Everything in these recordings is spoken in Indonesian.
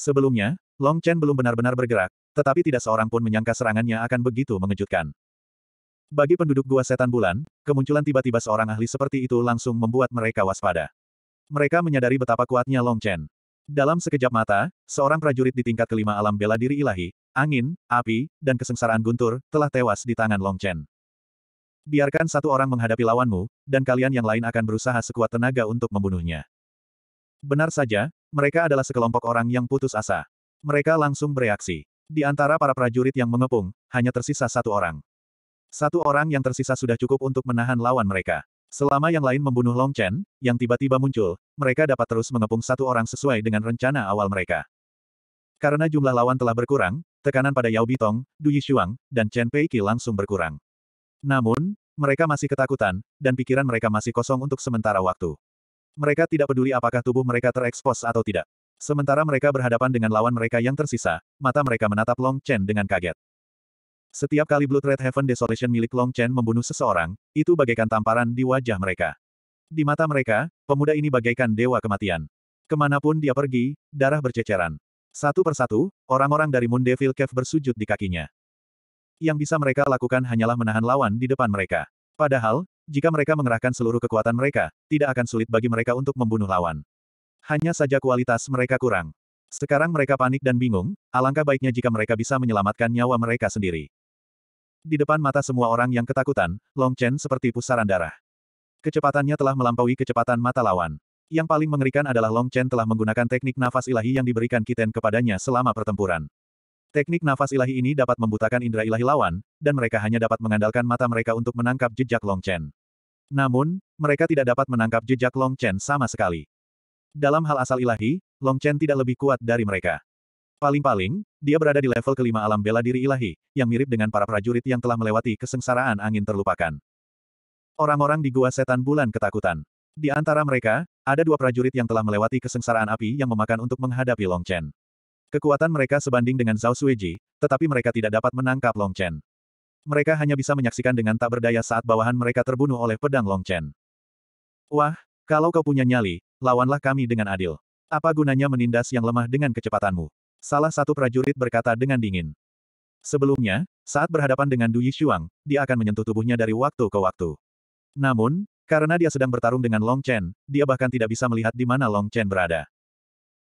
Sebelumnya, Long Chen belum benar-benar bergerak, tetapi tidak seorang pun menyangka serangannya akan begitu mengejutkan. Bagi penduduk gua setan bulan, kemunculan tiba-tiba seorang ahli seperti itu langsung membuat mereka waspada. Mereka menyadari betapa kuatnya Long Chen. Dalam sekejap mata, seorang prajurit di tingkat kelima alam bela diri ilahi, angin, api, dan kesengsaraan guntur, telah tewas di tangan Long Chen. Biarkan satu orang menghadapi lawanmu, dan kalian yang lain akan berusaha sekuat tenaga untuk membunuhnya. Benar saja, mereka adalah sekelompok orang yang putus asa. Mereka langsung bereaksi. Di antara para prajurit yang mengepung, hanya tersisa satu orang. Satu orang yang tersisa sudah cukup untuk menahan lawan mereka. Selama yang lain membunuh Long Chen, yang tiba-tiba muncul, mereka dapat terus mengepung satu orang sesuai dengan rencana awal mereka. Karena jumlah lawan telah berkurang, tekanan pada Yao Bitong, Du Yishuang, dan Chen Pei Qi langsung berkurang. Namun, mereka masih ketakutan, dan pikiran mereka masih kosong untuk sementara waktu. Mereka tidak peduli apakah tubuh mereka terekspos atau tidak. Sementara mereka berhadapan dengan lawan mereka yang tersisa, mata mereka menatap Long Chen dengan kaget. Setiap kali Blood Red Heaven Desolation milik Long Chen membunuh seseorang, itu bagaikan tamparan di wajah mereka. Di mata mereka, pemuda ini bagaikan dewa kematian. Kemanapun dia pergi, darah berceceran. Satu persatu, orang-orang dari Moon Devil Cave bersujud di kakinya. Yang bisa mereka lakukan hanyalah menahan lawan di depan mereka. Padahal, jika mereka mengerahkan seluruh kekuatan mereka, tidak akan sulit bagi mereka untuk membunuh lawan. Hanya saja kualitas mereka kurang. Sekarang mereka panik dan bingung, alangkah baiknya jika mereka bisa menyelamatkan nyawa mereka sendiri. Di depan mata semua orang yang ketakutan, Long Chen seperti pusaran darah. Kecepatannya telah melampaui kecepatan mata lawan. Yang paling mengerikan adalah Long Chen telah menggunakan teknik nafas ilahi yang diberikan Kiten kepadanya selama pertempuran. Teknik nafas ilahi ini dapat membutakan indera ilahi lawan, dan mereka hanya dapat mengandalkan mata mereka untuk menangkap jejak Long Chen. Namun, mereka tidak dapat menangkap jejak Long Chen sama sekali. Dalam hal asal ilahi, Long Chen tidak lebih kuat dari mereka. Paling-paling, dia berada di level kelima alam bela diri ilahi, yang mirip dengan para prajurit yang telah melewati kesengsaraan angin terlupakan. Orang-orang di Gua Setan Bulan ketakutan. Di antara mereka, ada dua prajurit yang telah melewati kesengsaraan api yang memakan untuk menghadapi Long Chen. Kekuatan mereka sebanding dengan Zhao Suiji, tetapi mereka tidak dapat menangkap Long Chen. Mereka hanya bisa menyaksikan dengan tak berdaya saat bawahan mereka terbunuh oleh pedang Long Chen. Wah, kalau kau punya nyali, lawanlah kami dengan adil. Apa gunanya menindas yang lemah dengan kecepatanmu? Salah satu prajurit berkata dengan dingin. Sebelumnya, saat berhadapan dengan Du Yixuang, dia akan menyentuh tubuhnya dari waktu ke waktu. Namun, karena dia sedang bertarung dengan Long Chen, dia bahkan tidak bisa melihat di mana Long Chen berada.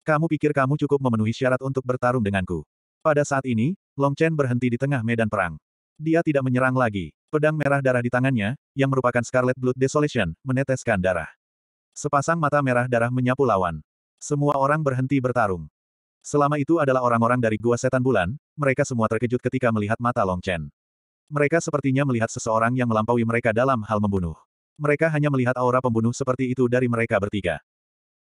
Kamu pikir kamu cukup memenuhi syarat untuk bertarung denganku? Pada saat ini, Long Chen berhenti di tengah medan perang. Dia tidak menyerang lagi. Pedang merah darah di tangannya, yang merupakan Scarlet Blood Desolation, meneteskan darah. Sepasang mata merah darah menyapu lawan. Semua orang berhenti bertarung. Selama itu adalah orang-orang dari Gua Setan Bulan, mereka semua terkejut ketika melihat mata Long Chen. Mereka sepertinya melihat seseorang yang melampaui mereka dalam hal membunuh. Mereka hanya melihat aura pembunuh seperti itu dari mereka bertiga.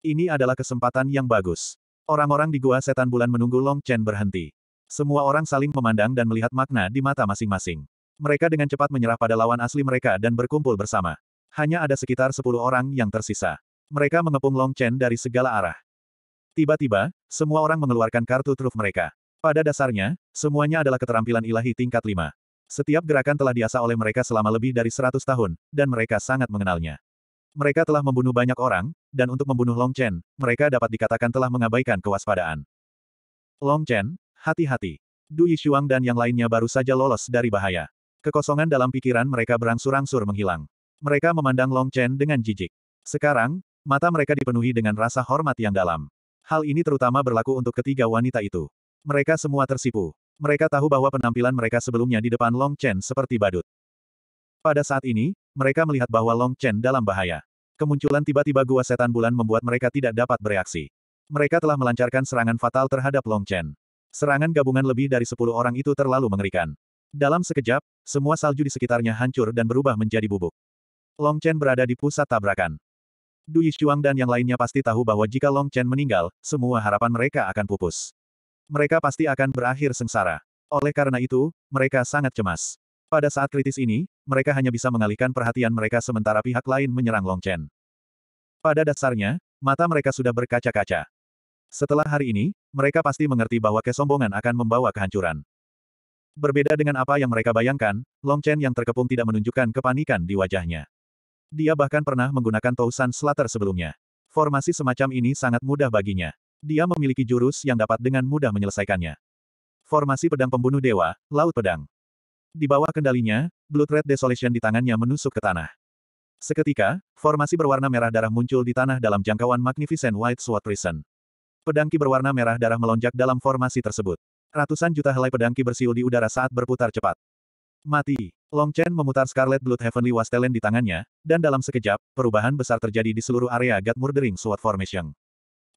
Ini adalah kesempatan yang bagus. Orang-orang di Gua Setan Bulan menunggu Long Chen berhenti. Semua orang saling memandang dan melihat makna di mata masing-masing. Mereka dengan cepat menyerah pada lawan asli mereka dan berkumpul bersama. Hanya ada sekitar sepuluh orang yang tersisa. Mereka mengepung Long Chen dari segala arah. Tiba-tiba, semua orang mengeluarkan kartu truf mereka. Pada dasarnya, semuanya adalah keterampilan ilahi tingkat lima. Setiap gerakan telah diasah oleh mereka selama lebih dari seratus tahun, dan mereka sangat mengenalnya. Mereka telah membunuh banyak orang, dan untuk membunuh Long Chen, mereka dapat dikatakan telah mengabaikan kewaspadaan. Long Chen, Hati-hati. Du Yishuang dan yang lainnya baru saja lolos dari bahaya. Kekosongan dalam pikiran mereka berangsur-angsur menghilang. Mereka memandang Long Chen dengan jijik. Sekarang, mata mereka dipenuhi dengan rasa hormat yang dalam. Hal ini terutama berlaku untuk ketiga wanita itu. Mereka semua tersipu. Mereka tahu bahwa penampilan mereka sebelumnya di depan Long Chen seperti badut. Pada saat ini, mereka melihat bahwa Long Chen dalam bahaya. Kemunculan tiba-tiba gua setan bulan membuat mereka tidak dapat bereaksi. Mereka telah melancarkan serangan fatal terhadap Long Chen. Serangan gabungan lebih dari sepuluh orang itu terlalu mengerikan. Dalam sekejap, semua salju di sekitarnya hancur dan berubah menjadi bubuk. Long Chen berada di pusat tabrakan. Du Yishuang dan yang lainnya pasti tahu bahwa jika Long Chen meninggal, semua harapan mereka akan pupus. Mereka pasti akan berakhir sengsara. Oleh karena itu, mereka sangat cemas. Pada saat kritis ini, mereka hanya bisa mengalihkan perhatian mereka sementara pihak lain menyerang Long Chen. Pada dasarnya, mata mereka sudah berkaca-kaca. Setelah hari ini, mereka pasti mengerti bahwa kesombongan akan membawa kehancuran. Berbeda dengan apa yang mereka bayangkan, Long Chen yang terkepung tidak menunjukkan kepanikan di wajahnya. Dia bahkan pernah menggunakan Tousan Slater sebelumnya. Formasi semacam ini sangat mudah baginya. Dia memiliki jurus yang dapat dengan mudah menyelesaikannya. Formasi pedang pembunuh dewa, Laut Pedang. Di bawah kendalinya, Blood Red Desolation di tangannya menusuk ke tanah. Seketika, formasi berwarna merah darah muncul di tanah dalam jangkauan Magnificent White Sword Prison. Pedangki berwarna merah darah melonjak dalam formasi tersebut. Ratusan juta helai pedangki bersiul di udara saat berputar cepat. Mati. Long Chen memutar Scarlet Blood Heavenly Wastelen di tangannya, dan dalam sekejap, perubahan besar terjadi di seluruh area God Murdering Sword Formation.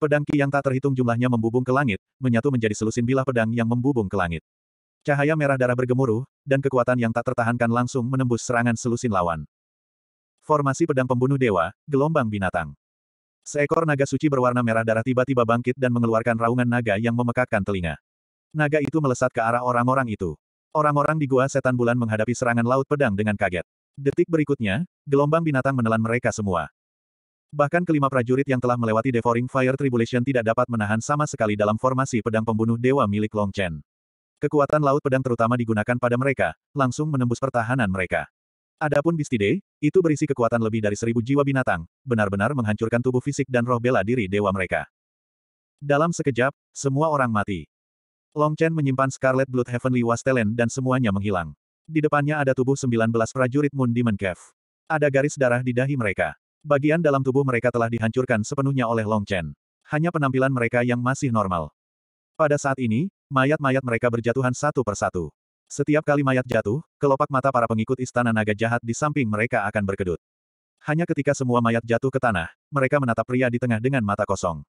Pedangki yang tak terhitung jumlahnya membubung ke langit, menyatu menjadi selusin bilah pedang yang membubung ke langit. Cahaya merah darah bergemuruh, dan kekuatan yang tak tertahankan langsung menembus serangan selusin lawan. Formasi pedang pembunuh dewa, gelombang binatang. Seekor naga suci berwarna merah darah tiba-tiba bangkit dan mengeluarkan raungan naga yang memekakkan telinga. Naga itu melesat ke arah orang-orang itu. Orang-orang di Gua Setan Bulan menghadapi serangan laut pedang dengan kaget. Detik berikutnya, gelombang binatang menelan mereka semua. Bahkan kelima prajurit yang telah melewati Devouring Fire Tribulation tidak dapat menahan sama sekali dalam formasi pedang pembunuh dewa milik Long Chen. Kekuatan laut pedang terutama digunakan pada mereka, langsung menembus pertahanan mereka. Adapun Bistide, itu berisi kekuatan lebih dari seribu jiwa binatang, benar-benar menghancurkan tubuh fisik dan roh bela diri dewa mereka. Dalam sekejap, semua orang mati. Long Chen menyimpan Scarlet Blood Heavenly Wastelen dan semuanya menghilang. Di depannya ada tubuh 19 prajurit Moon Demon Cave. Ada garis darah di dahi mereka. Bagian dalam tubuh mereka telah dihancurkan sepenuhnya oleh Long Chen. Hanya penampilan mereka yang masih normal. Pada saat ini, mayat-mayat mereka berjatuhan satu persatu. Setiap kali mayat jatuh, kelopak mata para pengikut istana naga jahat di samping mereka akan berkedut. Hanya ketika semua mayat jatuh ke tanah, mereka menatap pria di tengah dengan mata kosong.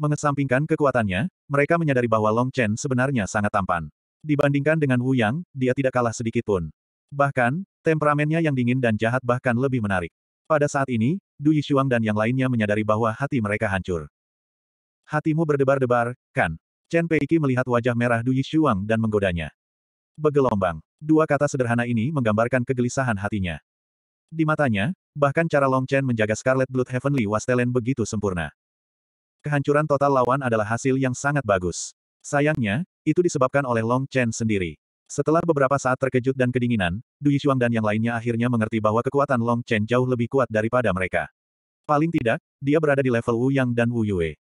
Mengesampingkan kekuatannya, mereka menyadari bahwa Long Chen sebenarnya sangat tampan. Dibandingkan dengan Wu Yang, dia tidak kalah sedikit pun. Bahkan, temperamennya yang dingin dan jahat bahkan lebih menarik. Pada saat ini, Du Yishuang dan yang lainnya menyadari bahwa hati mereka hancur. Hatimu berdebar-debar, kan? Chen Peiki melihat wajah merah Du Yishuang dan menggodanya. Begelombang. Dua kata sederhana ini menggambarkan kegelisahan hatinya. Di matanya, bahkan cara Long Chen menjaga Scarlet Blood Heavenly Wastelen begitu sempurna. Kehancuran total lawan adalah hasil yang sangat bagus. Sayangnya, itu disebabkan oleh Long Chen sendiri. Setelah beberapa saat terkejut dan kedinginan, Dui Xuang dan yang lainnya akhirnya mengerti bahwa kekuatan Long Chen jauh lebih kuat daripada mereka. Paling tidak, dia berada di level Wu Yang dan Wu Yue.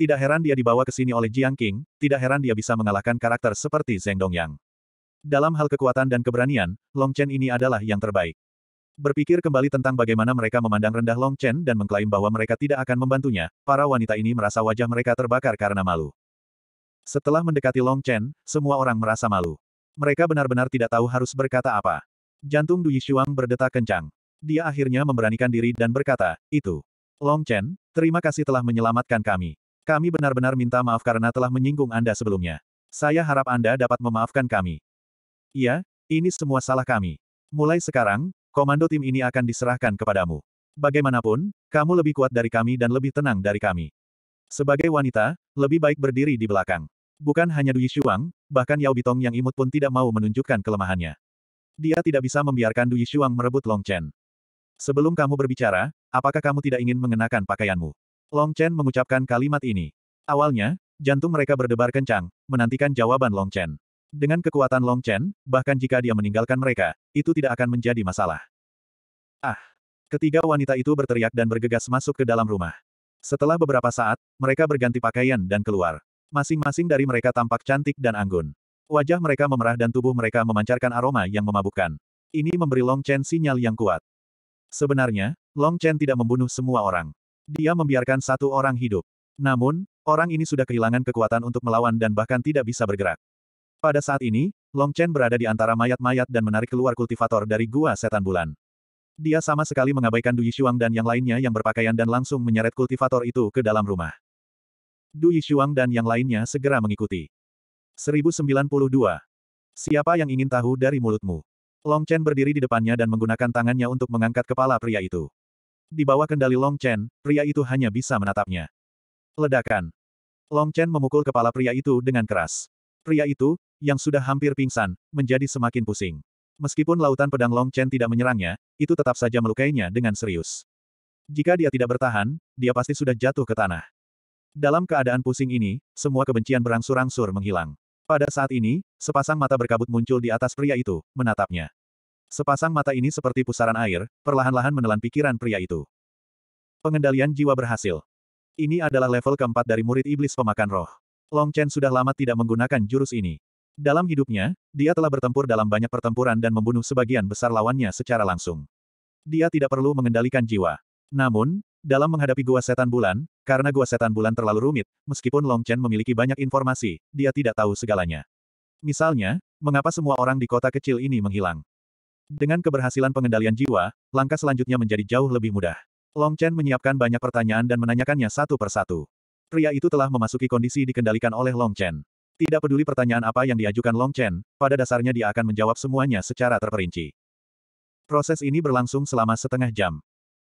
Tidak heran dia dibawa ke sini oleh Jiang King, tidak heran dia bisa mengalahkan karakter seperti Zheng Dongyang. Dalam hal kekuatan dan keberanian, Long Chen ini adalah yang terbaik. Berpikir kembali tentang bagaimana mereka memandang rendah Long Chen dan mengklaim bahwa mereka tidak akan membantunya, para wanita ini merasa wajah mereka terbakar karena malu. Setelah mendekati Long Chen, semua orang merasa malu. Mereka benar-benar tidak tahu harus berkata apa. Jantung Du Yishuang berdetak kencang. Dia akhirnya memberanikan diri dan berkata, itu. Long Chen, terima kasih telah menyelamatkan kami. Kami benar-benar minta maaf karena telah menyinggung Anda sebelumnya. Saya harap Anda dapat memaafkan kami. Iya, ini semua salah kami. Mulai sekarang, komando tim ini akan diserahkan kepadamu. Bagaimanapun, kamu lebih kuat dari kami dan lebih tenang dari kami. Sebagai wanita, lebih baik berdiri di belakang. Bukan hanya Dui Shuang, bahkan Yao Bitong yang imut pun tidak mau menunjukkan kelemahannya. Dia tidak bisa membiarkan Dui Shuang merebut Long Chen. Sebelum kamu berbicara, apakah kamu tidak ingin mengenakan pakaianmu? Long Chen mengucapkan kalimat ini. Awalnya, jantung mereka berdebar kencang, menantikan jawaban Long Chen. Dengan kekuatan Long Chen, bahkan jika dia meninggalkan mereka, itu tidak akan menjadi masalah. Ah! Ketiga wanita itu berteriak dan bergegas masuk ke dalam rumah. Setelah beberapa saat, mereka berganti pakaian dan keluar. Masing-masing dari mereka tampak cantik dan anggun. Wajah mereka memerah dan tubuh mereka memancarkan aroma yang memabukkan. Ini memberi Long Chen sinyal yang kuat. Sebenarnya, Long Chen tidak membunuh semua orang. Dia membiarkan satu orang hidup. Namun, orang ini sudah kehilangan kekuatan untuk melawan dan bahkan tidak bisa bergerak. Pada saat ini, Long Chen berada di antara mayat-mayat dan menarik keluar kultivator dari gua setan bulan. Dia sama sekali mengabaikan Du Yishuang dan yang lainnya yang berpakaian dan langsung menyeret kultivator itu ke dalam rumah. Du Yishuang dan yang lainnya segera mengikuti. 1092. Siapa yang ingin tahu dari mulutmu? Long Chen berdiri di depannya dan menggunakan tangannya untuk mengangkat kepala pria itu. Di bawah kendali Long Chen, pria itu hanya bisa menatapnya. Ledakan. Long Chen memukul kepala pria itu dengan keras. Pria itu, yang sudah hampir pingsan, menjadi semakin pusing. Meskipun lautan pedang Long Chen tidak menyerangnya, itu tetap saja melukainya dengan serius. Jika dia tidak bertahan, dia pasti sudah jatuh ke tanah. Dalam keadaan pusing ini, semua kebencian berangsur-angsur menghilang. Pada saat ini, sepasang mata berkabut muncul di atas pria itu, menatapnya. Sepasang mata ini seperti pusaran air, perlahan-lahan menelan pikiran pria itu. Pengendalian jiwa berhasil. Ini adalah level keempat dari murid iblis pemakan roh. Long Chen sudah lama tidak menggunakan jurus ini. Dalam hidupnya, dia telah bertempur dalam banyak pertempuran dan membunuh sebagian besar lawannya secara langsung. Dia tidak perlu mengendalikan jiwa. Namun, dalam menghadapi Gua Setan Bulan, karena Gua Setan Bulan terlalu rumit, meskipun Long Chen memiliki banyak informasi, dia tidak tahu segalanya. Misalnya, mengapa semua orang di kota kecil ini menghilang. Dengan keberhasilan pengendalian jiwa, langkah selanjutnya menjadi jauh lebih mudah. Long Chen menyiapkan banyak pertanyaan dan menanyakannya satu persatu. Pria itu telah memasuki kondisi dikendalikan oleh Long Chen. Tidak peduli pertanyaan apa yang diajukan Long Chen, pada dasarnya dia akan menjawab semuanya secara terperinci. Proses ini berlangsung selama setengah jam.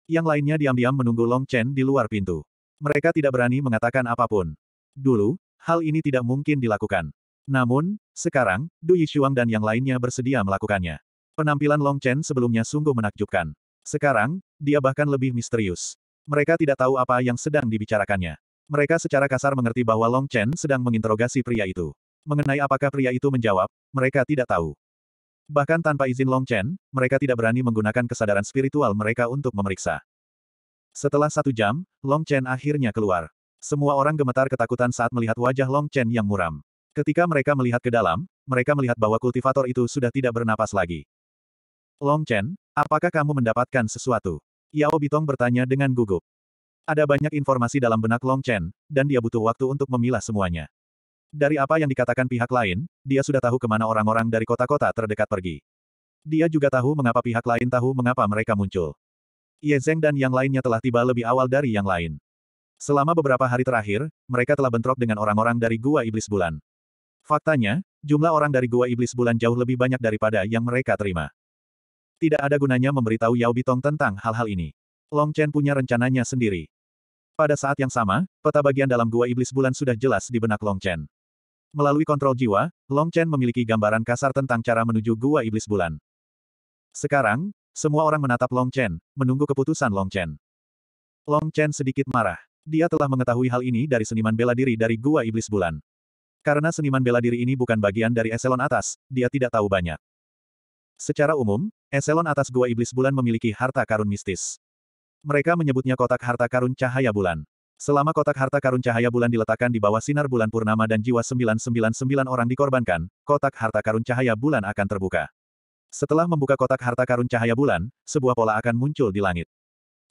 Yang lainnya diam-diam menunggu Long Chen di luar pintu. Mereka tidak berani mengatakan apapun. Dulu, hal ini tidak mungkin dilakukan. Namun, sekarang, Du Yishuang dan yang lainnya bersedia melakukannya. Penampilan Long Chen sebelumnya sungguh menakjubkan. Sekarang, dia bahkan lebih misterius. Mereka tidak tahu apa yang sedang dibicarakannya. Mereka secara kasar mengerti bahwa Long Chen sedang menginterogasi pria itu. Mengenai apakah pria itu menjawab, mereka tidak tahu. Bahkan tanpa izin Long Chen, mereka tidak berani menggunakan kesadaran spiritual mereka untuk memeriksa. Setelah satu jam, Long Chen akhirnya keluar. Semua orang gemetar ketakutan saat melihat wajah Long Chen yang muram. Ketika mereka melihat ke dalam, mereka melihat bahwa kultivator itu sudah tidak bernapas lagi. Long Chen, apakah kamu mendapatkan sesuatu? Yao Bitong bertanya dengan gugup. Ada banyak informasi dalam benak Long Chen, dan dia butuh waktu untuk memilah semuanya. Dari apa yang dikatakan pihak lain, dia sudah tahu kemana orang-orang dari kota-kota terdekat pergi. Dia juga tahu mengapa pihak lain tahu mengapa mereka muncul. Ye Zeng dan yang lainnya telah tiba lebih awal dari yang lain. Selama beberapa hari terakhir, mereka telah bentrok dengan orang-orang dari Gua Iblis Bulan. Faktanya, jumlah orang dari Gua Iblis Bulan jauh lebih banyak daripada yang mereka terima. Tidak ada gunanya memberitahu Yao Bitong tentang hal-hal ini. Long Chen punya rencananya sendiri. Pada saat yang sama, peta bagian dalam gua iblis bulan sudah jelas di benak Long Chen. Melalui kontrol jiwa, Long Chen memiliki gambaran kasar tentang cara menuju gua iblis bulan. Sekarang, semua orang menatap Long Chen, menunggu keputusan Long Chen. Long Chen sedikit marah. Dia telah mengetahui hal ini dari seniman bela diri dari gua iblis bulan. Karena seniman bela diri ini bukan bagian dari eselon atas, dia tidak tahu banyak. Secara umum, eselon atas gua iblis bulan memiliki harta karun mistis. Mereka menyebutnya kotak harta karun cahaya bulan. Selama kotak harta karun cahaya bulan diletakkan di bawah sinar bulan purnama dan jiwa 999 orang dikorbankan, kotak harta karun cahaya bulan akan terbuka. Setelah membuka kotak harta karun cahaya bulan, sebuah pola akan muncul di langit.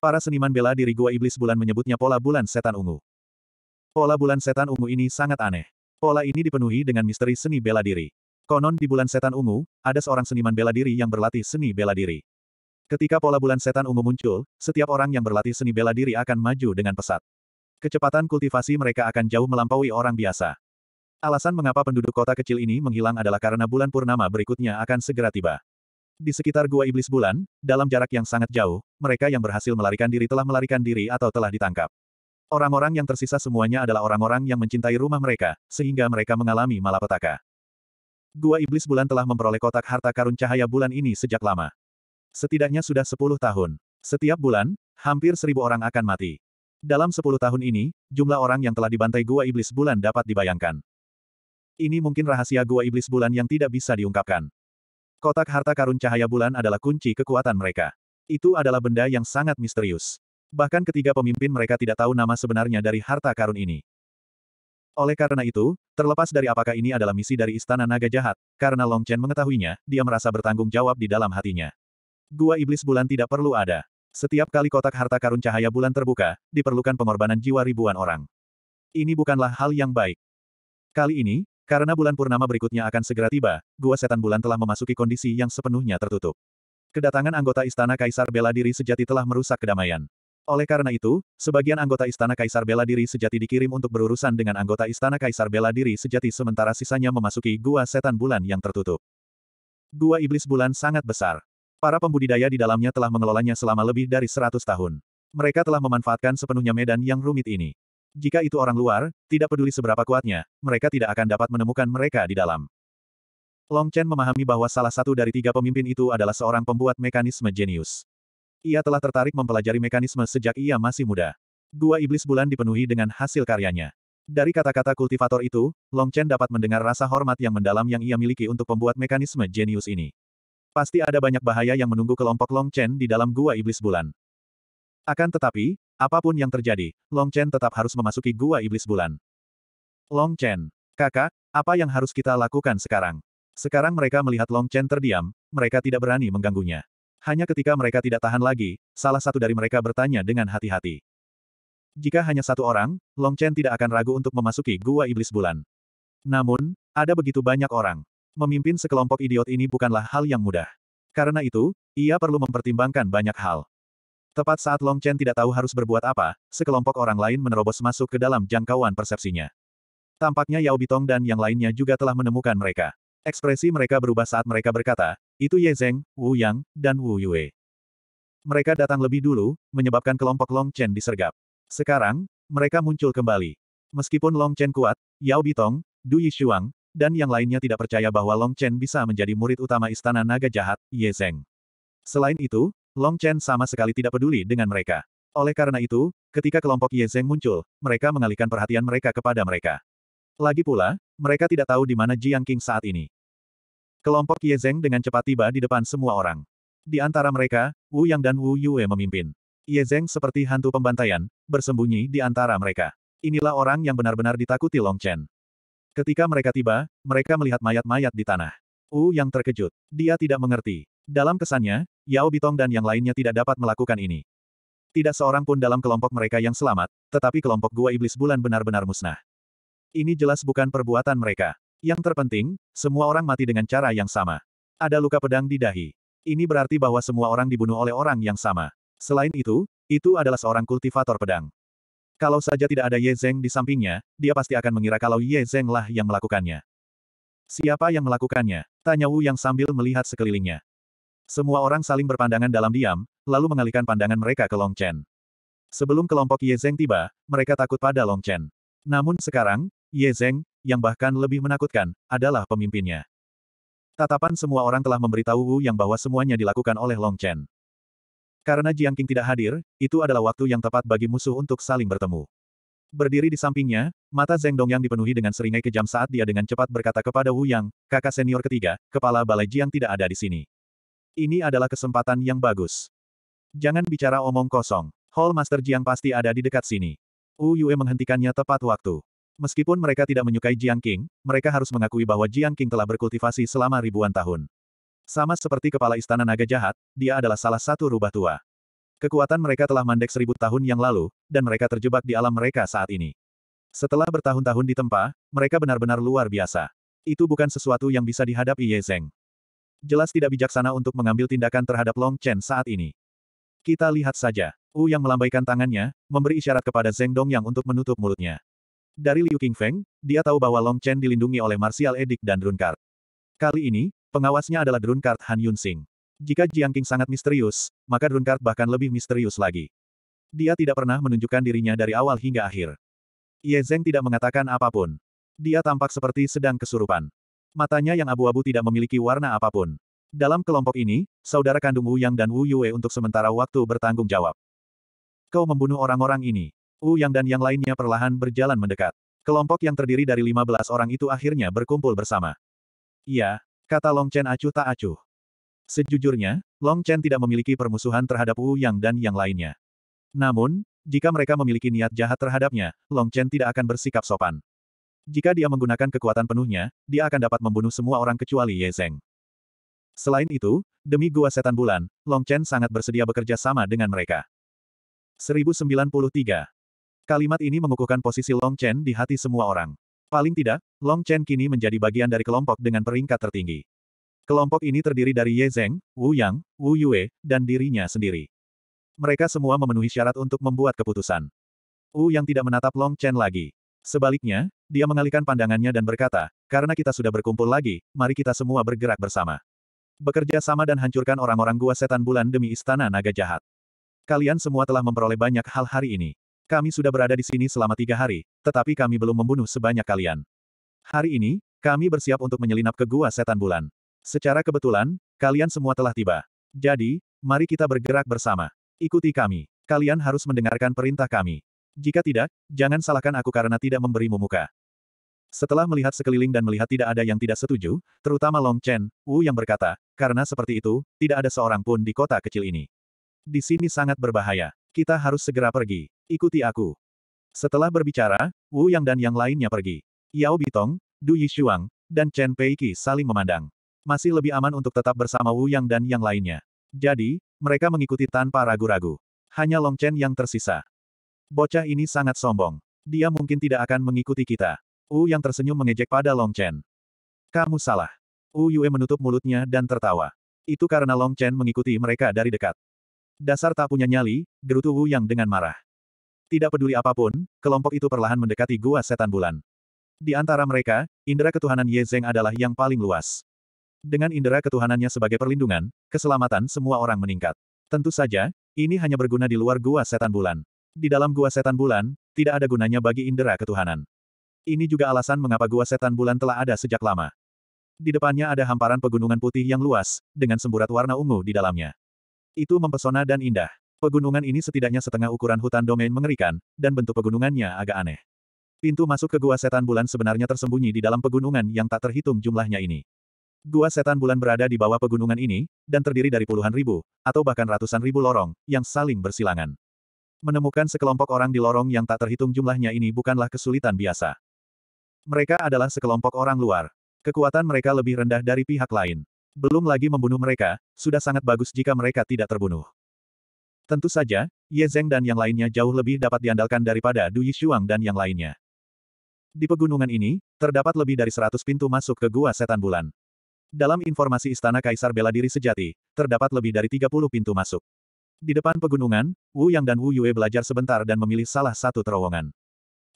Para seniman bela diri Gua Iblis Bulan menyebutnya pola bulan setan ungu. Pola bulan setan ungu ini sangat aneh. Pola ini dipenuhi dengan misteri seni bela diri. Konon di bulan setan ungu, ada seorang seniman bela diri yang berlatih seni bela diri. Ketika pola bulan setan ungu muncul, setiap orang yang berlatih seni bela diri akan maju dengan pesat. Kecepatan kultivasi mereka akan jauh melampaui orang biasa. Alasan mengapa penduduk kota kecil ini menghilang adalah karena bulan purnama berikutnya akan segera tiba. Di sekitar gua iblis bulan, dalam jarak yang sangat jauh, mereka yang berhasil melarikan diri telah melarikan diri atau telah ditangkap. Orang-orang yang tersisa semuanya adalah orang-orang yang mencintai rumah mereka, sehingga mereka mengalami malapetaka. Gua Iblis Bulan telah memperoleh kotak harta karun cahaya bulan ini sejak lama. Setidaknya sudah 10 tahun. Setiap bulan, hampir seribu orang akan mati. Dalam 10 tahun ini, jumlah orang yang telah dibantai Gua Iblis Bulan dapat dibayangkan. Ini mungkin rahasia Gua Iblis Bulan yang tidak bisa diungkapkan. Kotak harta karun cahaya bulan adalah kunci kekuatan mereka. Itu adalah benda yang sangat misterius. Bahkan ketiga pemimpin mereka tidak tahu nama sebenarnya dari harta karun ini. Oleh karena itu, terlepas dari apakah ini adalah misi dari Istana Naga Jahat, karena Long Chen mengetahuinya, dia merasa bertanggung jawab di dalam hatinya. Gua iblis bulan tidak perlu ada. Setiap kali kotak harta karun cahaya bulan terbuka, diperlukan pengorbanan jiwa ribuan orang. Ini bukanlah hal yang baik. Kali ini, karena bulan purnama berikutnya akan segera tiba, gua setan bulan telah memasuki kondisi yang sepenuhnya tertutup. Kedatangan anggota istana kaisar bela diri sejati telah merusak kedamaian. Oleh karena itu, sebagian anggota istana kaisar bela diri sejati dikirim untuk berurusan dengan anggota istana kaisar bela diri sejati sementara sisanya memasuki gua setan bulan yang tertutup. Gua iblis bulan sangat besar. Para pembudidaya di dalamnya telah mengelolanya selama lebih dari 100 tahun. Mereka telah memanfaatkan sepenuhnya medan yang rumit ini. Jika itu orang luar, tidak peduli seberapa kuatnya, mereka tidak akan dapat menemukan mereka di dalam. Long Chen memahami bahwa salah satu dari tiga pemimpin itu adalah seorang pembuat mekanisme jenius. Ia telah tertarik mempelajari mekanisme sejak ia masih muda. Gua iblis bulan dipenuhi dengan hasil karyanya. Dari kata-kata kultivator itu, Long Chen dapat mendengar rasa hormat yang mendalam yang ia miliki untuk pembuat mekanisme jenius ini. Pasti ada banyak bahaya yang menunggu kelompok Long Chen di dalam gua iblis bulan. Akan tetapi, apapun yang terjadi, Long Chen tetap harus memasuki gua iblis bulan. Long Chen, kakak, apa yang harus kita lakukan sekarang? Sekarang mereka melihat Long Chen terdiam, mereka tidak berani mengganggunya. Hanya ketika mereka tidak tahan lagi, salah satu dari mereka bertanya dengan hati-hati. Jika hanya satu orang, Long Chen tidak akan ragu untuk memasuki gua iblis bulan. Namun, ada begitu banyak orang. Memimpin sekelompok idiot ini bukanlah hal yang mudah. Karena itu, ia perlu mempertimbangkan banyak hal. Tepat saat Long Chen tidak tahu harus berbuat apa, sekelompok orang lain menerobos masuk ke dalam jangkauan persepsinya. Tampaknya Yao Bitong dan yang lainnya juga telah menemukan mereka. Ekspresi mereka berubah saat mereka berkata, itu Ye Zeng, Wu Yang, dan Wu Yue. Mereka datang lebih dulu, menyebabkan kelompok Long Chen disergap. Sekarang, mereka muncul kembali. Meskipun Long Chen kuat, Yao Bitong, Du Yishuang, dan yang lainnya tidak percaya bahwa Long Chen bisa menjadi murid utama Istana Naga Jahat, Ye Zeng. Selain itu, Long Chen sama sekali tidak peduli dengan mereka. Oleh karena itu, ketika kelompok Ye Zeng muncul, mereka mengalihkan perhatian mereka kepada mereka. Lagi pula, mereka tidak tahu di mana Jiang King saat ini. Kelompok Ye Zeng dengan cepat tiba di depan semua orang. Di antara mereka, Wu Yang dan Wu Yue memimpin. Ye Zeng seperti hantu pembantaian, bersembunyi di antara mereka. Inilah orang yang benar-benar ditakuti Long Chen. Ketika mereka tiba, mereka melihat mayat-mayat di tanah. Wu yang terkejut. Dia tidak mengerti. Dalam kesannya, Yao Bitong dan yang lainnya tidak dapat melakukan ini. Tidak seorang pun dalam kelompok mereka yang selamat, tetapi kelompok gua iblis bulan benar-benar musnah. Ini jelas bukan perbuatan mereka. Yang terpenting, semua orang mati dengan cara yang sama. Ada luka pedang di dahi. Ini berarti bahwa semua orang dibunuh oleh orang yang sama. Selain itu, itu adalah seorang kultivator pedang. Kalau saja tidak ada Ye Zeng di sampingnya, dia pasti akan mengira kalau Ye Zeng lah yang melakukannya. Siapa yang melakukannya? Tanya Wu yang sambil melihat sekelilingnya. Semua orang saling berpandangan dalam diam, lalu mengalihkan pandangan mereka ke Long Chen. Sebelum kelompok Ye Zeng tiba, mereka takut pada Long Chen. Namun sekarang, Ye Zeng, yang bahkan lebih menakutkan, adalah pemimpinnya. Tatapan semua orang telah memberitahu Wu Yang bahwa semuanya dilakukan oleh Long Chen. Karena Jiang Qing tidak hadir, itu adalah waktu yang tepat bagi musuh untuk saling bertemu. Berdiri di sampingnya, mata Zeng Dong yang dipenuhi dengan seringai kejam saat dia dengan cepat berkata kepada Wu Yang, kakak senior ketiga, kepala balai Jiang tidak ada di sini. Ini adalah kesempatan yang bagus. Jangan bicara omong kosong. Hall Master Jiang pasti ada di dekat sini. Wu Yue menghentikannya tepat waktu. Meskipun mereka tidak menyukai Jiang Qing, mereka harus mengakui bahwa Jiang Qing telah berkultivasi selama ribuan tahun. Sama seperti kepala istana naga jahat, dia adalah salah satu rubah tua. Kekuatan mereka telah mandek seribu tahun yang lalu, dan mereka terjebak di alam mereka saat ini. Setelah bertahun-tahun ditempa, mereka benar-benar luar biasa. Itu bukan sesuatu yang bisa dihadapi Ye Zeng. Jelas tidak bijaksana untuk mengambil tindakan terhadap Long Chen saat ini. Kita lihat saja. Wu yang melambaikan tangannya, memberi isyarat kepada Zeng Dong yang untuk menutup mulutnya. Dari Liu Qingfeng, dia tahu bahwa Long Chen dilindungi oleh Martial Edik dan Runkar. Kali ini, Pengawasnya adalah Drunkard Han Yun Sing. Jika Jiang King sangat misterius, maka Drunkard bahkan lebih misterius lagi. Dia tidak pernah menunjukkan dirinya dari awal hingga akhir. Ye Zeng tidak mengatakan apapun. Dia tampak seperti sedang kesurupan. Matanya yang abu-abu tidak memiliki warna apapun. Dalam kelompok ini, saudara kandung Wu Yang dan Wu Yue untuk sementara waktu bertanggung jawab. Kau membunuh orang-orang ini. Wu Yang dan yang lainnya perlahan berjalan mendekat. Kelompok yang terdiri dari 15 orang itu akhirnya berkumpul bersama. Iya, kata Long Chen acuh tak acuh. Sejujurnya, Long Chen tidak memiliki permusuhan terhadap Wu Yang dan yang lainnya. Namun, jika mereka memiliki niat jahat terhadapnya, Long Chen tidak akan bersikap sopan. Jika dia menggunakan kekuatan penuhnya, dia akan dapat membunuh semua orang kecuali Ye Zeng. Selain itu, demi Gua Setan Bulan, Long Chen sangat bersedia bekerja sama dengan mereka. 1093. Kalimat ini mengukuhkan posisi Long Chen di hati semua orang. Paling tidak, Long Chen kini menjadi bagian dari kelompok dengan peringkat tertinggi. Kelompok ini terdiri dari Ye Zeng, Wu Yang, Wu Yue, dan dirinya sendiri. Mereka semua memenuhi syarat untuk membuat keputusan. Wu Yang tidak menatap Long Chen lagi. Sebaliknya, dia mengalihkan pandangannya dan berkata, karena kita sudah berkumpul lagi, mari kita semua bergerak bersama. Bekerja sama dan hancurkan orang-orang gua setan bulan demi istana naga jahat. Kalian semua telah memperoleh banyak hal hari ini. Kami sudah berada di sini selama tiga hari, tetapi kami belum membunuh sebanyak kalian. Hari ini, kami bersiap untuk menyelinap ke gua setan bulan. Secara kebetulan, kalian semua telah tiba. Jadi, mari kita bergerak bersama. Ikuti kami. Kalian harus mendengarkan perintah kami. Jika tidak, jangan salahkan aku karena tidak memberimu muka. Setelah melihat sekeliling dan melihat tidak ada yang tidak setuju, terutama Long Chen, Wu yang berkata, karena seperti itu, tidak ada seorang pun di kota kecil ini. Di sini sangat berbahaya. Kita harus segera pergi. Ikuti aku. Setelah berbicara, Wu Yang dan yang lainnya pergi. Yao Bitong, Du Yishuang, dan Chen Peiki saling memandang. Masih lebih aman untuk tetap bersama Wu Yang dan yang lainnya. Jadi, mereka mengikuti tanpa ragu-ragu. Hanya Long Chen yang tersisa. Bocah ini sangat sombong. Dia mungkin tidak akan mengikuti kita. Wu Yang tersenyum mengejek pada Long Chen. Kamu salah. Wu Yue menutup mulutnya dan tertawa. Itu karena Long Chen mengikuti mereka dari dekat. Dasar tak punya nyali, gerutu Wu Yang dengan marah. Tidak peduli apapun, kelompok itu perlahan mendekati gua setan bulan. Di antara mereka, indera ketuhanan Ye Zeng adalah yang paling luas. Dengan indera ketuhanannya sebagai perlindungan, keselamatan semua orang meningkat. Tentu saja, ini hanya berguna di luar gua setan bulan. Di dalam gua setan bulan, tidak ada gunanya bagi indera ketuhanan. Ini juga alasan mengapa gua setan bulan telah ada sejak lama. Di depannya ada hamparan pegunungan putih yang luas, dengan semburat warna ungu di dalamnya. Itu mempesona dan indah. Pegunungan ini setidaknya setengah ukuran hutan domain mengerikan, dan bentuk pegunungannya agak aneh. Pintu masuk ke Gua Setan Bulan sebenarnya tersembunyi di dalam pegunungan yang tak terhitung jumlahnya ini. Gua Setan Bulan berada di bawah pegunungan ini, dan terdiri dari puluhan ribu, atau bahkan ratusan ribu lorong, yang saling bersilangan. Menemukan sekelompok orang di lorong yang tak terhitung jumlahnya ini bukanlah kesulitan biasa. Mereka adalah sekelompok orang luar. Kekuatan mereka lebih rendah dari pihak lain. Belum lagi membunuh mereka, sudah sangat bagus jika mereka tidak terbunuh. Tentu saja, Ye Zeng dan yang lainnya jauh lebih dapat diandalkan daripada Du Yixuang dan yang lainnya. Di pegunungan ini, terdapat lebih dari 100 pintu masuk ke Gua Setan Bulan. Dalam informasi Istana Kaisar Bela Diri Sejati, terdapat lebih dari 30 pintu masuk. Di depan pegunungan, Wu Yang dan Wu Yue belajar sebentar dan memilih salah satu terowongan.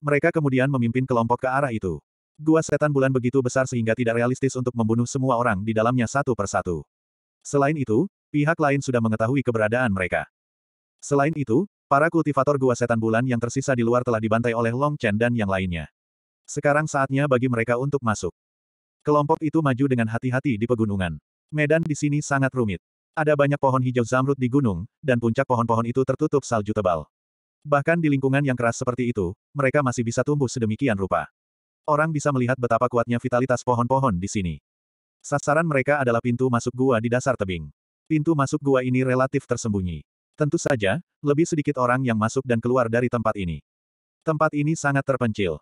Mereka kemudian memimpin kelompok ke arah itu. Gua setan bulan begitu besar sehingga tidak realistis untuk membunuh semua orang di dalamnya satu persatu. Selain itu, pihak lain sudah mengetahui keberadaan mereka. Selain itu, para kultivator gua setan bulan yang tersisa di luar telah dibantai oleh Long Chen dan yang lainnya. Sekarang saatnya bagi mereka untuk masuk. Kelompok itu maju dengan hati-hati di pegunungan. Medan di sini sangat rumit. Ada banyak pohon hijau zamrud di gunung, dan puncak pohon-pohon itu tertutup salju tebal. Bahkan di lingkungan yang keras seperti itu, mereka masih bisa tumbuh sedemikian rupa. Orang bisa melihat betapa kuatnya vitalitas pohon-pohon di sini. Sasaran mereka adalah pintu masuk gua di dasar tebing. Pintu masuk gua ini relatif tersembunyi. Tentu saja, lebih sedikit orang yang masuk dan keluar dari tempat ini. Tempat ini sangat terpencil.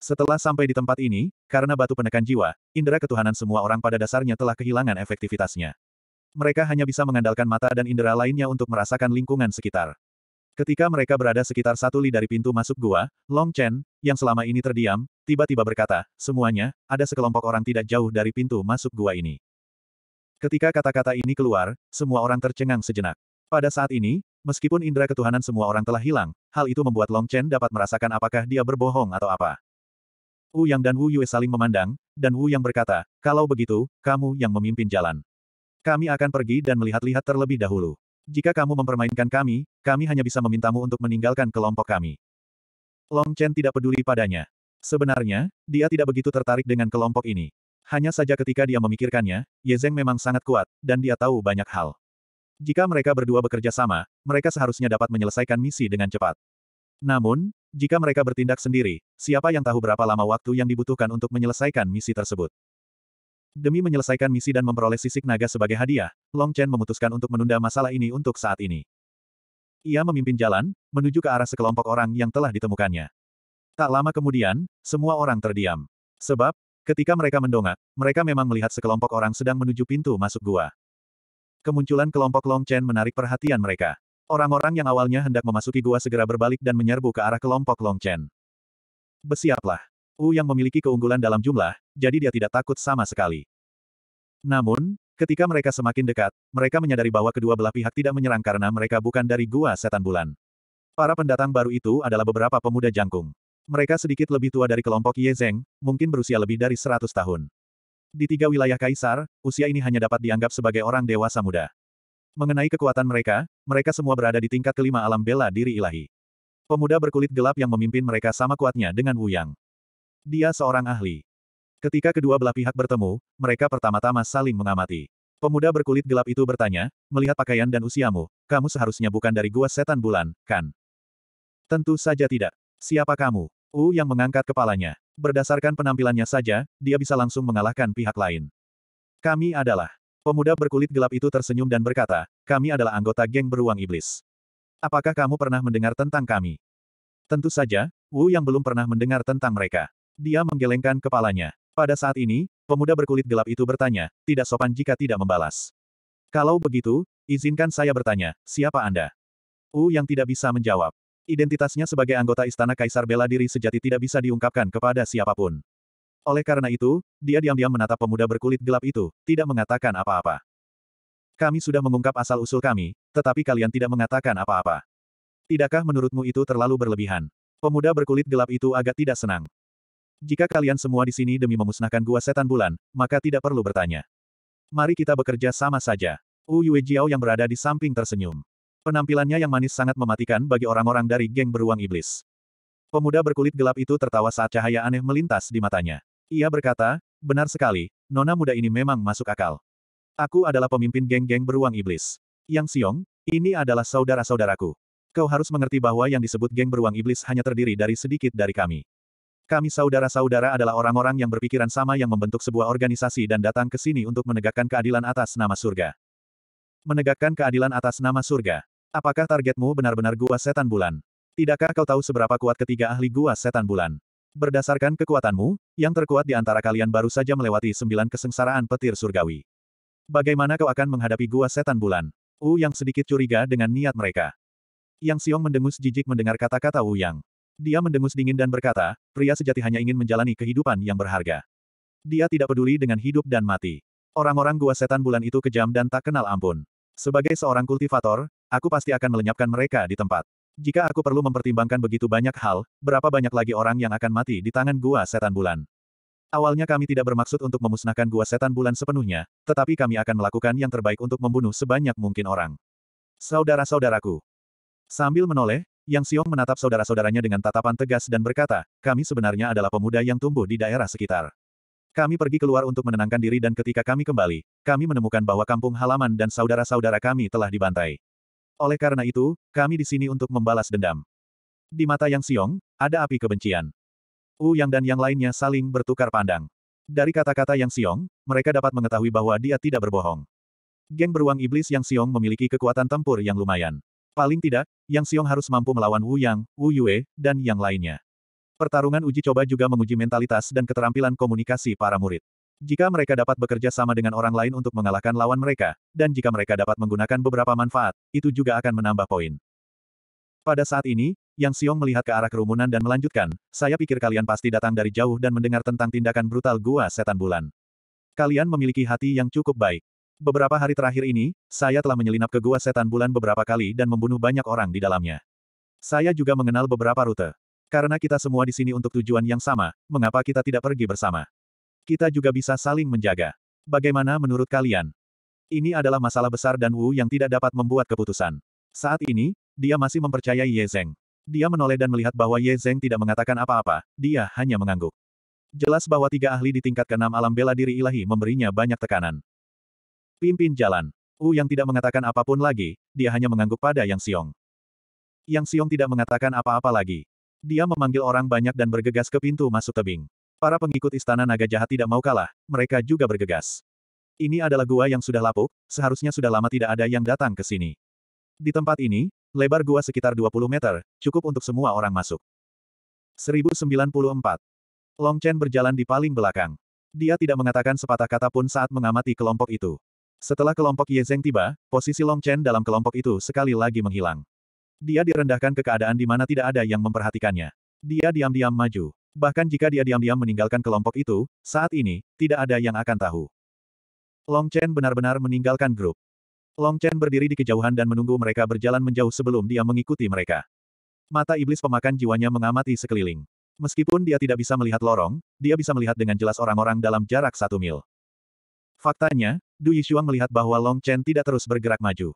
Setelah sampai di tempat ini, karena batu penekan jiwa, indera ketuhanan semua orang pada dasarnya telah kehilangan efektivitasnya. Mereka hanya bisa mengandalkan mata dan indera lainnya untuk merasakan lingkungan sekitar. Ketika mereka berada sekitar satu li dari pintu masuk gua, Long Chen, yang selama ini terdiam, tiba-tiba berkata, semuanya, ada sekelompok orang tidak jauh dari pintu masuk gua ini. Ketika kata-kata ini keluar, semua orang tercengang sejenak. Pada saat ini, meskipun indera ketuhanan semua orang telah hilang, hal itu membuat Long Chen dapat merasakan apakah dia berbohong atau apa. Wu Yang dan Wu Yue saling memandang, dan Wu Yang berkata, kalau begitu, kamu yang memimpin jalan. Kami akan pergi dan melihat-lihat terlebih dahulu. Jika kamu mempermainkan kami, kami hanya bisa memintamu untuk meninggalkan kelompok kami. Long Chen tidak peduli padanya. Sebenarnya, dia tidak begitu tertarik dengan kelompok ini. Hanya saja ketika dia memikirkannya, Ye Zeng memang sangat kuat, dan dia tahu banyak hal. Jika mereka berdua bekerja sama, mereka seharusnya dapat menyelesaikan misi dengan cepat. Namun, jika mereka bertindak sendiri, siapa yang tahu berapa lama waktu yang dibutuhkan untuk menyelesaikan misi tersebut? Demi menyelesaikan misi dan memperoleh sisik naga sebagai hadiah, Long Chen memutuskan untuk menunda masalah ini untuk saat ini. Ia memimpin jalan, menuju ke arah sekelompok orang yang telah ditemukannya. Tak lama kemudian, semua orang terdiam. Sebab, ketika mereka mendongak, mereka memang melihat sekelompok orang sedang menuju pintu masuk gua kemunculan kelompok Long Chen menarik perhatian mereka. Orang-orang yang awalnya hendak memasuki gua segera berbalik dan menyerbu ke arah kelompok Long Chen. Besiaplah. Wu yang memiliki keunggulan dalam jumlah, jadi dia tidak takut sama sekali. Namun, ketika mereka semakin dekat, mereka menyadari bahwa kedua belah pihak tidak menyerang karena mereka bukan dari gua setan bulan. Para pendatang baru itu adalah beberapa pemuda jangkung. Mereka sedikit lebih tua dari kelompok Ye Zeng, mungkin berusia lebih dari 100 tahun. Di tiga wilayah kaisar, usia ini hanya dapat dianggap sebagai orang dewasa muda. Mengenai kekuatan mereka, mereka semua berada di tingkat kelima alam bela diri ilahi. Pemuda berkulit gelap yang memimpin mereka sama kuatnya dengan Wu Yang. Dia seorang ahli. Ketika kedua belah pihak bertemu, mereka pertama-tama saling mengamati. Pemuda berkulit gelap itu bertanya, melihat pakaian dan usiamu, kamu seharusnya bukan dari gua setan bulan, kan? Tentu saja tidak. Siapa kamu? U yang mengangkat kepalanya. Berdasarkan penampilannya saja, dia bisa langsung mengalahkan pihak lain. Kami adalah. Pemuda berkulit gelap itu tersenyum dan berkata, kami adalah anggota geng beruang iblis. Apakah kamu pernah mendengar tentang kami? Tentu saja, Wu yang belum pernah mendengar tentang mereka. Dia menggelengkan kepalanya. Pada saat ini, pemuda berkulit gelap itu bertanya, tidak sopan jika tidak membalas. Kalau begitu, izinkan saya bertanya, siapa Anda? U yang tidak bisa menjawab. Identitasnya sebagai anggota Istana Kaisar bela diri sejati tidak bisa diungkapkan kepada siapapun. Oleh karena itu, dia diam-diam menatap pemuda berkulit gelap itu, tidak mengatakan apa-apa. Kami sudah mengungkap asal-usul kami, tetapi kalian tidak mengatakan apa-apa. Tidakkah menurutmu itu terlalu berlebihan? Pemuda berkulit gelap itu agak tidak senang. Jika kalian semua di sini demi memusnahkan gua setan bulan, maka tidak perlu bertanya. Mari kita bekerja sama saja. Wu Yue Jiao yang berada di samping tersenyum. Penampilannya yang manis sangat mematikan bagi orang-orang dari geng beruang iblis. Pemuda berkulit gelap itu tertawa saat cahaya aneh melintas di matanya. Ia berkata, benar sekali, nona muda ini memang masuk akal. Aku adalah pemimpin geng-geng beruang iblis. Yang Siong, ini adalah saudara-saudaraku. Kau harus mengerti bahwa yang disebut geng beruang iblis hanya terdiri dari sedikit dari kami. Kami saudara-saudara adalah orang-orang yang berpikiran sama yang membentuk sebuah organisasi dan datang ke sini untuk menegakkan keadilan atas nama surga. Menegakkan keadilan atas nama surga. Apakah targetmu benar-benar gua setan bulan? Tidakkah kau tahu seberapa kuat ketiga ahli gua setan bulan? Berdasarkan kekuatanmu, yang terkuat di antara kalian baru saja melewati sembilan kesengsaraan petir surgawi. Bagaimana kau akan menghadapi gua setan bulan? Wu Yang sedikit curiga dengan niat mereka. Yang Siong mendengus jijik mendengar kata-kata Wu Yang. Dia mendengus dingin dan berkata, pria sejati hanya ingin menjalani kehidupan yang berharga. Dia tidak peduli dengan hidup dan mati. Orang-orang gua setan bulan itu kejam dan tak kenal ampun. Sebagai seorang kultivator, Aku pasti akan melenyapkan mereka di tempat. Jika aku perlu mempertimbangkan begitu banyak hal, berapa banyak lagi orang yang akan mati di tangan gua setan bulan. Awalnya kami tidak bermaksud untuk memusnahkan gua setan bulan sepenuhnya, tetapi kami akan melakukan yang terbaik untuk membunuh sebanyak mungkin orang. Saudara-saudaraku. Sambil menoleh, Yang Xiong menatap saudara-saudaranya dengan tatapan tegas dan berkata, kami sebenarnya adalah pemuda yang tumbuh di daerah sekitar. Kami pergi keluar untuk menenangkan diri dan ketika kami kembali, kami menemukan bahwa kampung halaman dan saudara-saudara kami telah dibantai. Oleh karena itu, kami di sini untuk membalas dendam. Di mata Yang Siong, ada api kebencian. Wu Yang dan yang lainnya saling bertukar pandang. Dari kata-kata Yang Siong, mereka dapat mengetahui bahwa dia tidak berbohong. Geng beruang iblis Yang Siong memiliki kekuatan tempur yang lumayan. Paling tidak, Yang Siong harus mampu melawan Wu Yang, Wu Yue, dan yang lainnya. Pertarungan uji coba juga menguji mentalitas dan keterampilan komunikasi para murid. Jika mereka dapat bekerja sama dengan orang lain untuk mengalahkan lawan mereka, dan jika mereka dapat menggunakan beberapa manfaat, itu juga akan menambah poin. Pada saat ini, Yang Xiong melihat ke arah kerumunan dan melanjutkan, saya pikir kalian pasti datang dari jauh dan mendengar tentang tindakan brutal gua setan bulan. Kalian memiliki hati yang cukup baik. Beberapa hari terakhir ini, saya telah menyelinap ke gua setan bulan beberapa kali dan membunuh banyak orang di dalamnya. Saya juga mengenal beberapa rute. Karena kita semua di sini untuk tujuan yang sama, mengapa kita tidak pergi bersama? Kita juga bisa saling menjaga. Bagaimana menurut kalian? Ini adalah masalah besar dan Wu yang tidak dapat membuat keputusan. Saat ini, dia masih mempercayai Ye Zeng. Dia menoleh dan melihat bahwa Ye Zeng tidak mengatakan apa-apa, dia hanya mengangguk. Jelas bahwa tiga ahli di tingkat keenam alam bela diri ilahi memberinya banyak tekanan. Pimpin jalan. Wu yang tidak mengatakan apapun lagi, dia hanya mengangguk pada Yang Xiong. Yang Xiong tidak mengatakan apa-apa lagi. Dia memanggil orang banyak dan bergegas ke pintu masuk tebing. Para pengikut istana naga jahat tidak mau kalah, mereka juga bergegas. Ini adalah gua yang sudah lapuk, seharusnya sudah lama tidak ada yang datang ke sini. Di tempat ini, lebar gua sekitar 20 meter, cukup untuk semua orang masuk. 1094. Long Chen berjalan di paling belakang. Dia tidak mengatakan sepatah kata pun saat mengamati kelompok itu. Setelah kelompok Ye Zeng tiba, posisi Long Chen dalam kelompok itu sekali lagi menghilang. Dia direndahkan ke keadaan di mana tidak ada yang memperhatikannya. Dia diam-diam maju. Bahkan jika dia diam-diam meninggalkan kelompok itu, saat ini, tidak ada yang akan tahu. Long Chen benar-benar meninggalkan grup. Long Chen berdiri di kejauhan dan menunggu mereka berjalan menjauh sebelum dia mengikuti mereka. Mata iblis pemakan jiwanya mengamati sekeliling. Meskipun dia tidak bisa melihat lorong, dia bisa melihat dengan jelas orang-orang dalam jarak satu mil. Faktanya, Du Yishuang melihat bahwa Long Chen tidak terus bergerak maju.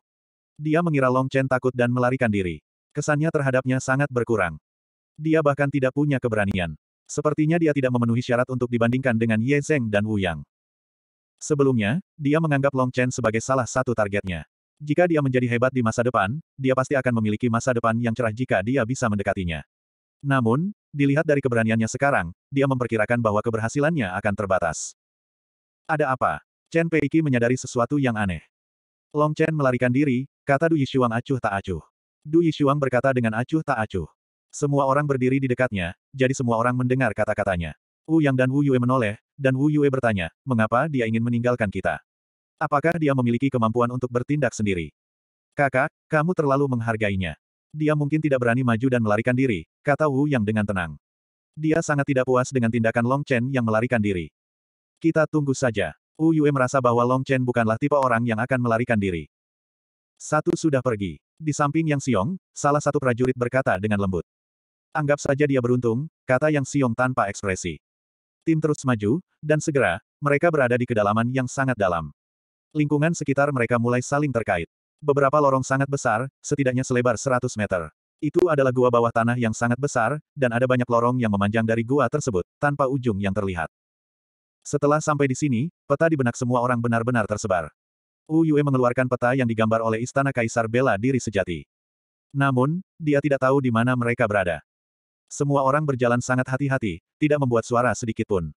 Dia mengira Long Chen takut dan melarikan diri. Kesannya terhadapnya sangat berkurang. Dia bahkan tidak punya keberanian. Sepertinya dia tidak memenuhi syarat untuk dibandingkan dengan Ye Zeng dan Wu Yang. Sebelumnya, dia menganggap Long Chen sebagai salah satu targetnya. Jika dia menjadi hebat di masa depan, dia pasti akan memiliki masa depan yang cerah jika dia bisa mendekatinya. Namun, dilihat dari keberaniannya sekarang, dia memperkirakan bahwa keberhasilannya akan terbatas. Ada apa? Chen Peiki menyadari sesuatu yang aneh. Long Chen melarikan diri, kata Du Yishuang acuh tak acuh. Du Yishuang berkata dengan acuh tak acuh. Semua orang berdiri di dekatnya, jadi semua orang mendengar kata-katanya. Wu Yang dan Wu Yue menoleh, dan Wu Yue bertanya, mengapa dia ingin meninggalkan kita? Apakah dia memiliki kemampuan untuk bertindak sendiri? Kakak, kamu terlalu menghargainya. Dia mungkin tidak berani maju dan melarikan diri, kata Wu Yang dengan tenang. Dia sangat tidak puas dengan tindakan Long Chen yang melarikan diri. Kita tunggu saja. Wu Yue merasa bahwa Long Chen bukanlah tipe orang yang akan melarikan diri. Satu sudah pergi. Di samping Yang Xiong, salah satu prajurit berkata dengan lembut. Anggap saja dia beruntung, kata Yang Siong tanpa ekspresi. Tim terus maju, dan segera, mereka berada di kedalaman yang sangat dalam. Lingkungan sekitar mereka mulai saling terkait. Beberapa lorong sangat besar, setidaknya selebar 100 meter. Itu adalah gua bawah tanah yang sangat besar, dan ada banyak lorong yang memanjang dari gua tersebut, tanpa ujung yang terlihat. Setelah sampai di sini, peta di benak semua orang benar-benar tersebar. Wu Yue mengeluarkan peta yang digambar oleh Istana Kaisar Bela Diri Sejati. Namun, dia tidak tahu di mana mereka berada. Semua orang berjalan sangat hati-hati, tidak membuat suara sedikit pun.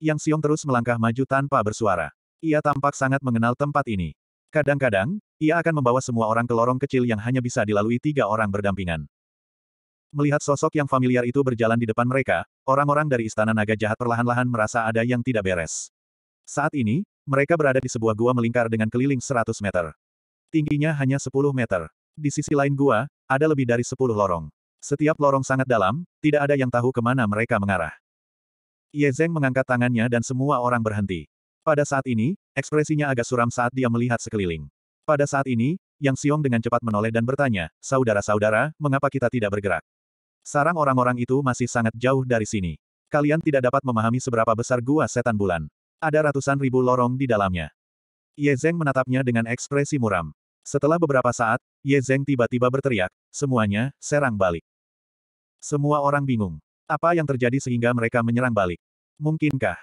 Yang Xiong terus melangkah maju tanpa bersuara. Ia tampak sangat mengenal tempat ini. Kadang-kadang, ia akan membawa semua orang ke lorong kecil yang hanya bisa dilalui tiga orang berdampingan. Melihat sosok yang familiar itu berjalan di depan mereka, orang-orang dari Istana Naga Jahat perlahan-lahan merasa ada yang tidak beres. Saat ini, mereka berada di sebuah gua melingkar dengan keliling 100 meter. Tingginya hanya 10 meter. Di sisi lain gua, ada lebih dari 10 lorong. Setiap lorong sangat dalam, tidak ada yang tahu kemana mereka mengarah. Ye Zeng mengangkat tangannya dan semua orang berhenti. Pada saat ini, ekspresinya agak suram saat dia melihat sekeliling. Pada saat ini, Yang Xiong dengan cepat menoleh dan bertanya, Saudara-saudara, mengapa kita tidak bergerak? Sarang orang-orang itu masih sangat jauh dari sini. Kalian tidak dapat memahami seberapa besar gua setan bulan. Ada ratusan ribu lorong di dalamnya. Ye Zeng menatapnya dengan ekspresi muram. Setelah beberapa saat, Ye Zeng tiba-tiba berteriak, semuanya, serang balik. Semua orang bingung. Apa yang terjadi sehingga mereka menyerang balik? Mungkinkah?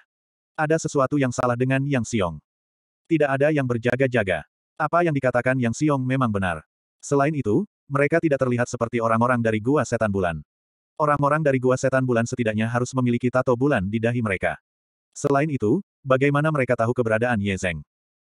Ada sesuatu yang salah dengan Yang Xiong. Tidak ada yang berjaga-jaga. Apa yang dikatakan Yang Xiong memang benar. Selain itu, mereka tidak terlihat seperti orang-orang dari Gua Setan Bulan. Orang-orang dari Gua Setan Bulan setidaknya harus memiliki tato bulan di dahi mereka. Selain itu, bagaimana mereka tahu keberadaan Ye Zeng?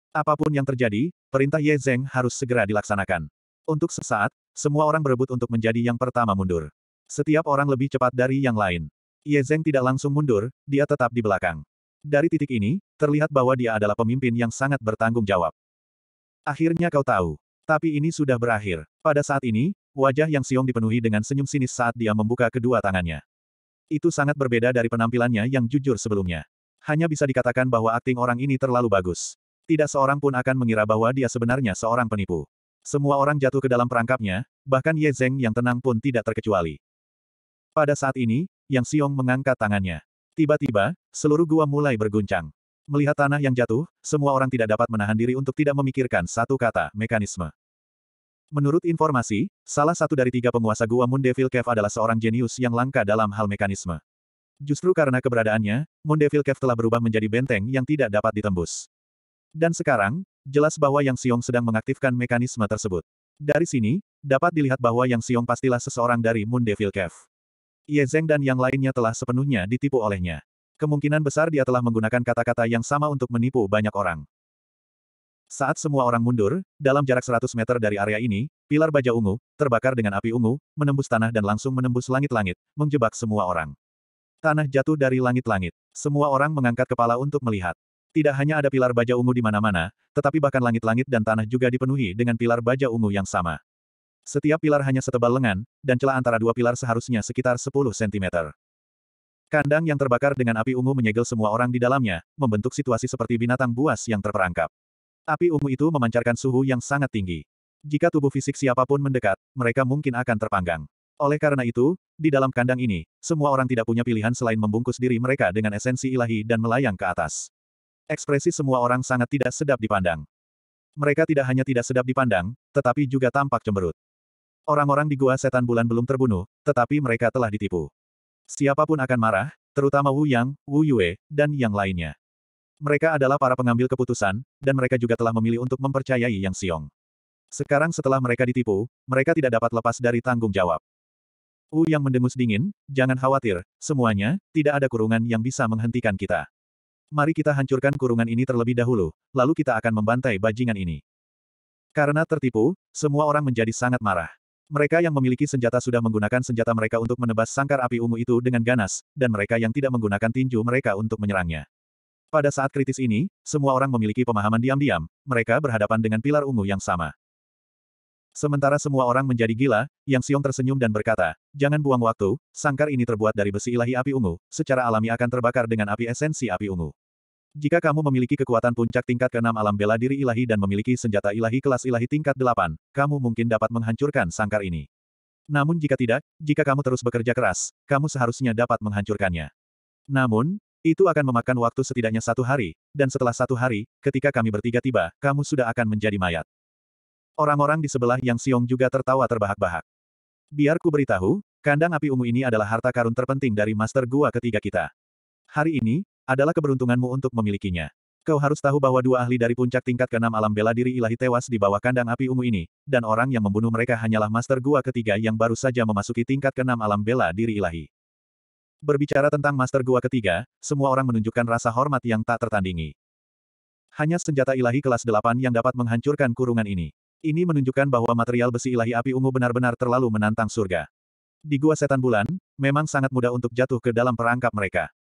Apapun yang terjadi, perintah Ye Zheng harus segera dilaksanakan. Untuk sesaat, semua orang berebut untuk menjadi yang pertama mundur. Setiap orang lebih cepat dari yang lain. Ye Zheng tidak langsung mundur, dia tetap di belakang. Dari titik ini, terlihat bahwa dia adalah pemimpin yang sangat bertanggung jawab. Akhirnya kau tahu. Tapi ini sudah berakhir. Pada saat ini, wajah Yang siung dipenuhi dengan senyum sinis saat dia membuka kedua tangannya. Itu sangat berbeda dari penampilannya yang jujur sebelumnya. Hanya bisa dikatakan bahwa akting orang ini terlalu bagus. Tidak seorang pun akan mengira bahwa dia sebenarnya seorang penipu. Semua orang jatuh ke dalam perangkapnya, bahkan Ye Zeng yang tenang pun tidak terkecuali. Pada saat ini, Yang Xiong mengangkat tangannya. Tiba-tiba, seluruh gua mulai berguncang. Melihat tanah yang jatuh, semua orang tidak dapat menahan diri untuk tidak memikirkan satu kata, mekanisme. Menurut informasi, salah satu dari tiga penguasa gua Moon Devil Cave adalah seorang jenius yang langka dalam hal mekanisme. Justru karena keberadaannya, Moon Devil Cave telah berubah menjadi benteng yang tidak dapat ditembus. Dan sekarang, jelas bahwa Yang Xiong sedang mengaktifkan mekanisme tersebut. Dari sini, dapat dilihat bahwa Yang Xiong pastilah seseorang dari Moon Devil Cave. Ye Zeng dan yang lainnya telah sepenuhnya ditipu olehnya. Kemungkinan besar dia telah menggunakan kata-kata yang sama untuk menipu banyak orang. Saat semua orang mundur, dalam jarak 100 meter dari area ini, pilar baja ungu, terbakar dengan api ungu, menembus tanah dan langsung menembus langit-langit, menjebak semua orang. Tanah jatuh dari langit-langit. Semua orang mengangkat kepala untuk melihat. Tidak hanya ada pilar baja ungu di mana-mana, tetapi bahkan langit-langit dan tanah juga dipenuhi dengan pilar baja ungu yang sama. Setiap pilar hanya setebal lengan, dan celah antara dua pilar seharusnya sekitar 10 cm. Kandang yang terbakar dengan api ungu menyegel semua orang di dalamnya, membentuk situasi seperti binatang buas yang terperangkap. Api ungu itu memancarkan suhu yang sangat tinggi. Jika tubuh fisik siapapun mendekat, mereka mungkin akan terpanggang. Oleh karena itu, di dalam kandang ini, semua orang tidak punya pilihan selain membungkus diri mereka dengan esensi ilahi dan melayang ke atas. Ekspresi semua orang sangat tidak sedap dipandang. Mereka tidak hanya tidak sedap dipandang, tetapi juga tampak cemberut. Orang-orang di gua setan bulan belum terbunuh, tetapi mereka telah ditipu. Siapapun akan marah, terutama Wu Yang, Wu Yue, dan yang lainnya. Mereka adalah para pengambil keputusan, dan mereka juga telah memilih untuk mempercayai Yang Xiong. Sekarang setelah mereka ditipu, mereka tidak dapat lepas dari tanggung jawab. Wu Yang mendengus dingin, jangan khawatir, semuanya, tidak ada kurungan yang bisa menghentikan kita. Mari kita hancurkan kurungan ini terlebih dahulu, lalu kita akan membantai bajingan ini. Karena tertipu, semua orang menjadi sangat marah. Mereka yang memiliki senjata sudah menggunakan senjata mereka untuk menebas sangkar api ungu itu dengan ganas, dan mereka yang tidak menggunakan tinju mereka untuk menyerangnya. Pada saat kritis ini, semua orang memiliki pemahaman diam-diam, mereka berhadapan dengan pilar ungu yang sama. Sementara semua orang menjadi gila, Yang Xiong tersenyum dan berkata, jangan buang waktu, sangkar ini terbuat dari besi ilahi api ungu, secara alami akan terbakar dengan api esensi api ungu. Jika kamu memiliki kekuatan puncak tingkat keenam alam bela diri ilahi dan memiliki senjata ilahi kelas ilahi tingkat delapan, kamu mungkin dapat menghancurkan sangkar ini. Namun jika tidak, jika kamu terus bekerja keras, kamu seharusnya dapat menghancurkannya. Namun, itu akan memakan waktu setidaknya satu hari, dan setelah satu hari, ketika kami bertiga tiba, kamu sudah akan menjadi mayat. Orang-orang di sebelah Yang Siong juga tertawa terbahak-bahak. Biar ku beritahu, kandang api ungu ini adalah harta karun terpenting dari Master Gua ketiga kita. Hari ini, adalah keberuntunganmu untuk memilikinya. Kau harus tahu bahwa dua ahli dari puncak tingkat keenam alam bela diri ilahi tewas di bawah kandang api ungu ini, dan orang yang membunuh mereka hanyalah master gua ketiga yang baru saja memasuki tingkat keenam alam bela diri ilahi. Berbicara tentang master gua ketiga, semua orang menunjukkan rasa hormat yang tak tertandingi. Hanya senjata ilahi kelas delapan yang dapat menghancurkan kurungan ini. Ini menunjukkan bahwa material besi ilahi api ungu benar-benar terlalu menantang surga. Di gua setan bulan, memang sangat mudah untuk jatuh ke dalam perangkap mereka.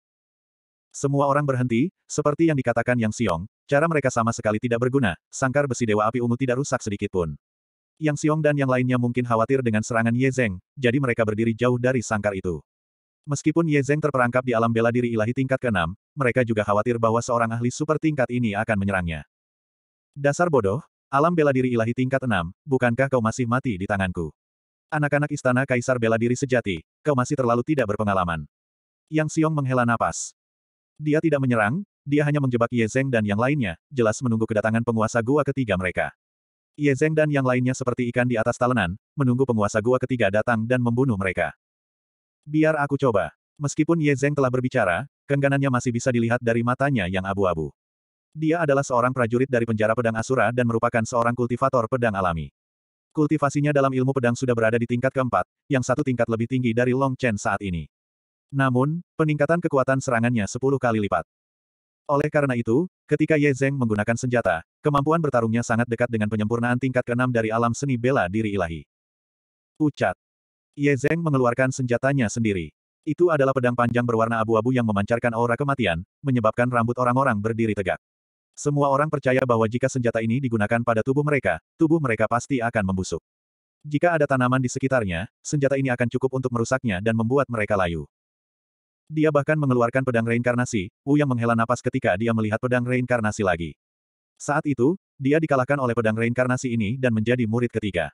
Semua orang berhenti, seperti yang dikatakan Yang Xiong, cara mereka sama sekali tidak berguna, sangkar besi Dewa Api Ungu tidak rusak sedikit pun. Yang Xiong dan yang lainnya mungkin khawatir dengan serangan Ye Zeng, jadi mereka berdiri jauh dari sangkar itu. Meskipun Ye Zeng terperangkap di alam bela diri ilahi tingkat ke-6, mereka juga khawatir bahwa seorang ahli super tingkat ini akan menyerangnya. Dasar bodoh, alam bela diri ilahi tingkat 6, bukankah kau masih mati di tanganku? Anak-anak istana kaisar bela diri sejati, kau masih terlalu tidak berpengalaman. Yang Xiong menghela napas. Dia tidak menyerang, dia hanya menjebak Ye Zeng dan yang lainnya, jelas menunggu kedatangan penguasa gua ketiga mereka. Ye Zeng dan yang lainnya seperti ikan di atas talenan, menunggu penguasa gua ketiga datang dan membunuh mereka. Biar aku coba. Meskipun Ye Zeng telah berbicara, Kengganannya masih bisa dilihat dari matanya yang abu-abu. Dia adalah seorang prajurit dari penjara pedang Asura dan merupakan seorang kultivator pedang alami. Kultivasinya dalam ilmu pedang sudah berada di tingkat keempat, yang satu tingkat lebih tinggi dari Long Chen saat ini. Namun, peningkatan kekuatan serangannya sepuluh kali lipat. Oleh karena itu, ketika Ye Zeng menggunakan senjata, kemampuan bertarungnya sangat dekat dengan penyempurnaan tingkat ke-6 dari alam seni bela diri ilahi. Pucat. Ye Zeng mengeluarkan senjatanya sendiri. Itu adalah pedang panjang berwarna abu-abu yang memancarkan aura kematian, menyebabkan rambut orang-orang berdiri tegak. Semua orang percaya bahwa jika senjata ini digunakan pada tubuh mereka, tubuh mereka pasti akan membusuk. Jika ada tanaman di sekitarnya, senjata ini akan cukup untuk merusaknya dan membuat mereka layu. Dia bahkan mengeluarkan pedang reinkarnasi, Wu yang menghela napas ketika dia melihat pedang reinkarnasi lagi. Saat itu, dia dikalahkan oleh pedang reinkarnasi ini dan menjadi murid ketiga.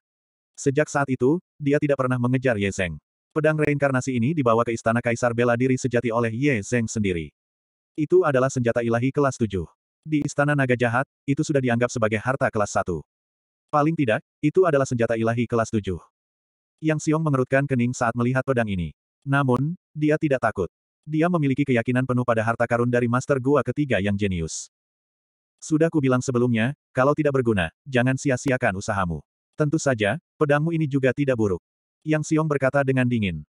Sejak saat itu, dia tidak pernah mengejar Ye Zeng. Pedang reinkarnasi ini dibawa ke istana Kaisar bela diri sejati oleh Ye Zeng sendiri. Itu adalah senjata ilahi kelas 7. Di Istana Naga Jahat, itu sudah dianggap sebagai harta kelas 1. Paling tidak, itu adalah senjata ilahi kelas 7. Yang Siong mengerutkan kening saat melihat pedang ini. Namun, dia tidak takut. Dia memiliki keyakinan penuh pada harta karun dari Master Gua ketiga yang jenius. Sudah kubilang sebelumnya, kalau tidak berguna, jangan sia-siakan usahamu. Tentu saja, pedangmu ini juga tidak buruk. Yang Siong berkata dengan dingin.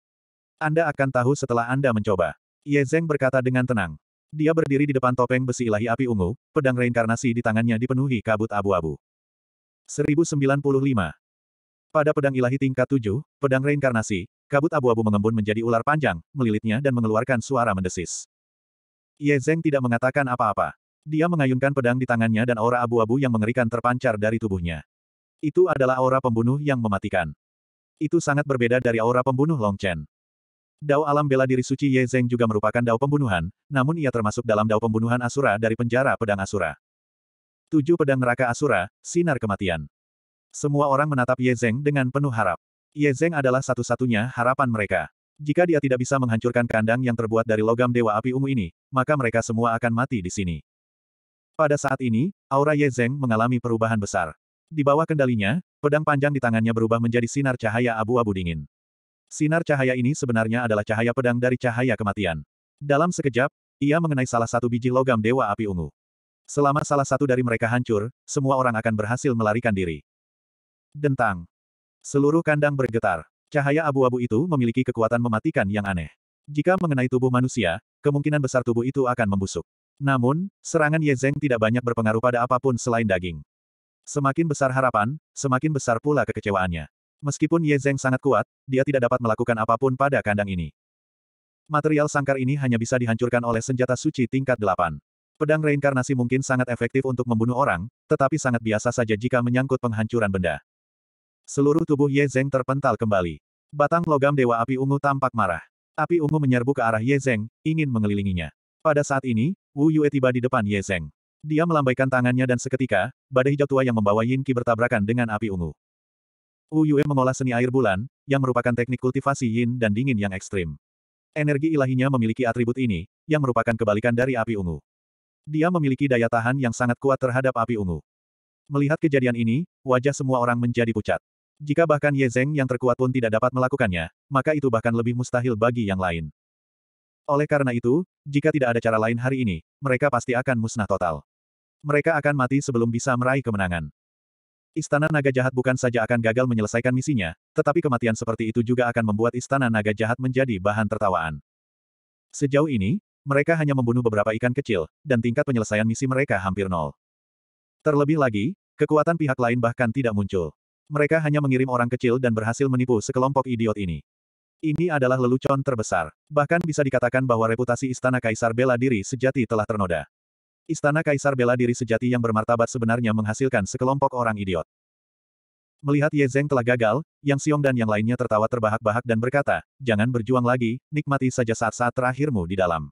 Anda akan tahu setelah Anda mencoba. Ye Zeng berkata dengan tenang. Dia berdiri di depan topeng besi ilahi api ungu, pedang reinkarnasi di tangannya dipenuhi kabut abu-abu. 1095. Pada pedang ilahi tingkat 7, pedang reinkarnasi, Kabut abu-abu mengembun menjadi ular panjang, melilitnya dan mengeluarkan suara mendesis. Ye Zeng tidak mengatakan apa-apa. Dia mengayunkan pedang di tangannya dan aura abu-abu yang mengerikan terpancar dari tubuhnya. Itu adalah aura pembunuh yang mematikan. Itu sangat berbeda dari aura pembunuh Long Chen. Dao alam bela diri suci Ye Zeng juga merupakan dao pembunuhan, namun ia termasuk dalam dao pembunuhan Asura dari penjara pedang Asura. Tujuh pedang neraka Asura, sinar kematian. Semua orang menatap Ye Zeng dengan penuh harap. Ye Zeng adalah satu-satunya harapan mereka. Jika dia tidak bisa menghancurkan kandang yang terbuat dari logam Dewa Api Ungu ini, maka mereka semua akan mati di sini. Pada saat ini, aura Ye Zeng mengalami perubahan besar. Di bawah kendalinya, pedang panjang di tangannya berubah menjadi sinar cahaya abu-abu dingin. Sinar cahaya ini sebenarnya adalah cahaya pedang dari cahaya kematian. Dalam sekejap, ia mengenai salah satu biji logam Dewa Api Ungu. Selama salah satu dari mereka hancur, semua orang akan berhasil melarikan diri. Dentang. Seluruh kandang bergetar. Cahaya abu-abu itu memiliki kekuatan mematikan yang aneh. Jika mengenai tubuh manusia, kemungkinan besar tubuh itu akan membusuk. Namun, serangan Ye Zeng tidak banyak berpengaruh pada apapun selain daging. Semakin besar harapan, semakin besar pula kekecewaannya. Meskipun Ye Zeng sangat kuat, dia tidak dapat melakukan apapun pada kandang ini. Material sangkar ini hanya bisa dihancurkan oleh senjata suci tingkat 8. Pedang reinkarnasi mungkin sangat efektif untuk membunuh orang, tetapi sangat biasa saja jika menyangkut penghancuran benda. Seluruh tubuh Ye Zeng terpental kembali. Batang logam Dewa Api Ungu tampak marah. Api ungu menyerbu ke arah Ye Zeng, ingin mengelilinginya. Pada saat ini, Wu Yue tiba di depan Ye Zeng. Dia melambaikan tangannya dan seketika, badai hijau tua yang membawa Yin Qi bertabrakan dengan api ungu. Wu Yue mengolah seni air bulan, yang merupakan teknik kultivasi Yin dan dingin yang ekstrim. Energi ilahinya memiliki atribut ini, yang merupakan kebalikan dari api ungu. Dia memiliki daya tahan yang sangat kuat terhadap api ungu. Melihat kejadian ini, wajah semua orang menjadi pucat. Jika bahkan Ye Zeng yang terkuat pun tidak dapat melakukannya, maka itu bahkan lebih mustahil bagi yang lain. Oleh karena itu, jika tidak ada cara lain hari ini, mereka pasti akan musnah total. Mereka akan mati sebelum bisa meraih kemenangan. Istana Naga Jahat bukan saja akan gagal menyelesaikan misinya, tetapi kematian seperti itu juga akan membuat Istana Naga Jahat menjadi bahan tertawaan. Sejauh ini, mereka hanya membunuh beberapa ikan kecil, dan tingkat penyelesaian misi mereka hampir nol. Terlebih lagi, kekuatan pihak lain bahkan tidak muncul. Mereka hanya mengirim orang kecil dan berhasil menipu sekelompok idiot ini. Ini adalah lelucon terbesar. Bahkan bisa dikatakan bahwa reputasi Istana Kaisar Bela Diri sejati telah ternoda. Istana Kaisar Bela Diri sejati yang bermartabat sebenarnya menghasilkan sekelompok orang idiot. Melihat Ye Zeng telah gagal, Yang Xiong dan yang lainnya tertawa terbahak-bahak dan berkata, jangan berjuang lagi, nikmati saja saat-saat terakhirmu di dalam.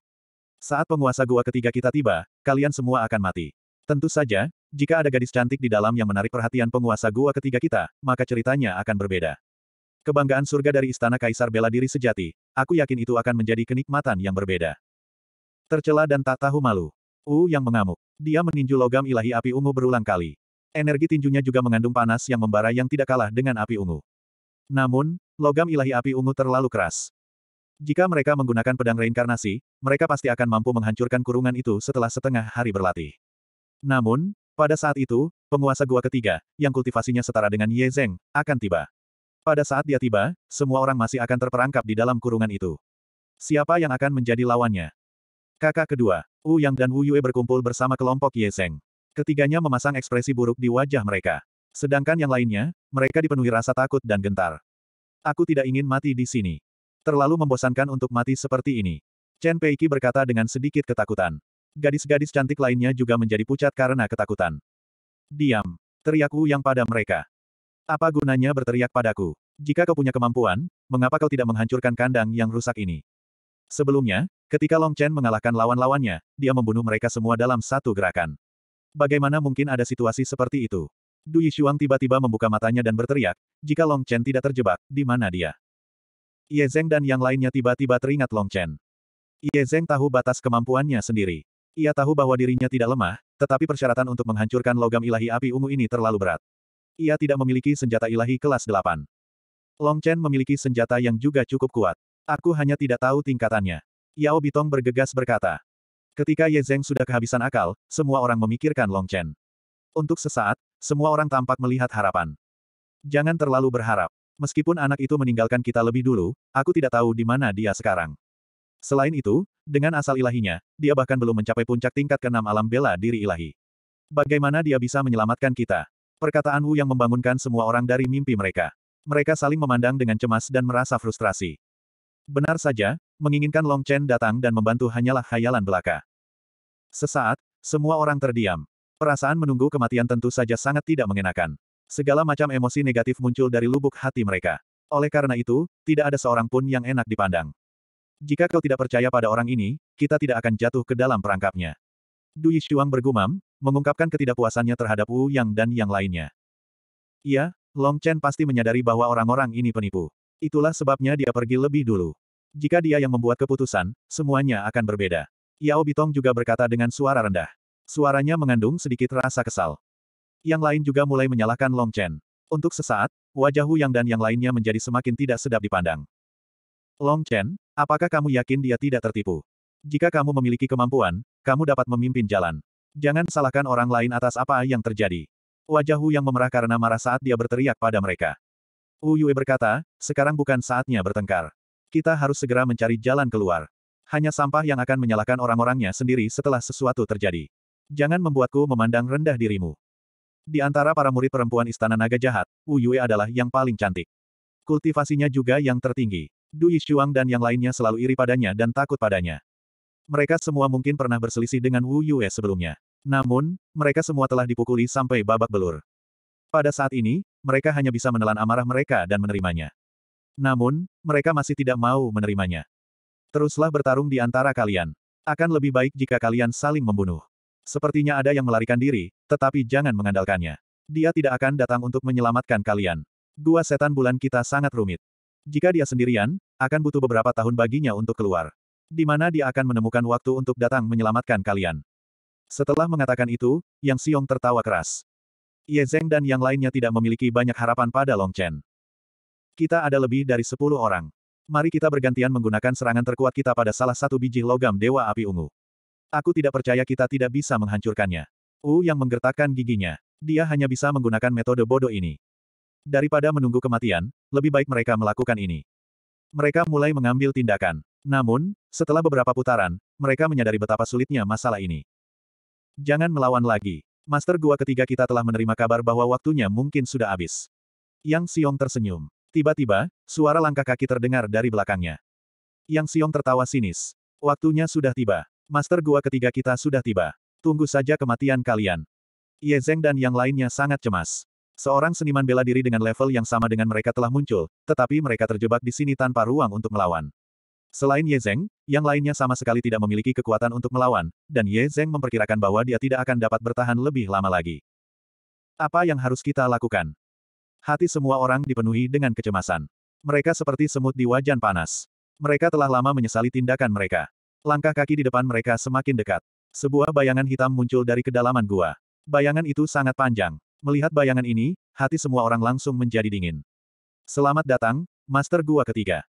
Saat penguasa gua ketiga kita tiba, kalian semua akan mati. Tentu saja, jika ada gadis cantik di dalam yang menarik perhatian penguasa gua ketiga kita, maka ceritanya akan berbeda. Kebanggaan surga dari istana kaisar bela diri sejati, aku yakin itu akan menjadi kenikmatan yang berbeda. Tercela dan tak tahu malu. U yang mengamuk. Dia meninju logam ilahi api ungu berulang kali. Energi tinjunya juga mengandung panas yang membara yang tidak kalah dengan api ungu. Namun, logam ilahi api ungu terlalu keras. Jika mereka menggunakan pedang reinkarnasi, mereka pasti akan mampu menghancurkan kurungan itu setelah setengah hari berlatih. Namun, pada saat itu, penguasa gua ketiga, yang kultivasinya setara dengan Ye Zeng, akan tiba. Pada saat dia tiba, semua orang masih akan terperangkap di dalam kurungan itu. Siapa yang akan menjadi lawannya? Kakak kedua, Wu Yang dan Wu Yue berkumpul bersama kelompok Ye Zeng. Ketiganya memasang ekspresi buruk di wajah mereka. Sedangkan yang lainnya, mereka dipenuhi rasa takut dan gentar. Aku tidak ingin mati di sini. Terlalu membosankan untuk mati seperti ini. Chen Peiki berkata dengan sedikit ketakutan. Gadis-gadis cantik lainnya juga menjadi pucat karena ketakutan. Diam. Teriak yang pada mereka. Apa gunanya berteriak padaku? Jika kau punya kemampuan, mengapa kau tidak menghancurkan kandang yang rusak ini? Sebelumnya, ketika Long Chen mengalahkan lawan-lawannya, dia membunuh mereka semua dalam satu gerakan. Bagaimana mungkin ada situasi seperti itu? Du Yishuang tiba-tiba membuka matanya dan berteriak, jika Long Chen tidak terjebak, di mana dia? Ye Zeng dan yang lainnya tiba-tiba teringat Long Chen. Ye Zeng tahu batas kemampuannya sendiri. Ia tahu bahwa dirinya tidak lemah, tetapi persyaratan untuk menghancurkan logam ilahi api ungu ini terlalu berat. Ia tidak memiliki senjata ilahi kelas 8. Long Chen memiliki senjata yang juga cukup kuat. Aku hanya tidak tahu tingkatannya. Yao Bitong bergegas berkata. Ketika Ye Zeng sudah kehabisan akal, semua orang memikirkan Long Chen. Untuk sesaat, semua orang tampak melihat harapan. Jangan terlalu berharap. Meskipun anak itu meninggalkan kita lebih dulu, aku tidak tahu di mana dia sekarang. Selain itu, dengan asal ilahinya, dia bahkan belum mencapai puncak tingkat keenam alam bela diri ilahi. Bagaimana dia bisa menyelamatkan kita? Perkataan Wu yang membangunkan semua orang dari mimpi mereka. Mereka saling memandang dengan cemas dan merasa frustrasi. Benar saja, menginginkan Long Chen datang dan membantu hanyalah khayalan belaka. Sesaat, semua orang terdiam. Perasaan menunggu kematian tentu saja sangat tidak mengenakan. Segala macam emosi negatif muncul dari lubuk hati mereka. Oleh karena itu, tidak ada seorang pun yang enak dipandang. Jika kau tidak percaya pada orang ini, kita tidak akan jatuh ke dalam perangkapnya. Dui Yishuang bergumam, mengungkapkan ketidakpuasannya terhadap Wu Yang dan yang lainnya. Ya, Long Chen pasti menyadari bahwa orang-orang ini penipu. Itulah sebabnya dia pergi lebih dulu. Jika dia yang membuat keputusan, semuanya akan berbeda. Yao Bitong juga berkata dengan suara rendah. Suaranya mengandung sedikit rasa kesal. Yang lain juga mulai menyalahkan Long Chen. Untuk sesaat, wajah Wu Yang dan yang lainnya menjadi semakin tidak sedap dipandang. Long Chen, apakah kamu yakin dia tidak tertipu? Jika kamu memiliki kemampuan, kamu dapat memimpin jalan. Jangan salahkan orang lain atas apa yang terjadi. Wajah Hu yang memerah karena marah saat dia berteriak pada mereka. Wu Yue berkata, sekarang bukan saatnya bertengkar. Kita harus segera mencari jalan keluar. Hanya sampah yang akan menyalahkan orang-orangnya sendiri setelah sesuatu terjadi. Jangan membuatku memandang rendah dirimu. Di antara para murid perempuan Istana Naga Jahat, Wu Yue adalah yang paling cantik. Kultivasinya juga yang tertinggi. Du Yishuang dan yang lainnya selalu iri padanya dan takut padanya. Mereka semua mungkin pernah berselisih dengan Wu Yue sebelumnya. Namun, mereka semua telah dipukuli sampai babak belur. Pada saat ini, mereka hanya bisa menelan amarah mereka dan menerimanya. Namun, mereka masih tidak mau menerimanya. Teruslah bertarung di antara kalian. Akan lebih baik jika kalian saling membunuh. Sepertinya ada yang melarikan diri, tetapi jangan mengandalkannya. Dia tidak akan datang untuk menyelamatkan kalian. Dua setan bulan kita sangat rumit. Jika dia sendirian, akan butuh beberapa tahun baginya untuk keluar. Di mana dia akan menemukan waktu untuk datang menyelamatkan kalian. Setelah mengatakan itu, Yang Xiong tertawa keras. Ye Zeng dan yang lainnya tidak memiliki banyak harapan pada Long Chen. Kita ada lebih dari sepuluh orang. Mari kita bergantian menggunakan serangan terkuat kita pada salah satu biji logam Dewa Api Ungu. Aku tidak percaya kita tidak bisa menghancurkannya. Wu yang menggertakkan giginya. Dia hanya bisa menggunakan metode bodoh ini. Daripada menunggu kematian, lebih baik mereka melakukan ini. Mereka mulai mengambil tindakan. Namun, setelah beberapa putaran, mereka menyadari betapa sulitnya masalah ini. Jangan melawan lagi. Master Gua ketiga kita telah menerima kabar bahwa waktunya mungkin sudah habis. Yang Siong tersenyum. Tiba-tiba, suara langkah kaki terdengar dari belakangnya. Yang Siong tertawa sinis. Waktunya sudah tiba. Master Gua ketiga kita sudah tiba. Tunggu saja kematian kalian. Ye Zeng dan yang lainnya sangat cemas. Seorang seniman bela diri dengan level yang sama dengan mereka telah muncul, tetapi mereka terjebak di sini tanpa ruang untuk melawan. Selain Ye Zeng, yang lainnya sama sekali tidak memiliki kekuatan untuk melawan, dan Ye Zeng memperkirakan bahwa dia tidak akan dapat bertahan lebih lama lagi. Apa yang harus kita lakukan? Hati semua orang dipenuhi dengan kecemasan. Mereka seperti semut di wajan panas. Mereka telah lama menyesali tindakan mereka. Langkah kaki di depan mereka semakin dekat. Sebuah bayangan hitam muncul dari kedalaman gua. Bayangan itu sangat panjang. Melihat bayangan ini, hati semua orang langsung menjadi dingin. Selamat datang, Master Gua ketiga.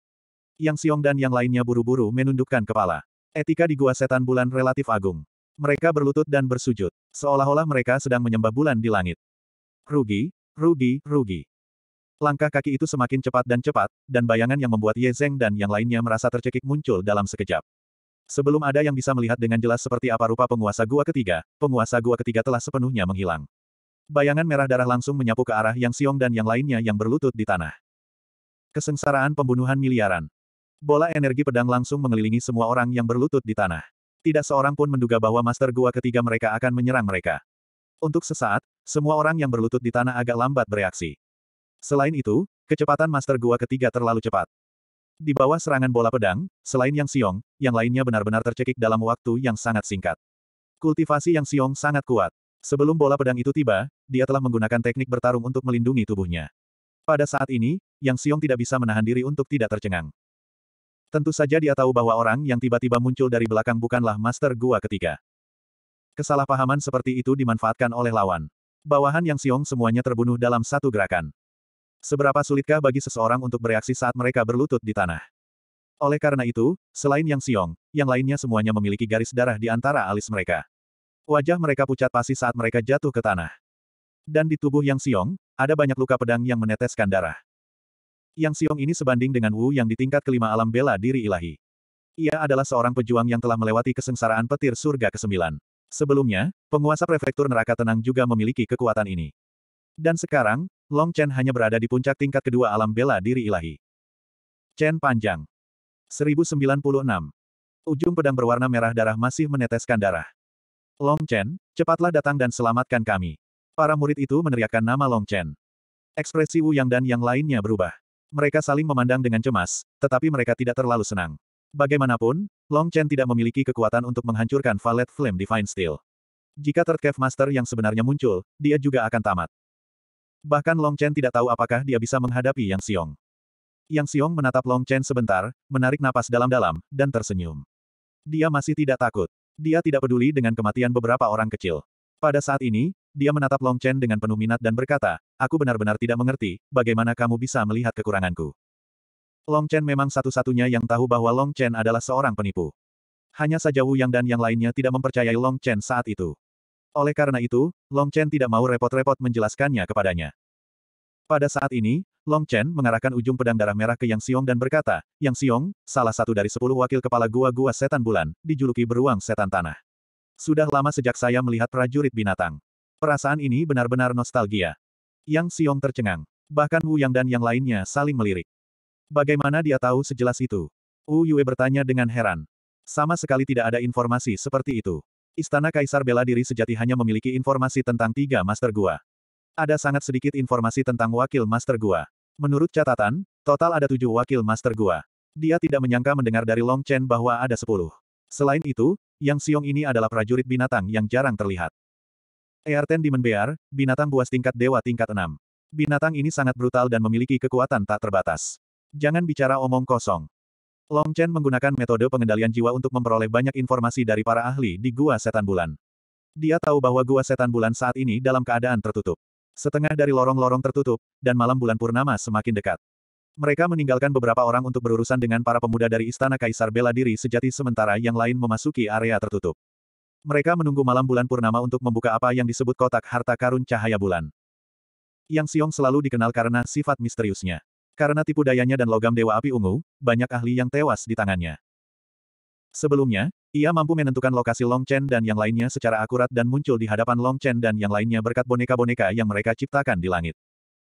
Yang Siong dan yang lainnya buru-buru menundukkan kepala. Etika di Gua Setan Bulan relatif agung. Mereka berlutut dan bersujud, seolah-olah mereka sedang menyembah bulan di langit. Rugi, rugi, rugi. Langkah kaki itu semakin cepat dan cepat, dan bayangan yang membuat Ye Zeng dan yang lainnya merasa tercekik muncul dalam sekejap. Sebelum ada yang bisa melihat dengan jelas seperti apa rupa penguasa gua ketiga, penguasa gua ketiga telah sepenuhnya menghilang. Bayangan merah darah langsung menyapu ke arah Yang Xiong dan yang lainnya yang berlutut di tanah. Kesengsaraan pembunuhan miliaran. Bola energi pedang langsung mengelilingi semua orang yang berlutut di tanah. Tidak seorang pun menduga bahwa Master Gua ketiga mereka akan menyerang mereka. Untuk sesaat, semua orang yang berlutut di tanah agak lambat bereaksi. Selain itu, kecepatan Master Gua ketiga terlalu cepat. Di bawah serangan bola pedang, selain Yang Xiong, yang lainnya benar-benar tercekik dalam waktu yang sangat singkat. Kultivasi Yang Xiong sangat kuat. Sebelum bola pedang itu tiba, dia telah menggunakan teknik bertarung untuk melindungi tubuhnya. Pada saat ini, Yang Xiong tidak bisa menahan diri untuk tidak tercengang. Tentu saja dia tahu bahwa orang yang tiba-tiba muncul dari belakang bukanlah Master Gua ketiga. Kesalahpahaman seperti itu dimanfaatkan oleh lawan. Bawahan Yang Xiong semuanya terbunuh dalam satu gerakan. Seberapa sulitkah bagi seseorang untuk bereaksi saat mereka berlutut di tanah? Oleh karena itu, selain Yang Xiong, yang lainnya semuanya memiliki garis darah di antara alis mereka. Wajah mereka pucat pasi saat mereka jatuh ke tanah. Dan di tubuh Yang Xiong, ada banyak luka pedang yang meneteskan darah. Yang Xiong ini sebanding dengan Wu yang di tingkat kelima alam bela diri ilahi. Ia adalah seorang pejuang yang telah melewati kesengsaraan petir surga ke-9. Sebelumnya, penguasa prefektur neraka tenang juga memiliki kekuatan ini. Dan sekarang, Long Chen hanya berada di puncak tingkat kedua alam bela diri ilahi. Chen Panjang. 1096. Ujung pedang berwarna merah darah masih meneteskan darah. Long Chen, cepatlah datang dan selamatkan kami. Para murid itu meneriakkan nama Long Chen. Ekspresi Wu Yang dan yang lainnya berubah. Mereka saling memandang dengan cemas, tetapi mereka tidak terlalu senang. Bagaimanapun, Long Chen tidak memiliki kekuatan untuk menghancurkan Valet Flame Divine Steel. Jika Third Cave Master yang sebenarnya muncul, dia juga akan tamat. Bahkan Long Chen tidak tahu apakah dia bisa menghadapi Yang Xiong. Yang Xiong menatap Long Chen sebentar, menarik napas dalam-dalam, dan tersenyum. Dia masih tidak takut. Dia tidak peduli dengan kematian beberapa orang kecil. Pada saat ini, dia menatap Long Chen dengan penuh minat dan berkata, aku benar-benar tidak mengerti, bagaimana kamu bisa melihat kekuranganku. Long Chen memang satu-satunya yang tahu bahwa Long Chen adalah seorang penipu. Hanya saja Wu Yang dan yang lainnya tidak mempercayai Long Chen saat itu. Oleh karena itu, Long Chen tidak mau repot-repot menjelaskannya kepadanya. Pada saat ini, Long Chen mengarahkan ujung pedang darah merah ke Yang Xiong dan berkata, Yang Xiong, salah satu dari sepuluh wakil kepala gua-gua setan bulan, dijuluki beruang setan tanah. Sudah lama sejak saya melihat prajurit binatang. Perasaan ini benar-benar nostalgia. Yang Xiong tercengang. Bahkan Wu Yang dan yang lainnya saling melirik. Bagaimana dia tahu sejelas itu? Wu Yue bertanya dengan heran. Sama sekali tidak ada informasi seperti itu. Istana Kaisar bela diri sejati hanya memiliki informasi tentang tiga master gua. Ada sangat sedikit informasi tentang wakil master gua. Menurut catatan, total ada tujuh wakil master gua. Dia tidak menyangka mendengar dari Long Chen bahwa ada sepuluh. Selain itu, Yang Xiong ini adalah prajurit binatang yang jarang terlihat. Earten Demon Bear, binatang buas tingkat dewa tingkat enam. Binatang ini sangat brutal dan memiliki kekuatan tak terbatas. Jangan bicara omong kosong. Long Chen menggunakan metode pengendalian jiwa untuk memperoleh banyak informasi dari para ahli di Gua Setan Bulan. Dia tahu bahwa Gua Setan Bulan saat ini dalam keadaan tertutup setengah dari lorong-lorong tertutup, dan malam bulan purnama semakin dekat. Mereka meninggalkan beberapa orang untuk berurusan dengan para pemuda dari Istana Kaisar Bela Diri sejati sementara yang lain memasuki area tertutup. Mereka menunggu malam bulan purnama untuk membuka apa yang disebut kotak harta karun cahaya bulan. Yang Siong selalu dikenal karena sifat misteriusnya. Karena tipu dayanya dan logam Dewa Api Ungu, banyak ahli yang tewas di tangannya. Sebelumnya, ia mampu menentukan lokasi Long Chen dan yang lainnya secara akurat dan muncul di hadapan Long Chen dan yang lainnya berkat boneka-boneka yang mereka ciptakan di langit.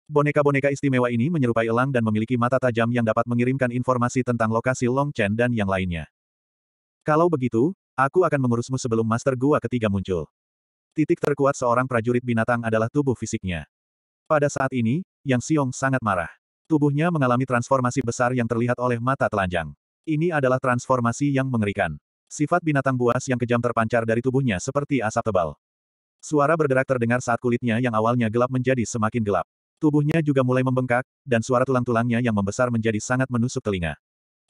Boneka-boneka istimewa ini menyerupai elang dan memiliki mata tajam yang dapat mengirimkan informasi tentang lokasi Long Chen dan yang lainnya. Kalau begitu, aku akan mengurusmu sebelum Master Gua ketiga muncul. Titik terkuat seorang prajurit binatang adalah tubuh fisiknya. Pada saat ini, Yang Xiong sangat marah. Tubuhnya mengalami transformasi besar yang terlihat oleh mata telanjang. Ini adalah transformasi yang mengerikan. Sifat binatang buas yang kejam terpancar dari tubuhnya seperti asap tebal. Suara berderak terdengar saat kulitnya yang awalnya gelap menjadi semakin gelap. Tubuhnya juga mulai membengkak, dan suara tulang-tulangnya yang membesar menjadi sangat menusuk telinga.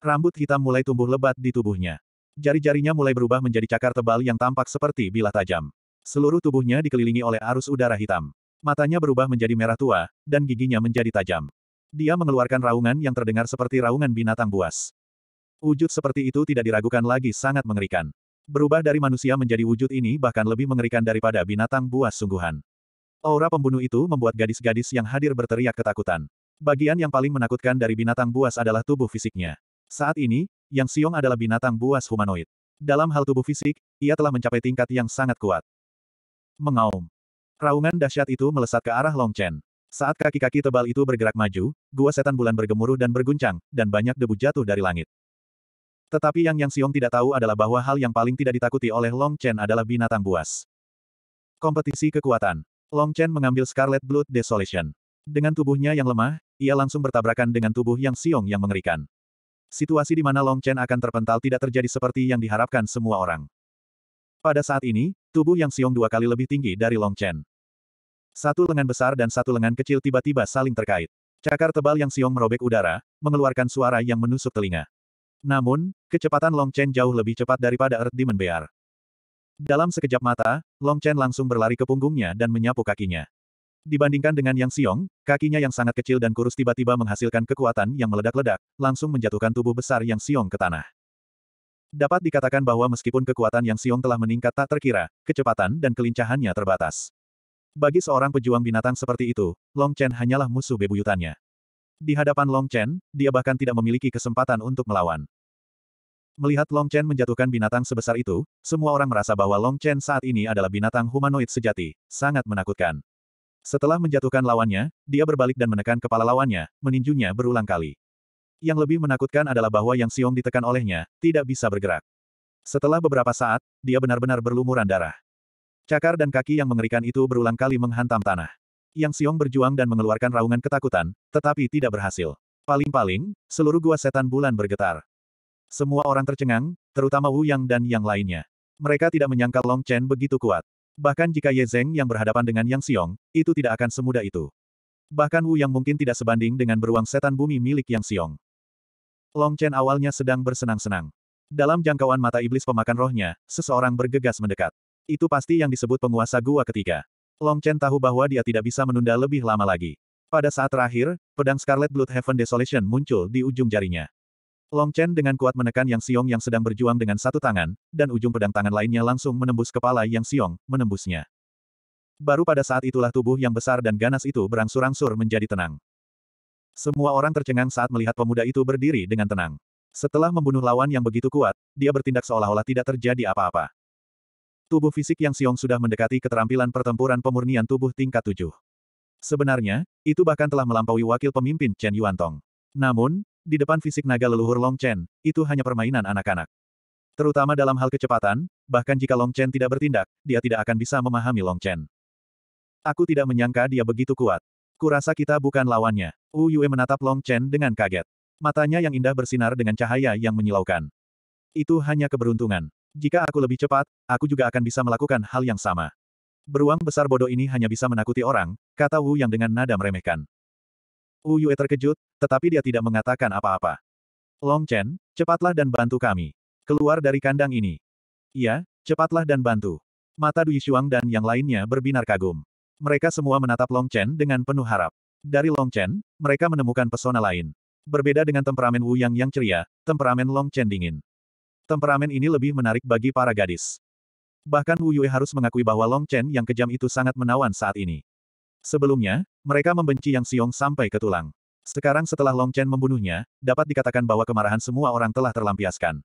Rambut hitam mulai tumbuh lebat di tubuhnya. Jari-jarinya mulai berubah menjadi cakar tebal yang tampak seperti bilah tajam. Seluruh tubuhnya dikelilingi oleh arus udara hitam. Matanya berubah menjadi merah tua, dan giginya menjadi tajam. Dia mengeluarkan raungan yang terdengar seperti raungan binatang buas. Wujud seperti itu tidak diragukan lagi sangat mengerikan. Berubah dari manusia menjadi wujud ini bahkan lebih mengerikan daripada binatang buas sungguhan. Aura pembunuh itu membuat gadis-gadis yang hadir berteriak ketakutan. Bagian yang paling menakutkan dari binatang buas adalah tubuh fisiknya. Saat ini, Yang Siong adalah binatang buas humanoid. Dalam hal tubuh fisik, ia telah mencapai tingkat yang sangat kuat. Mengaum. Raungan dahsyat itu melesat ke arah Long Chen. Saat kaki-kaki tebal itu bergerak maju, gua setan bulan bergemuruh dan berguncang, dan banyak debu jatuh dari langit. Tetapi yang Yang Xiong tidak tahu adalah bahwa hal yang paling tidak ditakuti oleh Long Chen adalah binatang buas. Kompetisi kekuatan. Long Chen mengambil Scarlet Blood Desolation. Dengan tubuhnya yang lemah, ia langsung bertabrakan dengan tubuh Yang Xiong yang mengerikan. Situasi di mana Long Chen akan terpental tidak terjadi seperti yang diharapkan semua orang. Pada saat ini, tubuh Yang Xiong dua kali lebih tinggi dari Long Chen. Satu lengan besar dan satu lengan kecil tiba-tiba saling terkait. Cakar tebal Yang Xiong merobek udara, mengeluarkan suara yang menusuk telinga. Namun, kecepatan Long Chen jauh lebih cepat daripada Earth Demon Bear. Dalam sekejap mata, Long Chen langsung berlari ke punggungnya dan menyapu kakinya. Dibandingkan dengan Yang Xiong, kakinya yang sangat kecil dan kurus tiba-tiba menghasilkan kekuatan yang meledak-ledak, langsung menjatuhkan tubuh besar Yang Xiong ke tanah. Dapat dikatakan bahwa meskipun kekuatan Yang Xiong telah meningkat tak terkira, kecepatan dan kelincahannya terbatas. Bagi seorang pejuang binatang seperti itu, Long Chen hanyalah musuh bebuyutannya. Di hadapan Long Chen, dia bahkan tidak memiliki kesempatan untuk melawan. Melihat Long Chen menjatuhkan binatang sebesar itu, semua orang merasa bahwa Long Chen saat ini adalah binatang humanoid sejati, sangat menakutkan. Setelah menjatuhkan lawannya, dia berbalik dan menekan kepala lawannya, meninjunya berulang kali. Yang lebih menakutkan adalah bahwa Yang Xiong ditekan olehnya, tidak bisa bergerak. Setelah beberapa saat, dia benar-benar berlumuran darah. Cakar dan kaki yang mengerikan itu berulang kali menghantam tanah. Yang Xiong berjuang dan mengeluarkan raungan ketakutan, tetapi tidak berhasil. Paling-paling, seluruh gua setan bulan bergetar. Semua orang tercengang, terutama Wu Yang dan yang lainnya. Mereka tidak menyangka Long Chen begitu kuat. Bahkan jika Ye Zeng yang berhadapan dengan Yang Xiong, itu tidak akan semudah itu. Bahkan Wu Yang mungkin tidak sebanding dengan beruang setan bumi milik Yang Xiong. Long Chen awalnya sedang bersenang-senang. Dalam jangkauan mata iblis pemakan rohnya, seseorang bergegas mendekat. Itu pasti yang disebut penguasa gua ketiga. Long Chen tahu bahwa dia tidak bisa menunda lebih lama lagi. Pada saat terakhir, pedang Scarlet Blood Heaven Desolation muncul di ujung jarinya. Long Chen dengan kuat menekan Yang Xiong yang sedang berjuang dengan satu tangan, dan ujung pedang tangan lainnya langsung menembus kepala Yang Xiong, menembusnya. Baru pada saat itulah tubuh yang besar dan ganas itu berangsur-angsur menjadi tenang. Semua orang tercengang saat melihat pemuda itu berdiri dengan tenang. Setelah membunuh lawan yang begitu kuat, dia bertindak seolah-olah tidak terjadi apa-apa. Tubuh fisik Yang Xiong sudah mendekati keterampilan pertempuran pemurnian tubuh tingkat tujuh. Sebenarnya, itu bahkan telah melampaui wakil pemimpin Chen Yuantong. Namun, di depan fisik naga leluhur Long Chen, itu hanya permainan anak-anak. Terutama dalam hal kecepatan, bahkan jika Long Chen tidak bertindak, dia tidak akan bisa memahami Long Chen. Aku tidak menyangka dia begitu kuat. Kurasa kita bukan lawannya. Wu Yue menatap Long Chen dengan kaget. Matanya yang indah bersinar dengan cahaya yang menyilaukan. Itu hanya keberuntungan. Jika aku lebih cepat, aku juga akan bisa melakukan hal yang sama. Beruang besar bodoh ini hanya bisa menakuti orang, kata Wu Yang dengan nada meremehkan. Wu Yue terkejut, tetapi dia tidak mengatakan apa-apa. Long Chen, cepatlah dan bantu kami. Keluar dari kandang ini. Iya, cepatlah dan bantu. Mata Dui Shuang dan yang lainnya berbinar kagum. Mereka semua menatap Long Chen dengan penuh harap. Dari Long Chen, mereka menemukan pesona lain. Berbeda dengan temperamen Wu Yang yang ceria, temperamen Long Chen dingin. Temperamen ini lebih menarik bagi para gadis. Bahkan Wu Yue harus mengakui bahwa Long Chen yang kejam itu sangat menawan saat ini. Sebelumnya, mereka membenci Yang Xiong sampai ke tulang. Sekarang setelah Long Chen membunuhnya, dapat dikatakan bahwa kemarahan semua orang telah terlampiaskan.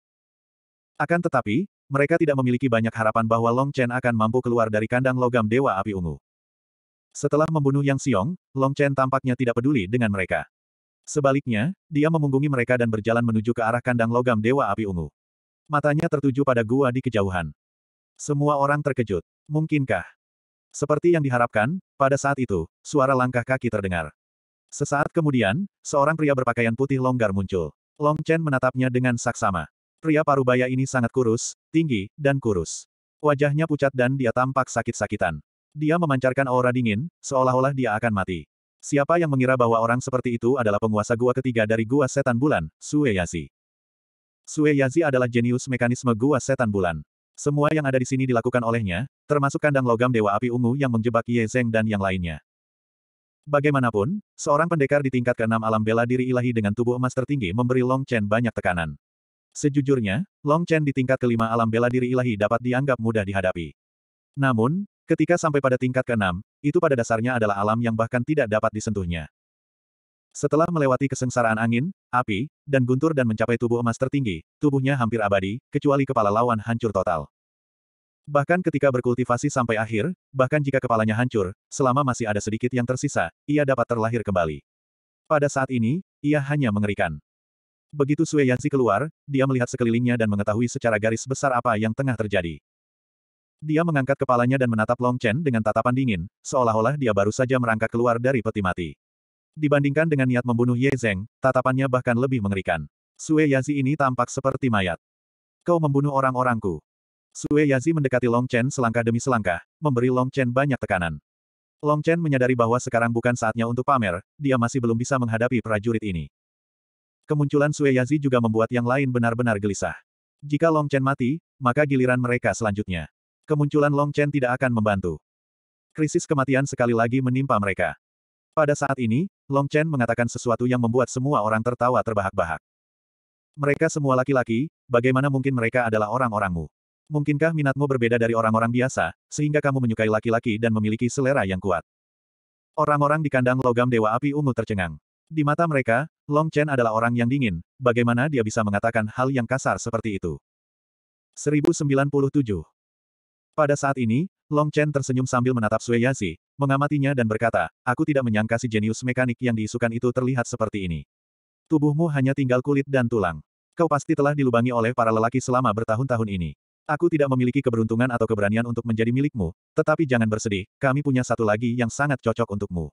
Akan tetapi, mereka tidak memiliki banyak harapan bahwa Long Chen akan mampu keluar dari kandang logam Dewa Api Ungu. Setelah membunuh Yang Xiong, Long Chen tampaknya tidak peduli dengan mereka. Sebaliknya, dia memunggungi mereka dan berjalan menuju ke arah kandang logam Dewa Api Ungu. Matanya tertuju pada gua di kejauhan. Semua orang terkejut. Mungkinkah? Seperti yang diharapkan, pada saat itu, suara langkah kaki terdengar. Sesaat kemudian, seorang pria berpakaian putih longgar muncul. Long Chen menatapnya dengan saksama. Pria parubaya ini sangat kurus, tinggi, dan kurus. Wajahnya pucat dan dia tampak sakit-sakitan. Dia memancarkan aura dingin, seolah-olah dia akan mati. Siapa yang mengira bahwa orang seperti itu adalah penguasa gua ketiga dari gua setan bulan, Sue Sue Yazi adalah jenius mekanisme gua setan bulan. Semua yang ada di sini dilakukan olehnya, termasuk kandang logam Dewa Api Ungu yang menjebak Ye Zeng dan yang lainnya. Bagaimanapun, seorang pendekar di tingkat keenam alam bela diri ilahi dengan tubuh emas tertinggi memberi Long Chen banyak tekanan. Sejujurnya, Long Chen di tingkat kelima alam bela diri ilahi dapat dianggap mudah dihadapi. Namun, ketika sampai pada tingkat keenam, itu pada dasarnya adalah alam yang bahkan tidak dapat disentuhnya. Setelah melewati kesengsaraan angin, api, dan guntur dan mencapai tubuh emas tertinggi, tubuhnya hampir abadi, kecuali kepala lawan hancur total. Bahkan ketika berkultivasi sampai akhir, bahkan jika kepalanya hancur, selama masih ada sedikit yang tersisa, ia dapat terlahir kembali. Pada saat ini, ia hanya mengerikan. Begitu Sue Yanzi keluar, dia melihat sekelilingnya dan mengetahui secara garis besar apa yang tengah terjadi. Dia mengangkat kepalanya dan menatap Long Chen dengan tatapan dingin, seolah-olah dia baru saja merangkak keluar dari peti mati. Dibandingkan dengan niat membunuh Ye Zeng, tatapannya bahkan lebih mengerikan. Sue Yazi ini tampak seperti mayat. Kau membunuh orang-orangku. Sue Yazi mendekati Long Chen selangkah demi selangkah, memberi Long Chen banyak tekanan. Long Chen menyadari bahwa sekarang bukan saatnya untuk pamer, dia masih belum bisa menghadapi prajurit ini. Kemunculan Sue Yazi juga membuat yang lain benar-benar gelisah. Jika Long Chen mati, maka giliran mereka selanjutnya. Kemunculan Long Chen tidak akan membantu. Krisis kematian sekali lagi menimpa mereka. Pada saat ini, Long Chen mengatakan sesuatu yang membuat semua orang tertawa terbahak-bahak. Mereka semua laki-laki, bagaimana mungkin mereka adalah orang-orangmu? Mungkinkah minatmu berbeda dari orang-orang biasa, sehingga kamu menyukai laki-laki dan memiliki selera yang kuat? Orang-orang di kandang logam Dewa Api Ungu tercengang. Di mata mereka, Long Chen adalah orang yang dingin, bagaimana dia bisa mengatakan hal yang kasar seperti itu? 1097 Pada saat ini, Long Chen tersenyum sambil menatap Sui Yasi, mengamatinya dan berkata, aku tidak menyangka si jenius mekanik yang diisukan itu terlihat seperti ini. Tubuhmu hanya tinggal kulit dan tulang. Kau pasti telah dilubangi oleh para lelaki selama bertahun-tahun ini. Aku tidak memiliki keberuntungan atau keberanian untuk menjadi milikmu, tetapi jangan bersedih, kami punya satu lagi yang sangat cocok untukmu.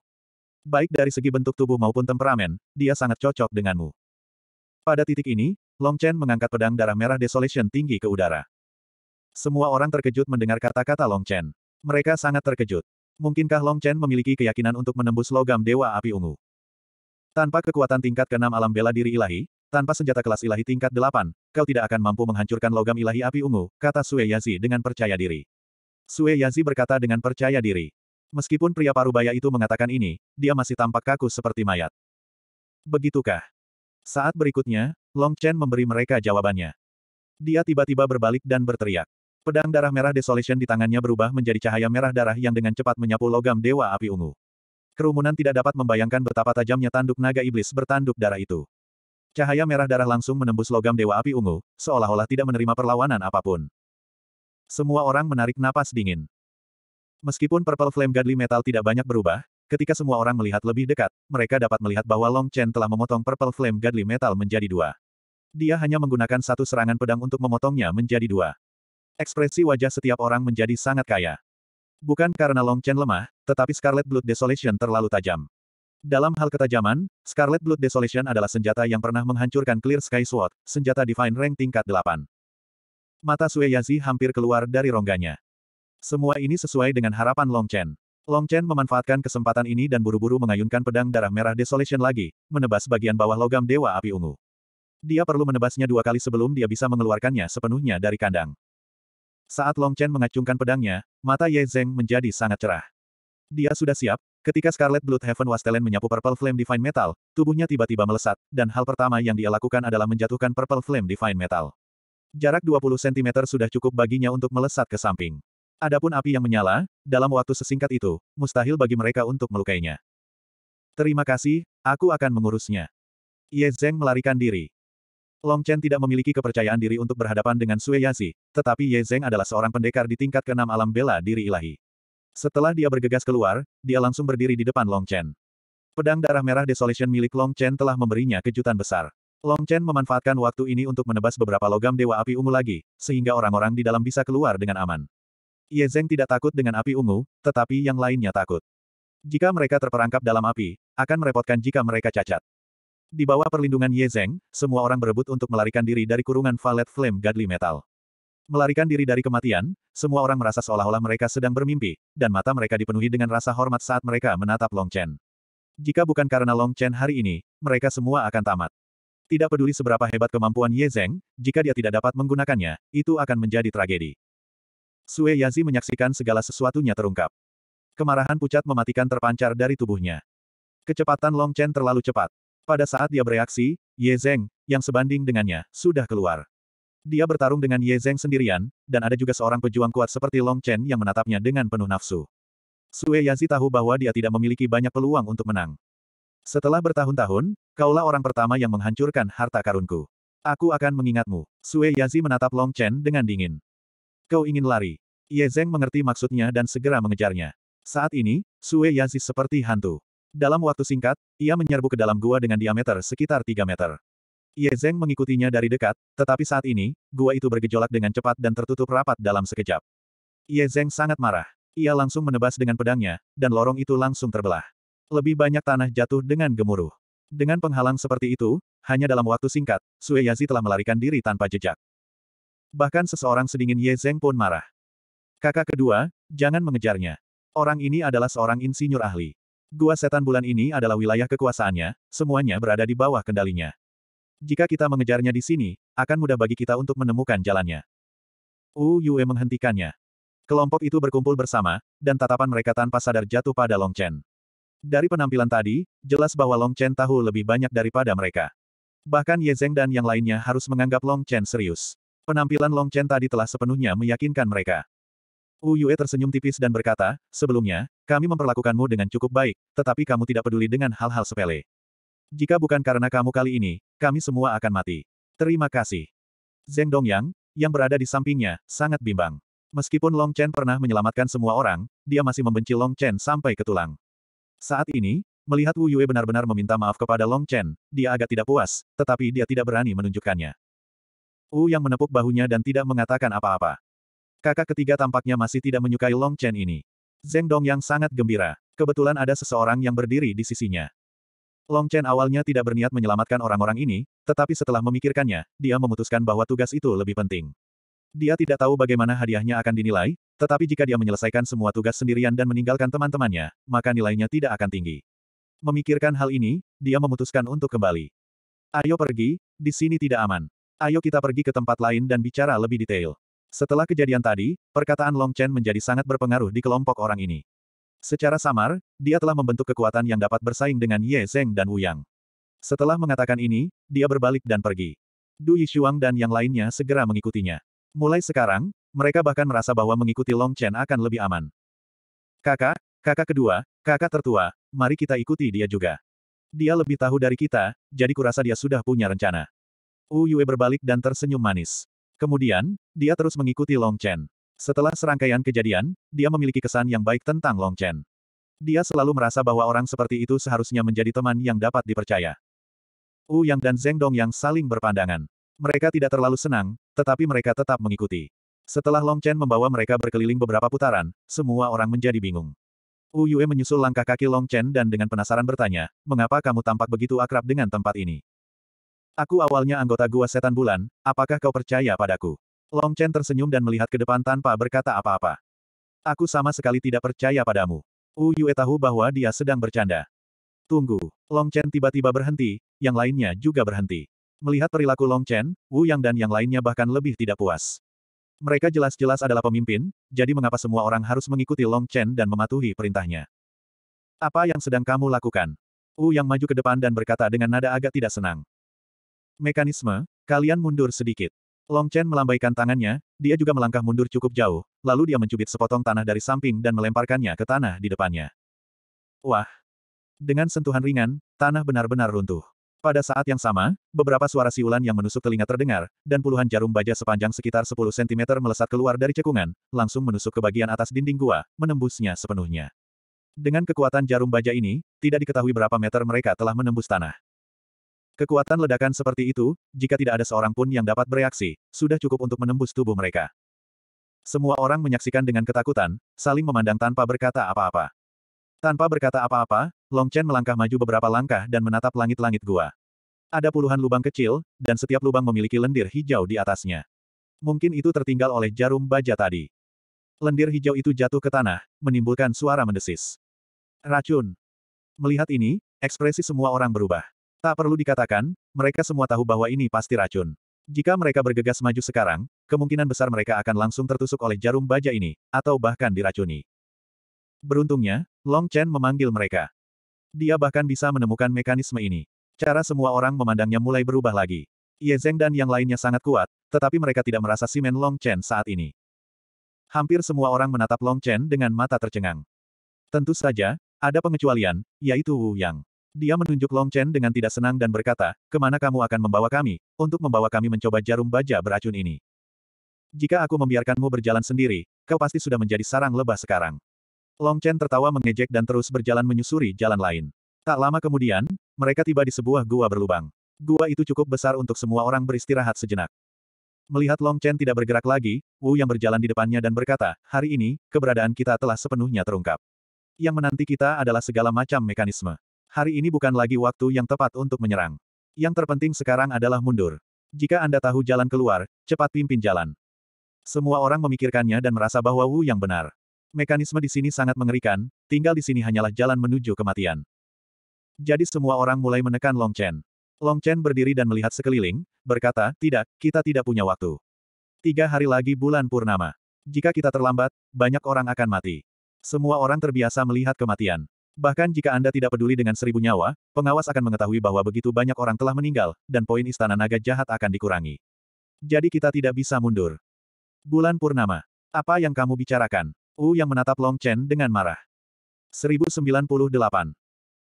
Baik dari segi bentuk tubuh maupun temperamen, dia sangat cocok denganmu. Pada titik ini, Long Chen mengangkat pedang darah merah Desolation tinggi ke udara. Semua orang terkejut mendengar kata-kata Long Chen. Mereka sangat terkejut. Mungkinkah Long Chen memiliki keyakinan untuk menembus logam Dewa Api Ungu? Tanpa kekuatan tingkat keenam alam bela diri ilahi, tanpa senjata kelas ilahi tingkat delapan, kau tidak akan mampu menghancurkan logam ilahi api ungu, kata Sue Yazi dengan percaya diri. Sue Yazi berkata dengan percaya diri. Meskipun pria parubaya itu mengatakan ini, dia masih tampak kaku seperti mayat. Begitukah? Saat berikutnya, Long Chen memberi mereka jawabannya. Dia tiba-tiba berbalik dan berteriak. Pedang darah merah Desolation di tangannya berubah menjadi cahaya merah darah yang dengan cepat menyapu logam Dewa Api Ungu. Kerumunan tidak dapat membayangkan betapa tajamnya tanduk naga iblis bertanduk darah itu. Cahaya merah darah langsung menembus logam Dewa Api Ungu, seolah-olah tidak menerima perlawanan apapun. Semua orang menarik napas dingin. Meskipun Purple Flame Godly Metal tidak banyak berubah, ketika semua orang melihat lebih dekat, mereka dapat melihat bahwa Long Chen telah memotong Purple Flame Godly Metal menjadi dua. Dia hanya menggunakan satu serangan pedang untuk memotongnya menjadi dua. Ekspresi wajah setiap orang menjadi sangat kaya. Bukan karena Long Chen lemah, tetapi Scarlet Blood Desolation terlalu tajam. Dalam hal ketajaman, Scarlet Blood Desolation adalah senjata yang pernah menghancurkan Clear Sky Sword, senjata Divine Rank tingkat 8. Mata Sue Yazi hampir keluar dari rongganya. Semua ini sesuai dengan harapan Long Chen. Long Chen memanfaatkan kesempatan ini dan buru-buru mengayunkan pedang darah merah Desolation lagi, menebas bagian bawah logam Dewa Api Ungu. Dia perlu menebasnya dua kali sebelum dia bisa mengeluarkannya sepenuhnya dari kandang. Saat Long Chen mengacungkan pedangnya, mata Ye Zeng menjadi sangat cerah. Dia sudah siap, ketika Scarlet Blood Heaven Was Talent menyapu Purple Flame Divine Metal, tubuhnya tiba-tiba melesat, dan hal pertama yang dia lakukan adalah menjatuhkan Purple Flame Divine Metal. Jarak 20 cm sudah cukup baginya untuk melesat ke samping. Adapun api yang menyala, dalam waktu sesingkat itu, mustahil bagi mereka untuk melukainya. Terima kasih, aku akan mengurusnya. Ye Zeng melarikan diri. Long Chen tidak memiliki kepercayaan diri untuk berhadapan dengan Sue Yazi, tetapi Ye Zeng adalah seorang pendekar di tingkat keenam alam bela diri ilahi. Setelah dia bergegas keluar, dia langsung berdiri di depan Long Chen. Pedang darah merah Desolation milik Long Chen telah memberinya kejutan besar. Long Chen memanfaatkan waktu ini untuk menebas beberapa logam Dewa Api Ungu lagi, sehingga orang-orang di dalam bisa keluar dengan aman. Ye Zeng tidak takut dengan api ungu, tetapi yang lainnya takut. Jika mereka terperangkap dalam api, akan merepotkan jika mereka cacat. Di bawah perlindungan Ye Zeng, semua orang berebut untuk melarikan diri dari kurungan Valet Flame Godly Metal. Melarikan diri dari kematian, semua orang merasa seolah-olah mereka sedang bermimpi, dan mata mereka dipenuhi dengan rasa hormat saat mereka menatap Long Chen. Jika bukan karena Long Chen hari ini, mereka semua akan tamat. Tidak peduli seberapa hebat kemampuan Ye Zeng, jika dia tidak dapat menggunakannya, itu akan menjadi tragedi. Sue Yazi menyaksikan segala sesuatunya terungkap. Kemarahan pucat mematikan terpancar dari tubuhnya. Kecepatan Long Chen terlalu cepat. Pada saat dia bereaksi, Ye Zeng, yang sebanding dengannya, sudah keluar. Dia bertarung dengan Ye Zeng sendirian, dan ada juga seorang pejuang kuat seperti Long Chen yang menatapnya dengan penuh nafsu. Sue Yazi tahu bahwa dia tidak memiliki banyak peluang untuk menang. Setelah bertahun-tahun, kaulah orang pertama yang menghancurkan harta karunku. Aku akan mengingatmu. Sue Yazi menatap Long Chen dengan dingin. Kau ingin lari. Ye Zeng mengerti maksudnya dan segera mengejarnya. Saat ini, Sue Yazi seperti hantu. Dalam waktu singkat, ia menyerbu ke dalam gua dengan diameter sekitar 3 meter. Ye Zeng mengikutinya dari dekat, tetapi saat ini, gua itu bergejolak dengan cepat dan tertutup rapat dalam sekejap. Ye Zeng sangat marah. Ia langsung menebas dengan pedangnya, dan lorong itu langsung terbelah. Lebih banyak tanah jatuh dengan gemuruh. Dengan penghalang seperti itu, hanya dalam waktu singkat, Sue Yazi telah melarikan diri tanpa jejak. Bahkan seseorang sedingin Ye Zeng pun marah. Kakak kedua, jangan mengejarnya. Orang ini adalah seorang insinyur ahli. Gua setan bulan ini adalah wilayah kekuasaannya, semuanya berada di bawah kendalinya. Jika kita mengejarnya di sini, akan mudah bagi kita untuk menemukan jalannya. Wu Yue menghentikannya. Kelompok itu berkumpul bersama, dan tatapan mereka tanpa sadar jatuh pada Long Chen. Dari penampilan tadi, jelas bahwa Long Chen tahu lebih banyak daripada mereka. Bahkan Ye Zeng dan yang lainnya harus menganggap Long Chen serius. Penampilan Long Chen tadi telah sepenuhnya meyakinkan mereka. Wu Yue tersenyum tipis dan berkata, sebelumnya, kami memperlakukanmu dengan cukup baik, tetapi kamu tidak peduli dengan hal-hal sepele. Jika bukan karena kamu kali ini, kami semua akan mati. Terima kasih. Zeng Dongyang, yang berada di sampingnya, sangat bimbang. Meskipun Long Chen pernah menyelamatkan semua orang, dia masih membenci Long Chen sampai ke tulang. Saat ini, melihat Wu Yue benar-benar meminta maaf kepada Long Chen, dia agak tidak puas, tetapi dia tidak berani menunjukkannya. Wu yang menepuk bahunya dan tidak mengatakan apa-apa. Kakak ketiga tampaknya masih tidak menyukai Long Chen ini. Zeng Dong yang sangat gembira. Kebetulan ada seseorang yang berdiri di sisinya. Long Chen awalnya tidak berniat menyelamatkan orang-orang ini, tetapi setelah memikirkannya, dia memutuskan bahwa tugas itu lebih penting. Dia tidak tahu bagaimana hadiahnya akan dinilai, tetapi jika dia menyelesaikan semua tugas sendirian dan meninggalkan teman-temannya, maka nilainya tidak akan tinggi. Memikirkan hal ini, dia memutuskan untuk kembali. Ayo pergi, di sini tidak aman. Ayo kita pergi ke tempat lain dan bicara lebih detail. Setelah kejadian tadi, perkataan Long Chen menjadi sangat berpengaruh di kelompok orang ini. Secara samar, dia telah membentuk kekuatan yang dapat bersaing dengan Ye Zeng dan Wu Yang. Setelah mengatakan ini, dia berbalik dan pergi. Du Yishuang dan yang lainnya segera mengikutinya. Mulai sekarang, mereka bahkan merasa bahwa mengikuti Long Chen akan lebih aman. Kakak, kakak kedua, kakak tertua, mari kita ikuti dia juga. Dia lebih tahu dari kita, jadi kurasa dia sudah punya rencana. Wu Yue berbalik dan tersenyum manis. Kemudian, dia terus mengikuti Long Chen. Setelah serangkaian kejadian, dia memiliki kesan yang baik tentang Long Chen. Dia selalu merasa bahwa orang seperti itu seharusnya menjadi teman yang dapat dipercaya. Wu Yang dan Zheng Dong Yang saling berpandangan. Mereka tidak terlalu senang, tetapi mereka tetap mengikuti. Setelah Long Chen membawa mereka berkeliling beberapa putaran, semua orang menjadi bingung. Wu Yue menyusul langkah kaki Long Chen dan dengan penasaran bertanya, mengapa kamu tampak begitu akrab dengan tempat ini? Aku awalnya anggota gua setan bulan, apakah kau percaya padaku? Long Chen tersenyum dan melihat ke depan tanpa berkata apa-apa. Aku sama sekali tidak percaya padamu. Wu Yue tahu bahwa dia sedang bercanda. Tunggu. Long Chen tiba-tiba berhenti, yang lainnya juga berhenti. Melihat perilaku Long Chen, Wu Yang dan yang lainnya bahkan lebih tidak puas. Mereka jelas-jelas adalah pemimpin, jadi mengapa semua orang harus mengikuti Long Chen dan mematuhi perintahnya? Apa yang sedang kamu lakukan? Wu Yang maju ke depan dan berkata dengan nada agak tidak senang. Mekanisme, kalian mundur sedikit. Long Chen melambaikan tangannya, dia juga melangkah mundur cukup jauh, lalu dia mencubit sepotong tanah dari samping dan melemparkannya ke tanah di depannya. Wah! Dengan sentuhan ringan, tanah benar-benar runtuh. Pada saat yang sama, beberapa suara siulan yang menusuk telinga terdengar, dan puluhan jarum baja sepanjang sekitar 10 cm melesat keluar dari cekungan, langsung menusuk ke bagian atas dinding gua, menembusnya sepenuhnya. Dengan kekuatan jarum baja ini, tidak diketahui berapa meter mereka telah menembus tanah. Kekuatan ledakan seperti itu, jika tidak ada seorang pun yang dapat bereaksi, sudah cukup untuk menembus tubuh mereka. Semua orang menyaksikan dengan ketakutan, saling memandang tanpa berkata apa-apa. Tanpa berkata apa-apa, Long Chen melangkah maju beberapa langkah dan menatap langit-langit gua. Ada puluhan lubang kecil, dan setiap lubang memiliki lendir hijau di atasnya. Mungkin itu tertinggal oleh jarum baja tadi. Lendir hijau itu jatuh ke tanah, menimbulkan suara mendesis. Racun. Melihat ini, ekspresi semua orang berubah. Tak perlu dikatakan, mereka semua tahu bahwa ini pasti racun. Jika mereka bergegas maju sekarang, kemungkinan besar mereka akan langsung tertusuk oleh jarum baja ini, atau bahkan diracuni. Beruntungnya, Long Chen memanggil mereka. Dia bahkan bisa menemukan mekanisme ini. Cara semua orang memandangnya mulai berubah lagi. Ye Zeng dan yang lainnya sangat kuat, tetapi mereka tidak merasa simen Long Chen saat ini. Hampir semua orang menatap Long Chen dengan mata tercengang. Tentu saja, ada pengecualian, yaitu Wu Yang. Dia menunjuk Long Chen dengan tidak senang dan berkata, kemana kamu akan membawa kami, untuk membawa kami mencoba jarum baja beracun ini. Jika aku membiarkanmu berjalan sendiri, kau pasti sudah menjadi sarang lebah sekarang. Long Chen tertawa mengejek dan terus berjalan menyusuri jalan lain. Tak lama kemudian, mereka tiba di sebuah gua berlubang. Gua itu cukup besar untuk semua orang beristirahat sejenak. Melihat Long Chen tidak bergerak lagi, Wu yang berjalan di depannya dan berkata, hari ini, keberadaan kita telah sepenuhnya terungkap. Yang menanti kita adalah segala macam mekanisme. Hari ini bukan lagi waktu yang tepat untuk menyerang. Yang terpenting sekarang adalah mundur. Jika Anda tahu jalan keluar, cepat pimpin jalan. Semua orang memikirkannya dan merasa bahwa Wu yang benar. Mekanisme di sini sangat mengerikan, tinggal di sini hanyalah jalan menuju kematian. Jadi semua orang mulai menekan Long Chen. Long Chen berdiri dan melihat sekeliling, berkata, tidak, kita tidak punya waktu. Tiga hari lagi bulan purnama. Jika kita terlambat, banyak orang akan mati. Semua orang terbiasa melihat kematian. Bahkan jika Anda tidak peduli dengan seribu nyawa, pengawas akan mengetahui bahwa begitu banyak orang telah meninggal, dan poin istana naga jahat akan dikurangi. Jadi kita tidak bisa mundur. Bulan Purnama. Apa yang kamu bicarakan? U yang menatap Long Chen dengan marah. 1098.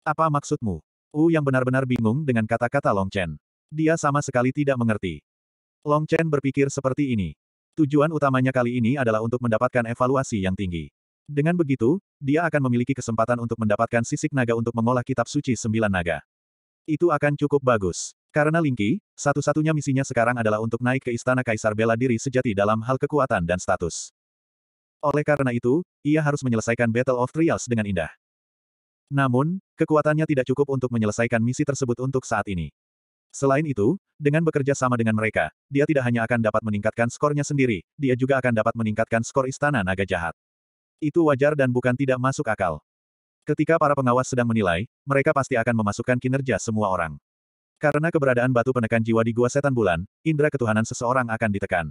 Apa maksudmu? U yang benar-benar bingung dengan kata-kata Long Chen. Dia sama sekali tidak mengerti. Long Chen berpikir seperti ini. Tujuan utamanya kali ini adalah untuk mendapatkan evaluasi yang tinggi. Dengan begitu, dia akan memiliki kesempatan untuk mendapatkan sisik naga untuk mengolah kitab suci sembilan naga. Itu akan cukup bagus. Karena Lingqi, satu-satunya misinya sekarang adalah untuk naik ke istana Kaisar bela diri sejati dalam hal kekuatan dan status. Oleh karena itu, ia harus menyelesaikan Battle of Trials dengan indah. Namun, kekuatannya tidak cukup untuk menyelesaikan misi tersebut untuk saat ini. Selain itu, dengan bekerja sama dengan mereka, dia tidak hanya akan dapat meningkatkan skornya sendiri, dia juga akan dapat meningkatkan skor Istana Naga Jahat. Itu wajar dan bukan tidak masuk akal. Ketika para pengawas sedang menilai, mereka pasti akan memasukkan kinerja semua orang. Karena keberadaan batu penekan jiwa di gua setan bulan, indera ketuhanan seseorang akan ditekan.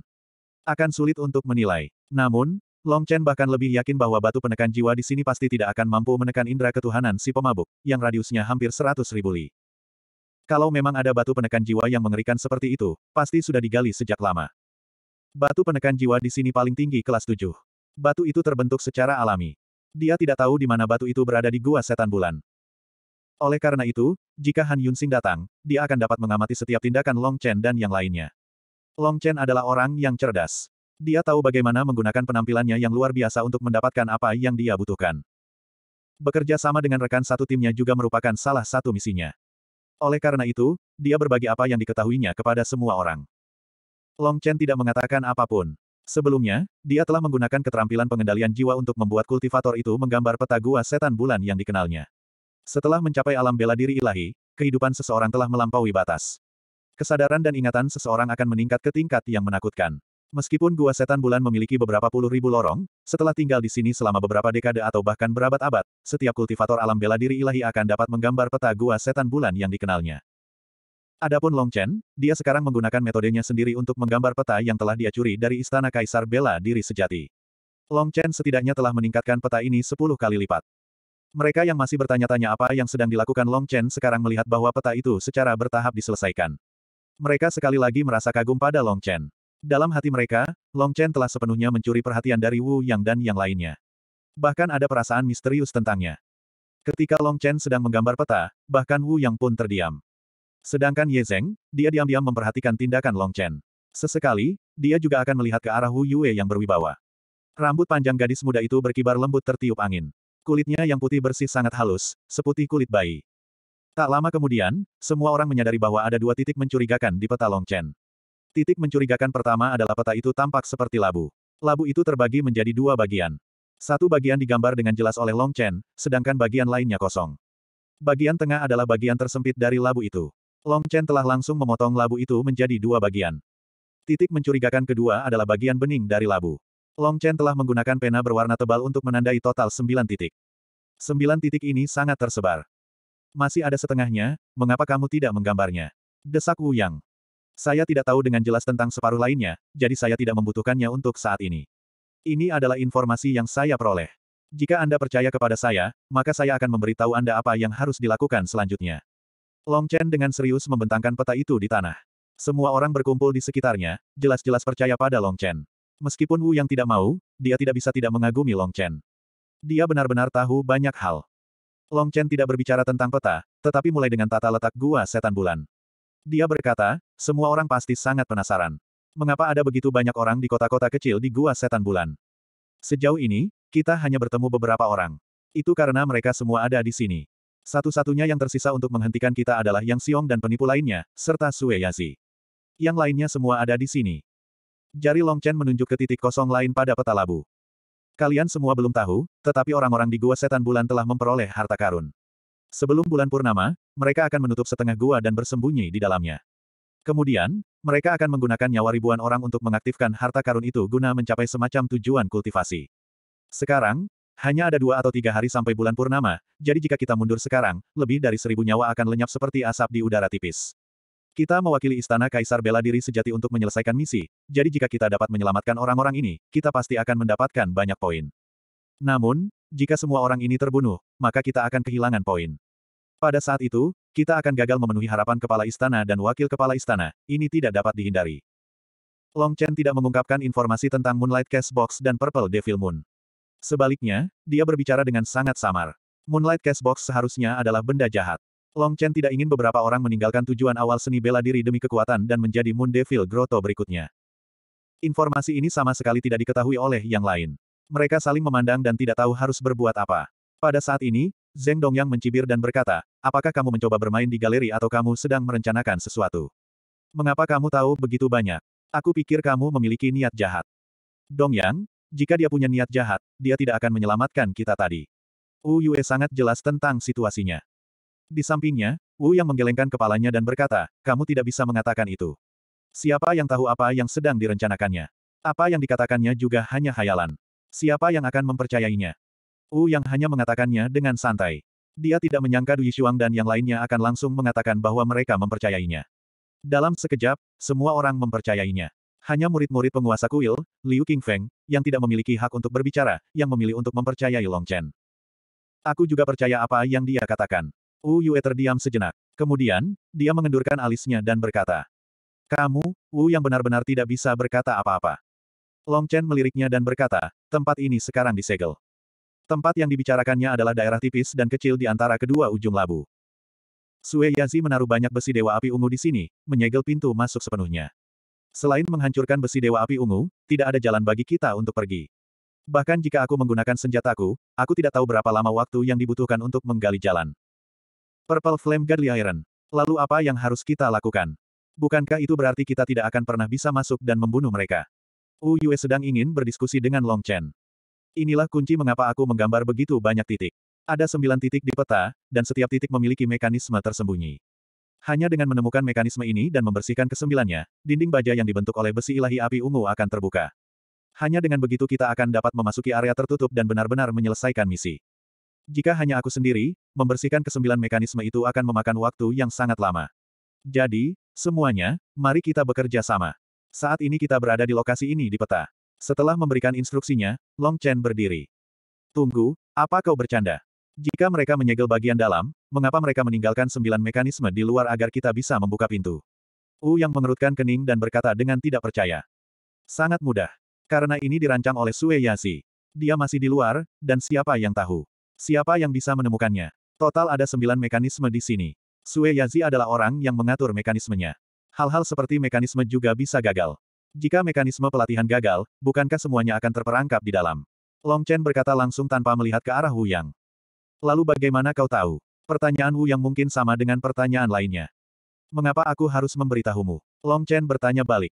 Akan sulit untuk menilai. Namun, Long Chen bahkan lebih yakin bahwa batu penekan jiwa di sini pasti tidak akan mampu menekan indera ketuhanan si pemabuk, yang radiusnya hampir seratus ribu li. Kalau memang ada batu penekan jiwa yang mengerikan seperti itu, pasti sudah digali sejak lama. Batu penekan jiwa di sini paling tinggi kelas 7. Batu itu terbentuk secara alami. Dia tidak tahu di mana batu itu berada di gua setan bulan. Oleh karena itu, jika Han Yunsing datang, dia akan dapat mengamati setiap tindakan Long Chen dan yang lainnya. Long Chen adalah orang yang cerdas. Dia tahu bagaimana menggunakan penampilannya yang luar biasa untuk mendapatkan apa yang dia butuhkan. Bekerja sama dengan rekan satu timnya juga merupakan salah satu misinya. Oleh karena itu, dia berbagi apa yang diketahuinya kepada semua orang. Long Chen tidak mengatakan apapun. Sebelumnya, dia telah menggunakan keterampilan pengendalian jiwa untuk membuat kultivator itu menggambar peta gua setan bulan yang dikenalnya. Setelah mencapai alam bela diri ilahi, kehidupan seseorang telah melampaui batas. Kesadaran dan ingatan seseorang akan meningkat ke tingkat yang menakutkan. Meskipun gua setan bulan memiliki beberapa puluh ribu lorong, setelah tinggal di sini selama beberapa dekade atau bahkan berabad-abad, setiap kultivator alam bela diri ilahi akan dapat menggambar peta gua setan bulan yang dikenalnya. Adapun Long Chen, dia sekarang menggunakan metodenya sendiri untuk menggambar peta yang telah dia curi dari Istana Kaisar Bela Diri Sejati. Long Chen setidaknya telah meningkatkan peta ini 10 kali lipat. Mereka yang masih bertanya-tanya apa yang sedang dilakukan Long Chen sekarang melihat bahwa peta itu secara bertahap diselesaikan. Mereka sekali lagi merasa kagum pada Long Chen. Dalam hati mereka, Long Chen telah sepenuhnya mencuri perhatian dari Wu Yang dan yang lainnya. Bahkan ada perasaan misterius tentangnya. Ketika Long Chen sedang menggambar peta, bahkan Wu Yang pun terdiam. Sedangkan Ye Zeng, dia diam-diam memperhatikan tindakan Long Chen. Sesekali, dia juga akan melihat ke arah Hu Yue yang berwibawa. Rambut panjang gadis muda itu berkibar lembut tertiup angin. Kulitnya yang putih bersih sangat halus, seputih kulit bayi. Tak lama kemudian, semua orang menyadari bahwa ada dua titik mencurigakan di peta Long Chen. Titik mencurigakan pertama adalah peta itu tampak seperti labu. Labu itu terbagi menjadi dua bagian. Satu bagian digambar dengan jelas oleh Long Chen, sedangkan bagian lainnya kosong. Bagian tengah adalah bagian tersempit dari labu itu. Long Chen telah langsung memotong labu itu menjadi dua bagian. Titik mencurigakan kedua adalah bagian bening dari labu. Long Chen telah menggunakan pena berwarna tebal untuk menandai total sembilan titik. Sembilan titik ini sangat tersebar. Masih ada setengahnya, mengapa kamu tidak menggambarnya? Desak Wu Yang. Saya tidak tahu dengan jelas tentang separuh lainnya, jadi saya tidak membutuhkannya untuk saat ini. Ini adalah informasi yang saya peroleh. Jika Anda percaya kepada saya, maka saya akan memberitahu Anda apa yang harus dilakukan selanjutnya. Long Chen dengan serius membentangkan peta itu di tanah. Semua orang berkumpul di sekitarnya, jelas-jelas percaya pada Long Chen. Meskipun Wu yang tidak mau, dia tidak bisa tidak mengagumi Long Chen. Dia benar-benar tahu banyak hal. Long Chen tidak berbicara tentang peta, tetapi mulai dengan tata letak gua setan bulan. Dia berkata, semua orang pasti sangat penasaran. Mengapa ada begitu banyak orang di kota-kota kecil di gua setan bulan? Sejauh ini, kita hanya bertemu beberapa orang. Itu karena mereka semua ada di sini. Satu-satunya yang tersisa untuk menghentikan kita adalah Yang Xiong dan penipu lainnya, serta Sue Yazi. Yang lainnya semua ada di sini. Jari Long Chen menunjuk ke titik kosong lain pada peta labu. Kalian semua belum tahu, tetapi orang-orang di Gua Setan Bulan telah memperoleh harta karun. Sebelum bulan purnama, mereka akan menutup setengah gua dan bersembunyi di dalamnya. Kemudian, mereka akan menggunakan nyawa ribuan orang untuk mengaktifkan harta karun itu guna mencapai semacam tujuan kultivasi. Sekarang, hanya ada dua atau tiga hari sampai bulan purnama, jadi jika kita mundur sekarang, lebih dari seribu nyawa akan lenyap seperti asap di udara tipis. Kita mewakili istana Kaisar bela diri sejati untuk menyelesaikan misi, jadi jika kita dapat menyelamatkan orang-orang ini, kita pasti akan mendapatkan banyak poin. Namun, jika semua orang ini terbunuh, maka kita akan kehilangan poin. Pada saat itu, kita akan gagal memenuhi harapan kepala istana dan wakil kepala istana, ini tidak dapat dihindari. Long Chen tidak mengungkapkan informasi tentang Moonlight Box dan Purple Devil Moon. Sebaliknya, dia berbicara dengan sangat samar. Moonlight Cashbox seharusnya adalah benda jahat. Long Chen tidak ingin beberapa orang meninggalkan tujuan awal seni bela diri demi kekuatan dan menjadi Moon Devil Grotto berikutnya. Informasi ini sama sekali tidak diketahui oleh yang lain. Mereka saling memandang dan tidak tahu harus berbuat apa. Pada saat ini, Zeng Dongyang mencibir dan berkata, apakah kamu mencoba bermain di galeri atau kamu sedang merencanakan sesuatu? Mengapa kamu tahu begitu banyak? Aku pikir kamu memiliki niat jahat. Dongyang, jika dia punya niat jahat, dia tidak akan menyelamatkan kita tadi. Wu Yue sangat jelas tentang situasinya. Di sampingnya, Wu yang menggelengkan kepalanya dan berkata, kamu tidak bisa mengatakan itu. Siapa yang tahu apa yang sedang direncanakannya? Apa yang dikatakannya juga hanya hayalan. Siapa yang akan mempercayainya? Wu yang hanya mengatakannya dengan santai. Dia tidak menyangka Dui Shuang dan yang lainnya akan langsung mengatakan bahwa mereka mempercayainya. Dalam sekejap, semua orang mempercayainya. Hanya murid-murid penguasa kuil, Liu Qingfeng, yang tidak memiliki hak untuk berbicara, yang memilih untuk mempercayai Long Chen. Aku juga percaya apa yang dia katakan. Wu Yue terdiam sejenak. Kemudian, dia mengendurkan alisnya dan berkata. Kamu, Wu yang benar-benar tidak bisa berkata apa-apa. Long Chen meliriknya dan berkata, tempat ini sekarang disegel. Tempat yang dibicarakannya adalah daerah tipis dan kecil di antara kedua ujung labu. Sue Yazi menaruh banyak besi dewa api ungu di sini, menyegel pintu masuk sepenuhnya. Selain menghancurkan besi Dewa Api Ungu, tidak ada jalan bagi kita untuk pergi. Bahkan jika aku menggunakan senjataku, aku tidak tahu berapa lama waktu yang dibutuhkan untuk menggali jalan. Purple Flame Godly Iron. Lalu apa yang harus kita lakukan? Bukankah itu berarti kita tidak akan pernah bisa masuk dan membunuh mereka? Wu Yue sedang ingin berdiskusi dengan Long Chen. Inilah kunci mengapa aku menggambar begitu banyak titik. Ada sembilan titik di peta, dan setiap titik memiliki mekanisme tersembunyi. Hanya dengan menemukan mekanisme ini dan membersihkan kesembilannya, dinding baja yang dibentuk oleh besi ilahi api ungu akan terbuka. Hanya dengan begitu kita akan dapat memasuki area tertutup dan benar-benar menyelesaikan misi. Jika hanya aku sendiri, membersihkan kesembilan mekanisme itu akan memakan waktu yang sangat lama. Jadi, semuanya, mari kita bekerja sama. Saat ini kita berada di lokasi ini di peta. Setelah memberikan instruksinya, Long Chen berdiri. Tunggu, apa kau bercanda? Jika mereka menyegel bagian dalam, mengapa mereka meninggalkan sembilan mekanisme di luar agar kita bisa membuka pintu? U yang mengerutkan kening dan berkata dengan tidak percaya. Sangat mudah. Karena ini dirancang oleh Sue Yasi. Dia masih di luar, dan siapa yang tahu? Siapa yang bisa menemukannya? Total ada sembilan mekanisme di sini. Sue Yazi adalah orang yang mengatur mekanismenya. Hal-hal seperti mekanisme juga bisa gagal. Jika mekanisme pelatihan gagal, bukankah semuanya akan terperangkap di dalam? Long Chen berkata langsung tanpa melihat ke arah Wu Yang. Lalu bagaimana kau tahu? Pertanyaan Wu yang mungkin sama dengan pertanyaan lainnya. Mengapa aku harus memberitahumu? Long Chen bertanya balik.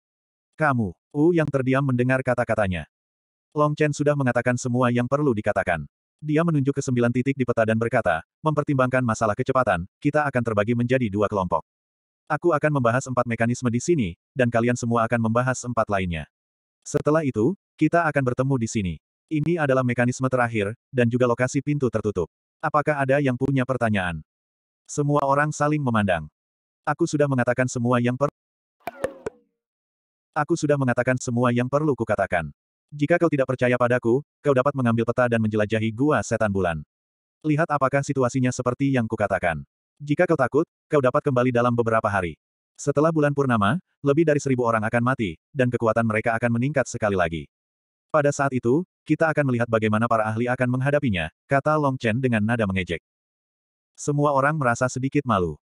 Kamu, Wu yang terdiam mendengar kata-katanya. Long Chen sudah mengatakan semua yang perlu dikatakan. Dia menunjuk ke sembilan titik di peta dan berkata, mempertimbangkan masalah kecepatan, kita akan terbagi menjadi dua kelompok. Aku akan membahas empat mekanisme di sini, dan kalian semua akan membahas empat lainnya. Setelah itu, kita akan bertemu di sini. Ini adalah mekanisme terakhir, dan juga lokasi pintu tertutup. Apakah ada yang punya pertanyaan? Semua orang saling memandang. Aku sudah mengatakan semua yang perlu Aku sudah mengatakan semua yang perlu kukatakan. Jika kau tidak percaya padaku, kau dapat mengambil peta dan menjelajahi gua setan bulan. Lihat apakah situasinya seperti yang kukatakan. Jika kau takut, kau dapat kembali dalam beberapa hari. Setelah bulan purnama, lebih dari seribu orang akan mati, dan kekuatan mereka akan meningkat sekali lagi. Pada saat itu, kita akan melihat bagaimana para ahli akan menghadapinya, kata Long Chen dengan nada mengejek. Semua orang merasa sedikit malu.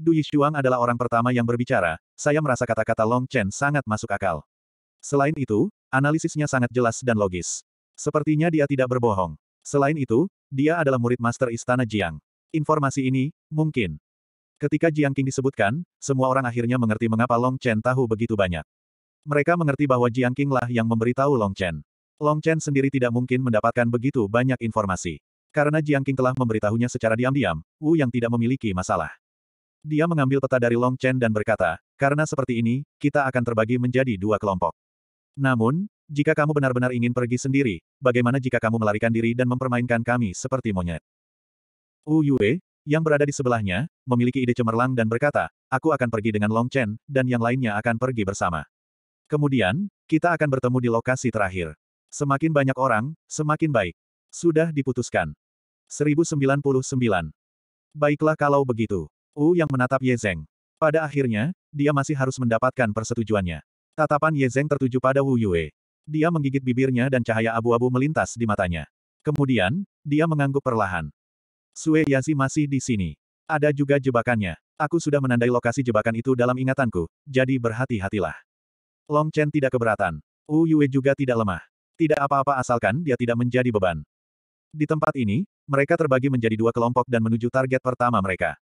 Du Yishuang adalah orang pertama yang berbicara, saya merasa kata-kata Long Chen sangat masuk akal. Selain itu, analisisnya sangat jelas dan logis. Sepertinya dia tidak berbohong. Selain itu, dia adalah murid master istana Jiang. Informasi ini, mungkin. Ketika Jiang King disebutkan, semua orang akhirnya mengerti mengapa Long Chen tahu begitu banyak. Mereka mengerti bahwa Jiang Qing yang memberitahu Long Chen. Long Chen sendiri tidak mungkin mendapatkan begitu banyak informasi. Karena Jiang Qing telah memberitahunya secara diam-diam, Wu yang tidak memiliki masalah. Dia mengambil peta dari Long Chen dan berkata, karena seperti ini, kita akan terbagi menjadi dua kelompok. Namun, jika kamu benar-benar ingin pergi sendiri, bagaimana jika kamu melarikan diri dan mempermainkan kami seperti monyet? Wu Yue, yang berada di sebelahnya, memiliki ide cemerlang dan berkata, aku akan pergi dengan Long Chen, dan yang lainnya akan pergi bersama. Kemudian, kita akan bertemu di lokasi terakhir. Semakin banyak orang, semakin baik. Sudah diputuskan. 1099. Baiklah kalau begitu. U yang menatap Ye Zeng. Pada akhirnya, dia masih harus mendapatkan persetujuannya. Tatapan Ye Zeng tertuju pada Wu Yue. Dia menggigit bibirnya dan cahaya abu-abu melintas di matanya. Kemudian, dia mengangguk perlahan. Sue Yazi masih di sini. Ada juga jebakannya. Aku sudah menandai lokasi jebakan itu dalam ingatanku, jadi berhati-hatilah. Long Chen tidak keberatan. Wu Yue juga tidak lemah. Tidak apa-apa asalkan dia tidak menjadi beban. Di tempat ini, mereka terbagi menjadi dua kelompok dan menuju target pertama mereka.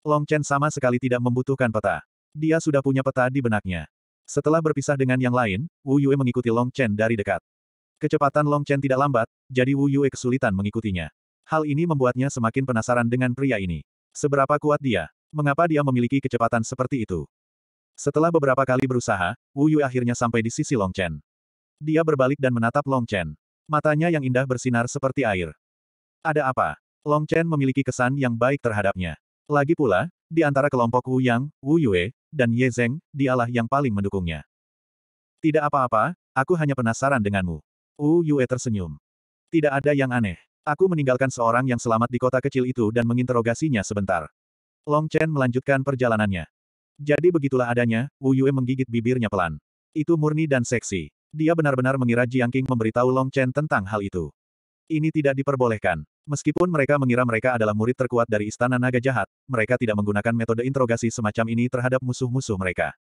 Long Chen sama sekali tidak membutuhkan peta. Dia sudah punya peta di benaknya. Setelah berpisah dengan yang lain, Wu Yue mengikuti Long Chen dari dekat. Kecepatan Long Chen tidak lambat, jadi Wu Yue kesulitan mengikutinya. Hal ini membuatnya semakin penasaran dengan pria ini. Seberapa kuat dia? Mengapa dia memiliki kecepatan seperti itu? Setelah beberapa kali berusaha, Wu Yu akhirnya sampai di sisi Long Chen. Dia berbalik dan menatap Long Chen. Matanya yang indah bersinar seperti air. Ada apa? Long Chen memiliki kesan yang baik terhadapnya. Lagi pula, di antara kelompok Wu Yang, Wu Yue, dan Ye Zeng, dialah yang paling mendukungnya. Tidak apa-apa, aku hanya penasaran denganmu. Wu Yue tersenyum. Tidak ada yang aneh. Aku meninggalkan seorang yang selamat di kota kecil itu dan menginterogasinya sebentar. Long Chen melanjutkan perjalanannya. Jadi begitulah adanya, Wu Yue menggigit bibirnya pelan. Itu murni dan seksi. Dia benar-benar mengira Jiang Qing memberitahu Long Chen tentang hal itu. Ini tidak diperbolehkan. Meskipun mereka mengira mereka adalah murid terkuat dari Istana Naga Jahat, mereka tidak menggunakan metode interogasi semacam ini terhadap musuh-musuh mereka.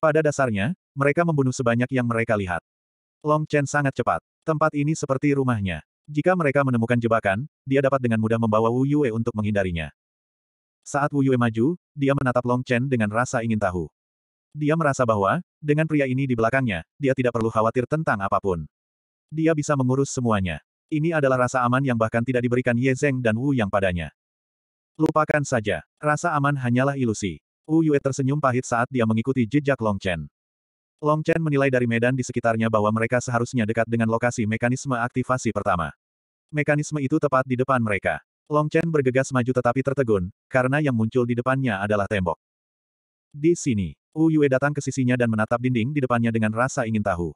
Pada dasarnya, mereka membunuh sebanyak yang mereka lihat. Long Chen sangat cepat. Tempat ini seperti rumahnya. Jika mereka menemukan jebakan, dia dapat dengan mudah membawa Wu Yue untuk menghindarinya. Saat Wu Yue maju, dia menatap Long Chen dengan rasa ingin tahu. Dia merasa bahwa, dengan pria ini di belakangnya, dia tidak perlu khawatir tentang apapun. Dia bisa mengurus semuanya. Ini adalah rasa aman yang bahkan tidak diberikan Ye Zeng dan Wu Yang padanya. Lupakan saja, rasa aman hanyalah ilusi. Wu Yue tersenyum pahit saat dia mengikuti jejak Long Chen. Long Chen menilai dari medan di sekitarnya bahwa mereka seharusnya dekat dengan lokasi mekanisme aktivasi pertama. Mekanisme itu tepat di depan mereka. Long Chen bergegas maju tetapi tertegun, karena yang muncul di depannya adalah tembok. Di sini, Wu Yue datang ke sisinya dan menatap dinding di depannya dengan rasa ingin tahu.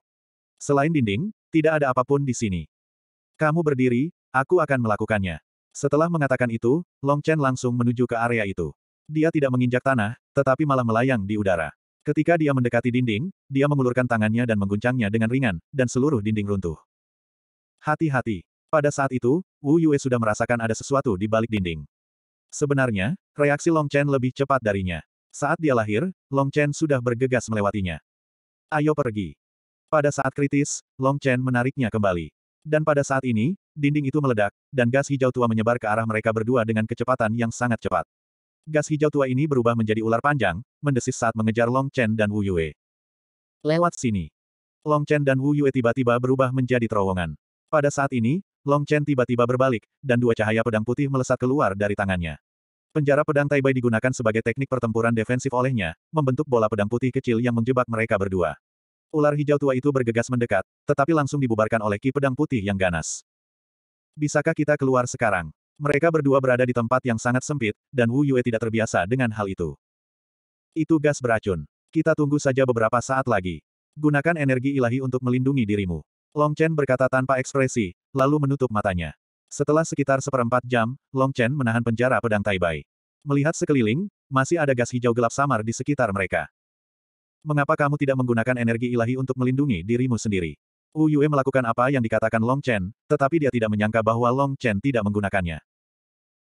Selain dinding, tidak ada apapun di sini. Kamu berdiri, aku akan melakukannya. Setelah mengatakan itu, Long Chen langsung menuju ke area itu. Dia tidak menginjak tanah, tetapi malah melayang di udara. Ketika dia mendekati dinding, dia mengulurkan tangannya dan mengguncangnya dengan ringan, dan seluruh dinding runtuh. Hati-hati, pada saat itu, Wu Yue sudah merasakan ada sesuatu di balik dinding. Sebenarnya, reaksi Long Chen lebih cepat darinya. Saat dia lahir, Long Chen sudah bergegas melewatinya. Ayo pergi. Pada saat kritis, Long Chen menariknya kembali. Dan pada saat ini, dinding itu meledak, dan gas hijau tua menyebar ke arah mereka berdua dengan kecepatan yang sangat cepat. Gas hijau tua ini berubah menjadi ular panjang, mendesis saat mengejar Long Chen dan Wu Yue. Lewat sini. Long Chen dan Wu Yue tiba-tiba berubah menjadi terowongan. Pada saat ini, Long Chen tiba-tiba berbalik, dan dua cahaya pedang putih melesat keluar dari tangannya. Penjara pedang Taibai digunakan sebagai teknik pertempuran defensif olehnya, membentuk bola pedang putih kecil yang menjebak mereka berdua. Ular hijau tua itu bergegas mendekat, tetapi langsung dibubarkan oleh ki pedang putih yang ganas. Bisakah kita keluar sekarang? Mereka berdua berada di tempat yang sangat sempit, dan Wu Yue tidak terbiasa dengan hal itu. Itu gas beracun. Kita tunggu saja beberapa saat lagi. Gunakan energi ilahi untuk melindungi dirimu. Long Chen berkata tanpa ekspresi, lalu menutup matanya. Setelah sekitar seperempat jam, Long Chen menahan penjara pedang Taibai. Melihat sekeliling, masih ada gas hijau gelap samar di sekitar mereka. Mengapa kamu tidak menggunakan energi ilahi untuk melindungi dirimu sendiri? Wu Yue melakukan apa yang dikatakan Long Chen, tetapi dia tidak menyangka bahwa Long Chen tidak menggunakannya.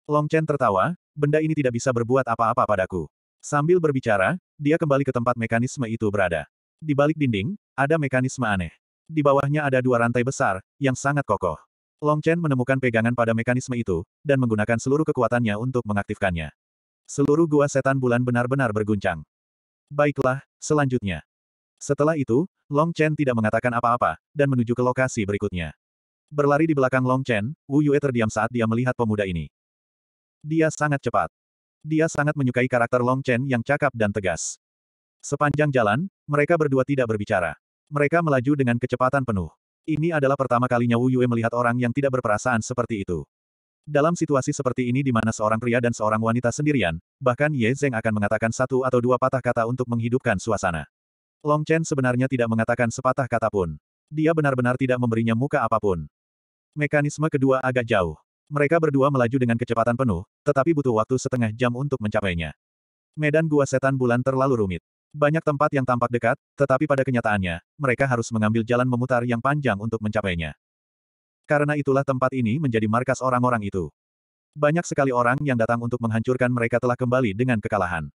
Long Chen tertawa, benda ini tidak bisa berbuat apa-apa padaku. Sambil berbicara, dia kembali ke tempat mekanisme itu berada. Di balik dinding, ada mekanisme aneh. Di bawahnya ada dua rantai besar, yang sangat kokoh. Long Chen menemukan pegangan pada mekanisme itu, dan menggunakan seluruh kekuatannya untuk mengaktifkannya. Seluruh gua setan bulan benar-benar berguncang. Baiklah, selanjutnya. Setelah itu, Long Chen tidak mengatakan apa-apa, dan menuju ke lokasi berikutnya. Berlari di belakang Long Chen, Wu Yue terdiam saat dia melihat pemuda ini. Dia sangat cepat. Dia sangat menyukai karakter Long Chen yang cakap dan tegas. Sepanjang jalan, mereka berdua tidak berbicara. Mereka melaju dengan kecepatan penuh. Ini adalah pertama kalinya Wu Yue melihat orang yang tidak berperasaan seperti itu. Dalam situasi seperti ini di mana seorang pria dan seorang wanita sendirian, bahkan Ye Zeng akan mengatakan satu atau dua patah kata untuk menghidupkan suasana. Long Chen sebenarnya tidak mengatakan sepatah kata pun. Dia benar-benar tidak memberinya muka apapun. Mekanisme kedua agak jauh. Mereka berdua melaju dengan kecepatan penuh, tetapi butuh waktu setengah jam untuk mencapainya. Medan gua setan bulan terlalu rumit. Banyak tempat yang tampak dekat, tetapi pada kenyataannya, mereka harus mengambil jalan memutar yang panjang untuk mencapainya. Karena itulah tempat ini menjadi markas orang-orang itu. Banyak sekali orang yang datang untuk menghancurkan mereka telah kembali dengan kekalahan.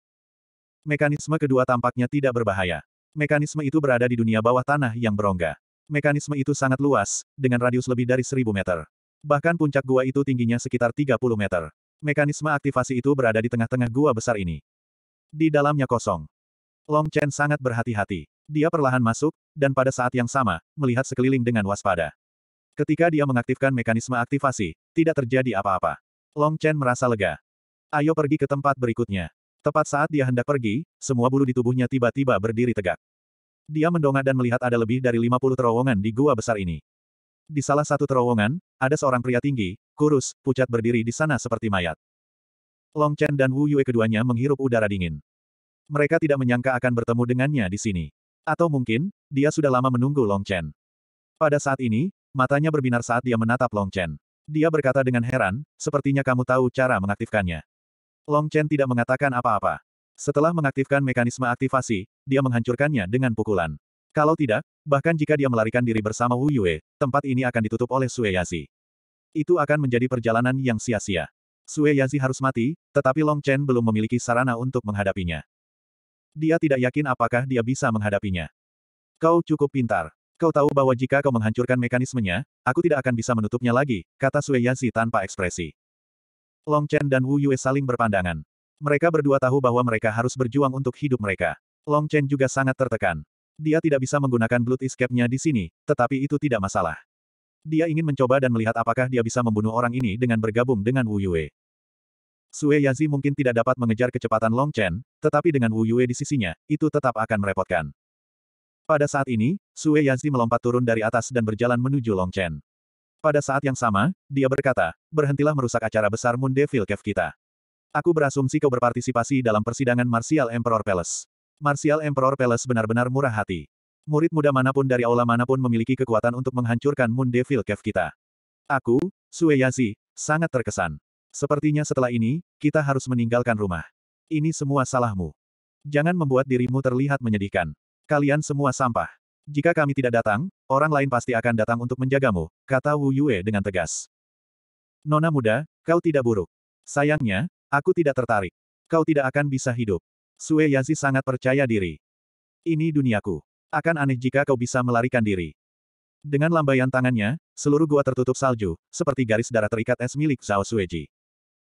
Mekanisme kedua tampaknya tidak berbahaya. Mekanisme itu berada di dunia bawah tanah yang berongga. Mekanisme itu sangat luas, dengan radius lebih dari seribu meter. Bahkan puncak gua itu tingginya sekitar 30 meter. Mekanisme aktivasi itu berada di tengah-tengah gua besar ini. Di dalamnya kosong. Long Chen sangat berhati-hati. Dia perlahan masuk, dan pada saat yang sama, melihat sekeliling dengan waspada. Ketika dia mengaktifkan mekanisme aktivasi, tidak terjadi apa-apa. Long Chen merasa lega. Ayo pergi ke tempat berikutnya. Tepat saat dia hendak pergi, semua bulu di tubuhnya tiba-tiba berdiri tegak. Dia mendongak dan melihat ada lebih dari 50 terowongan di gua besar ini. Di salah satu terowongan, ada seorang pria tinggi, kurus, pucat berdiri di sana seperti mayat. Long Chen dan Wu Yue keduanya menghirup udara dingin. Mereka tidak menyangka akan bertemu dengannya di sini. Atau mungkin, dia sudah lama menunggu Long Chen. Pada saat ini, matanya berbinar saat dia menatap Long Chen. Dia berkata dengan heran, sepertinya kamu tahu cara mengaktifkannya. Long Chen tidak mengatakan apa-apa. Setelah mengaktifkan mekanisme aktivasi, dia menghancurkannya dengan pukulan. Kalau tidak, bahkan jika dia melarikan diri bersama Wu Yue, tempat ini akan ditutup oleh Sue Yazi. Itu akan menjadi perjalanan yang sia-sia. Sue Yazi harus mati, tetapi Long Chen belum memiliki sarana untuk menghadapinya. Dia tidak yakin apakah dia bisa menghadapinya. Kau cukup pintar. Kau tahu bahwa jika kau menghancurkan mekanismenya, aku tidak akan bisa menutupnya lagi, kata Sui Yanxi tanpa ekspresi. Long Chen dan Wu Yue saling berpandangan. Mereka berdua tahu bahwa mereka harus berjuang untuk hidup mereka. Long Chen juga sangat tertekan. Dia tidak bisa menggunakan Blood Escape-nya di sini, tetapi itu tidak masalah. Dia ingin mencoba dan melihat apakah dia bisa membunuh orang ini dengan bergabung dengan Wu Yue. Sue Yazi mungkin tidak dapat mengejar kecepatan Long Chen, tetapi dengan Wu Yue di sisinya, itu tetap akan merepotkan. Pada saat ini, Sue Yazi melompat turun dari atas dan berjalan menuju Long Chen. Pada saat yang sama, dia berkata, berhentilah merusak acara besar Moon Devil Cave kita. Aku berasumsi kau berpartisipasi dalam persidangan Martial Emperor Palace. Martial Emperor Palace benar-benar murah hati. Murid muda manapun dari aula manapun memiliki kekuatan untuk menghancurkan Moon Devil Cave kita. Aku, Sue Yazi, sangat terkesan. Sepertinya setelah ini, kita harus meninggalkan rumah. Ini semua salahmu. Jangan membuat dirimu terlihat menyedihkan. Kalian semua sampah. Jika kami tidak datang, orang lain pasti akan datang untuk menjagamu, kata Wu Yue dengan tegas. Nona muda, kau tidak buruk. Sayangnya, aku tidak tertarik. Kau tidak akan bisa hidup. Sue Yazi sangat percaya diri. Ini duniaku. Akan aneh jika kau bisa melarikan diri. Dengan lambaian tangannya, seluruh gua tertutup salju, seperti garis darah terikat es milik Zhao Sueji.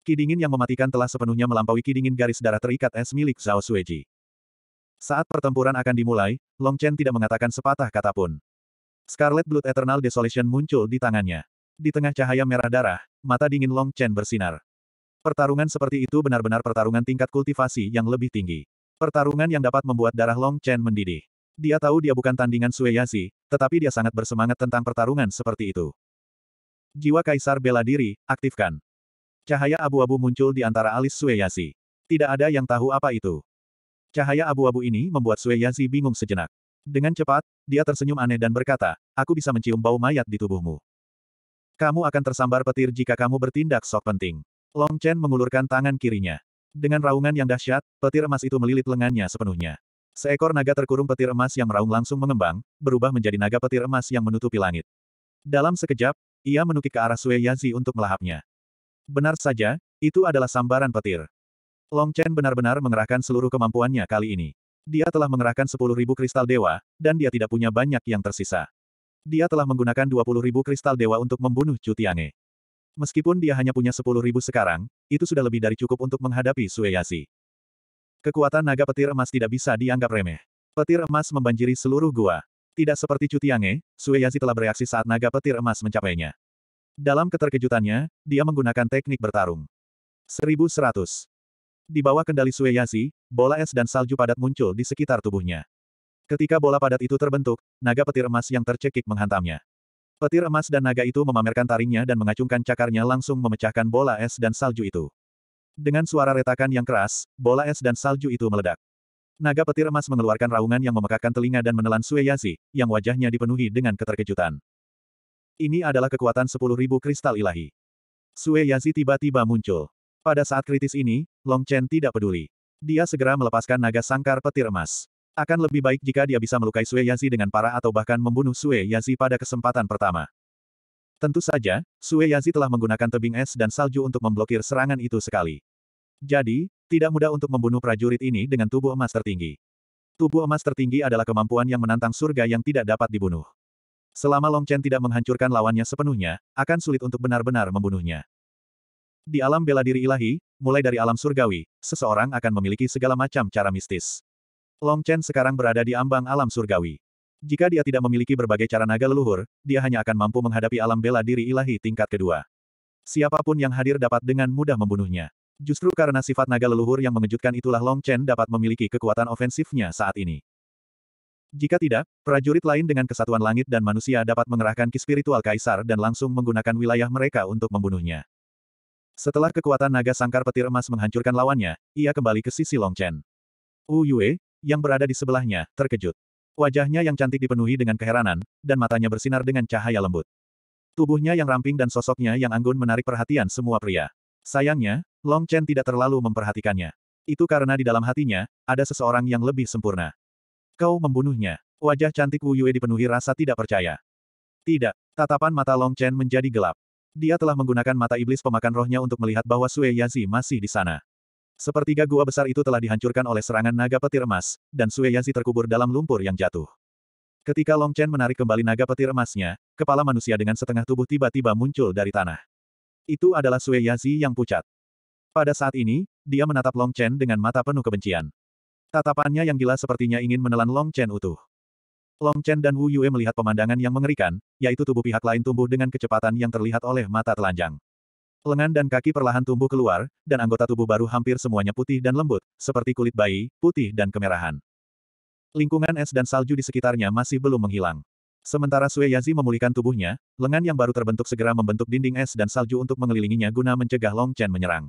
Ki dingin yang mematikan telah sepenuhnya melampaui ki dingin garis darah terikat es milik Zhao Suiji. Saat pertempuran akan dimulai, Long Chen tidak mengatakan sepatah kata pun. Scarlet Blood Eternal Desolation muncul di tangannya. Di tengah cahaya merah darah, mata dingin Long Chen bersinar. Pertarungan seperti itu benar-benar pertarungan tingkat kultivasi yang lebih tinggi. Pertarungan yang dapat membuat darah Long Chen mendidih. Dia tahu dia bukan tandingan Sueyazi, tetapi dia sangat bersemangat tentang pertarungan seperti itu. Jiwa Kaisar bela diri, aktifkan. Cahaya abu-abu muncul di antara alis Sueyazi. Tidak ada yang tahu apa itu. Cahaya abu-abu ini membuat Sueyazi bingung sejenak. Dengan cepat, dia tersenyum aneh dan berkata, aku bisa mencium bau mayat di tubuhmu. Kamu akan tersambar petir jika kamu bertindak sok penting. Long Chen mengulurkan tangan kirinya. Dengan raungan yang dahsyat, petir emas itu melilit lengannya sepenuhnya. Seekor naga terkurung petir emas yang meraung langsung mengembang, berubah menjadi naga petir emas yang menutupi langit. Dalam sekejap, ia menukik ke arah Sue Yazi untuk melahapnya. Benar saja, itu adalah sambaran petir. Long Chen benar-benar mengerahkan seluruh kemampuannya kali ini. Dia telah mengerahkan 10.000 kristal dewa, dan dia tidak punya banyak yang tersisa. Dia telah menggunakan 20.000 kristal dewa untuk membunuh Chu Tiange. Meskipun dia hanya punya 10.000 sekarang, itu sudah lebih dari cukup untuk menghadapi Yasi. Kekuatan naga petir emas tidak bisa dianggap remeh. Petir emas membanjiri seluruh gua. Tidak seperti Cutiange, Yasi telah bereaksi saat naga petir emas mencapainya. Dalam keterkejutannya, dia menggunakan teknik bertarung. 1100. Di bawah kendali Sueyasi, bola es dan salju padat muncul di sekitar tubuhnya. Ketika bola padat itu terbentuk, naga petir emas yang tercekik menghantamnya. Petir emas dan naga itu memamerkan taringnya dan mengacungkan cakarnya langsung memecahkan bola es dan salju itu. Dengan suara retakan yang keras, bola es dan salju itu meledak. Naga petir emas mengeluarkan raungan yang memekakkan telinga dan menelan Sueyasi, yang wajahnya dipenuhi dengan keterkejutan. Ini adalah kekuatan 10.000 kristal ilahi. Sue Yazi tiba-tiba muncul. Pada saat kritis ini, Long Chen tidak peduli. Dia segera melepaskan naga sangkar petir emas. Akan lebih baik jika dia bisa melukai Sue Yazi dengan parah atau bahkan membunuh Sue Yazi pada kesempatan pertama. Tentu saja, Sue Yazi telah menggunakan tebing es dan salju untuk memblokir serangan itu sekali. Jadi, tidak mudah untuk membunuh prajurit ini dengan tubuh emas tertinggi. Tubuh emas tertinggi adalah kemampuan yang menantang surga yang tidak dapat dibunuh. Selama Long Chen tidak menghancurkan lawannya sepenuhnya, akan sulit untuk benar-benar membunuhnya. Di alam bela diri ilahi, mulai dari alam surgawi, seseorang akan memiliki segala macam cara mistis. Long Chen sekarang berada di ambang alam surgawi. Jika dia tidak memiliki berbagai cara naga leluhur, dia hanya akan mampu menghadapi alam bela diri ilahi tingkat kedua. Siapapun yang hadir dapat dengan mudah membunuhnya. Justru karena sifat naga leluhur yang mengejutkan itulah Long Chen dapat memiliki kekuatan ofensifnya saat ini. Jika tidak, prajurit lain dengan kesatuan langit dan manusia dapat mengerahkan ki spiritual kaisar dan langsung menggunakan wilayah mereka untuk membunuhnya. Setelah kekuatan naga sangkar petir emas menghancurkan lawannya, ia kembali ke sisi Longchen. Wu Yue, yang berada di sebelahnya, terkejut. Wajahnya yang cantik dipenuhi dengan keheranan, dan matanya bersinar dengan cahaya lembut. Tubuhnya yang ramping dan sosoknya yang anggun menarik perhatian semua pria. Sayangnya, Long Chen tidak terlalu memperhatikannya. Itu karena di dalam hatinya, ada seseorang yang lebih sempurna. Kau membunuhnya. Wajah cantik Wu Yue dipenuhi rasa tidak percaya. Tidak. Tatapan mata Long Chen menjadi gelap. Dia telah menggunakan mata iblis pemakan rohnya untuk melihat bahwa Sue Yazi masih di sana. Sepertiga gua besar itu telah dihancurkan oleh serangan naga petir emas, dan Sue Yazi terkubur dalam lumpur yang jatuh. Ketika Long Chen menarik kembali naga petir emasnya, kepala manusia dengan setengah tubuh tiba-tiba muncul dari tanah. Itu adalah Sue Yazi yang pucat. Pada saat ini, dia menatap Long Chen dengan mata penuh kebencian. Tatapannya yang gila sepertinya ingin menelan Long Chen utuh. Long Chen dan Wu Yue melihat pemandangan yang mengerikan, yaitu tubuh pihak lain tumbuh dengan kecepatan yang terlihat oleh mata telanjang. Lengan dan kaki perlahan tumbuh keluar, dan anggota tubuh baru hampir semuanya putih dan lembut, seperti kulit bayi, putih dan kemerahan. Lingkungan es dan salju di sekitarnya masih belum menghilang. Sementara Sue Yazi memulihkan tubuhnya, lengan yang baru terbentuk segera membentuk dinding es dan salju untuk mengelilinginya guna mencegah Long Chen menyerang.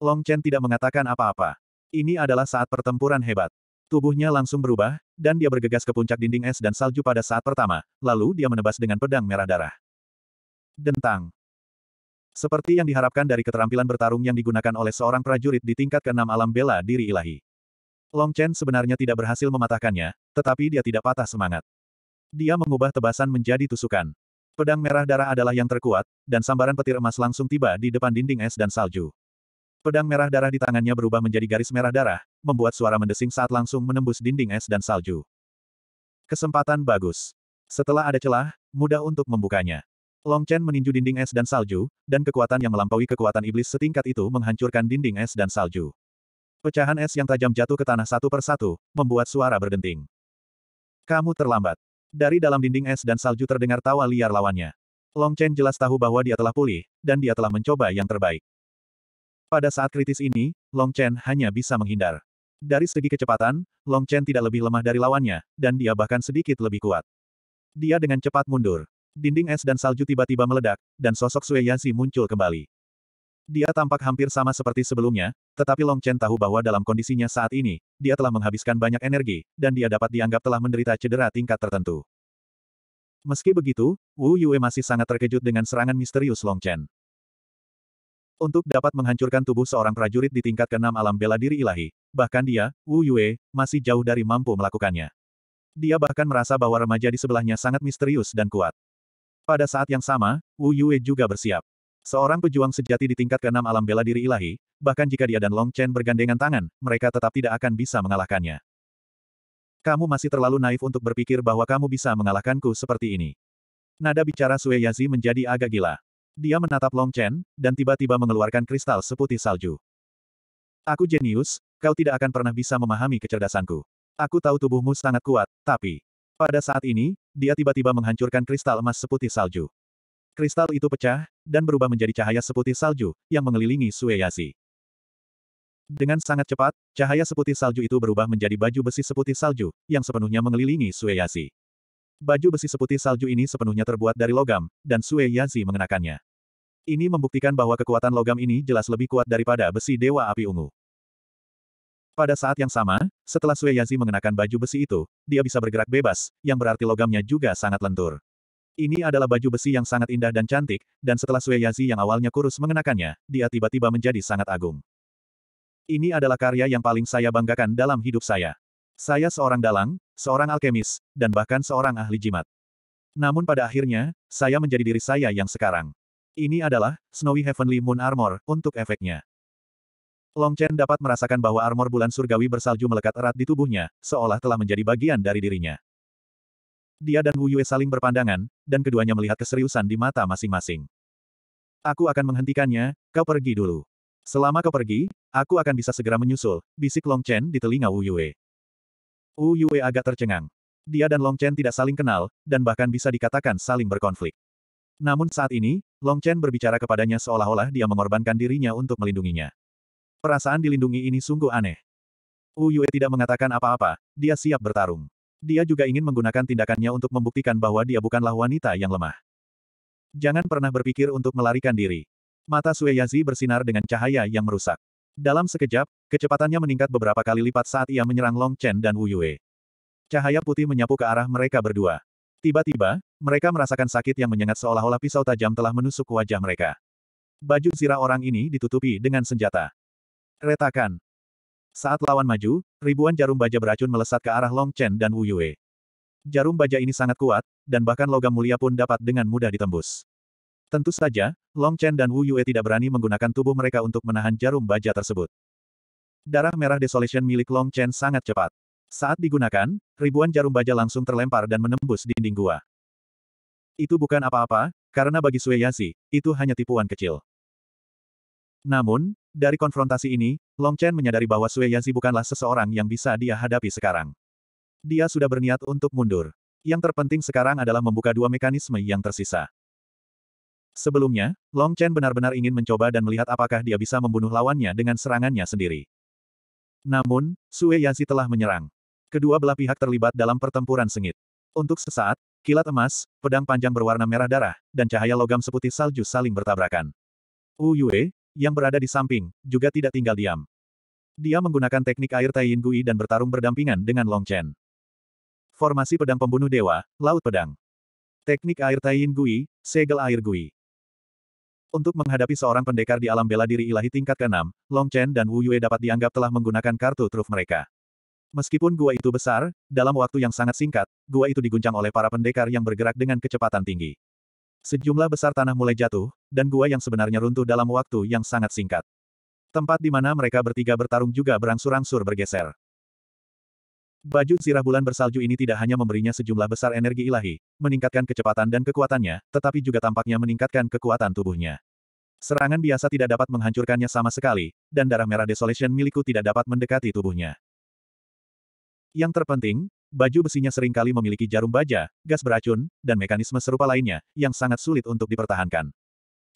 Long Chen tidak mengatakan apa-apa. Ini adalah saat pertempuran hebat. Tubuhnya langsung berubah, dan dia bergegas ke puncak dinding es dan salju pada saat pertama, lalu dia menebas dengan pedang merah darah. Dentang. Seperti yang diharapkan dari keterampilan bertarung yang digunakan oleh seorang prajurit di tingkat keenam alam bela diri ilahi. Long Chen sebenarnya tidak berhasil mematahkannya, tetapi dia tidak patah semangat. Dia mengubah tebasan menjadi tusukan. Pedang merah darah adalah yang terkuat, dan sambaran petir emas langsung tiba di depan dinding es dan salju. Pedang merah darah di tangannya berubah menjadi garis merah darah, membuat suara mendesing saat langsung menembus dinding es dan salju. Kesempatan bagus. Setelah ada celah, mudah untuk membukanya. Long Chen meninju dinding es dan salju, dan kekuatan yang melampaui kekuatan iblis setingkat itu menghancurkan dinding es dan salju. Pecahan es yang tajam jatuh ke tanah satu persatu, membuat suara berdenting. Kamu terlambat. Dari dalam dinding es dan salju terdengar tawa liar lawannya. Long Chen jelas tahu bahwa dia telah pulih, dan dia telah mencoba yang terbaik. Pada saat kritis ini, Long Chen hanya bisa menghindar. Dari segi kecepatan, Long Chen tidak lebih lemah dari lawannya, dan dia bahkan sedikit lebih kuat. Dia dengan cepat mundur. Dinding es dan salju tiba-tiba meledak, dan sosok Sue Yazi muncul kembali. Dia tampak hampir sama seperti sebelumnya, tetapi Long Chen tahu bahwa dalam kondisinya saat ini, dia telah menghabiskan banyak energi, dan dia dapat dianggap telah menderita cedera tingkat tertentu. Meski begitu, Wu Yue masih sangat terkejut dengan serangan misterius Long Chen. Untuk dapat menghancurkan tubuh seorang prajurit di tingkat keenam alam bela diri ilahi, bahkan dia, Wu Yue, masih jauh dari mampu melakukannya. Dia bahkan merasa bahwa remaja di sebelahnya sangat misterius dan kuat. Pada saat yang sama, Wu Yue juga bersiap. Seorang pejuang sejati di tingkat keenam alam bela diri ilahi, bahkan jika dia dan Long Chen bergandengan tangan, mereka tetap tidak akan bisa mengalahkannya. Kamu masih terlalu naif untuk berpikir bahwa kamu bisa mengalahkanku seperti ini. Nada bicara Sue Yazi menjadi agak gila. Dia menatap Long Chen, dan tiba-tiba mengeluarkan kristal seputih salju. Aku jenius, kau tidak akan pernah bisa memahami kecerdasanku. Aku tahu tubuhmu sangat kuat, tapi... Pada saat ini, dia tiba-tiba menghancurkan kristal emas seputih salju. Kristal itu pecah, dan berubah menjadi cahaya seputih salju, yang mengelilingi Sueyashi. Dengan sangat cepat, cahaya seputih salju itu berubah menjadi baju besi seputih salju, yang sepenuhnya mengelilingi Sueyashi. Baju besi seputih salju ini sepenuhnya terbuat dari logam, dan Sue Yazi mengenakannya. Ini membuktikan bahwa kekuatan logam ini jelas lebih kuat daripada besi Dewa Api Ungu. Pada saat yang sama, setelah Sue Yazi mengenakan baju besi itu, dia bisa bergerak bebas, yang berarti logamnya juga sangat lentur. Ini adalah baju besi yang sangat indah dan cantik, dan setelah Sue Yazi yang awalnya kurus mengenakannya, dia tiba-tiba menjadi sangat agung. Ini adalah karya yang paling saya banggakan dalam hidup saya. Saya seorang dalang, seorang alkemis, dan bahkan seorang ahli jimat. Namun pada akhirnya, saya menjadi diri saya yang sekarang. Ini adalah Snowy Heavenly Moon Armor untuk efeknya. Long Chen dapat merasakan bahwa armor bulan surgawi bersalju melekat erat di tubuhnya, seolah telah menjadi bagian dari dirinya. Dia dan Wu Yue saling berpandangan, dan keduanya melihat keseriusan di mata masing-masing. Aku akan menghentikannya, kau pergi dulu. Selama kau pergi, aku akan bisa segera menyusul, bisik Long Chen di telinga Wu Yue. Wu Yue agak tercengang. Dia dan Long Chen tidak saling kenal, dan bahkan bisa dikatakan saling berkonflik. Namun saat ini, Long Chen berbicara kepadanya seolah-olah dia mengorbankan dirinya untuk melindunginya. Perasaan dilindungi ini sungguh aneh. Wu Yue tidak mengatakan apa-apa, dia siap bertarung. Dia juga ingin menggunakan tindakannya untuk membuktikan bahwa dia bukanlah wanita yang lemah. Jangan pernah berpikir untuk melarikan diri. Mata Sue Yazi bersinar dengan cahaya yang merusak. Dalam sekejap, kecepatannya meningkat beberapa kali lipat saat ia menyerang Long Chen dan Wu Yue. Cahaya putih menyapu ke arah mereka berdua. Tiba-tiba, mereka merasakan sakit yang menyengat seolah-olah pisau tajam telah menusuk wajah mereka. Baju zirah orang ini ditutupi dengan senjata. Retakan. Saat lawan maju, ribuan jarum baja beracun melesat ke arah Long Chen dan Wu Yue. Jarum baja ini sangat kuat, dan bahkan logam mulia pun dapat dengan mudah ditembus. Tentu saja, Long Chen dan Wu Yue tidak berani menggunakan tubuh mereka untuk menahan jarum baja tersebut. Darah merah desolation milik Long Chen sangat cepat. Saat digunakan, ribuan jarum baja langsung terlempar dan menembus dinding gua. Itu bukan apa-apa, karena bagi Sue Yasi, itu hanya tipuan kecil. Namun, dari konfrontasi ini, Long Chen menyadari bahwa Sue Yasi bukanlah seseorang yang bisa dia hadapi sekarang. Dia sudah berniat untuk mundur. Yang terpenting sekarang adalah membuka dua mekanisme yang tersisa. Sebelumnya, Long Chen benar-benar ingin mencoba dan melihat apakah dia bisa membunuh lawannya dengan serangannya sendiri. Namun, Sue Yanzi telah menyerang. Kedua belah pihak terlibat dalam pertempuran sengit. Untuk sesaat, kilat emas, pedang panjang berwarna merah darah, dan cahaya logam seputih salju saling bertabrakan. Wu Yue, yang berada di samping, juga tidak tinggal diam. Dia menggunakan teknik air Taiyin Gui dan bertarung berdampingan dengan Long Chen. Formasi pedang pembunuh dewa, Laut Pedang. Teknik air Taiyin Gui, Segel Air Gui. Untuk menghadapi seorang pendekar di alam bela diri ilahi tingkat ke-6, Long Chen dan Wu Yue dapat dianggap telah menggunakan kartu truf mereka. Meskipun gua itu besar, dalam waktu yang sangat singkat, gua itu diguncang oleh para pendekar yang bergerak dengan kecepatan tinggi. Sejumlah besar tanah mulai jatuh, dan gua yang sebenarnya runtuh dalam waktu yang sangat singkat. Tempat di mana mereka bertiga bertarung juga berangsur-angsur bergeser. Baju sirah bulan bersalju ini tidak hanya memberinya sejumlah besar energi ilahi, meningkatkan kecepatan dan kekuatannya, tetapi juga tampaknya meningkatkan kekuatan tubuhnya. Serangan biasa tidak dapat menghancurkannya sama sekali, dan darah merah desolation milikku tidak dapat mendekati tubuhnya. Yang terpenting, baju besinya seringkali memiliki jarum baja, gas beracun, dan mekanisme serupa lainnya, yang sangat sulit untuk dipertahankan.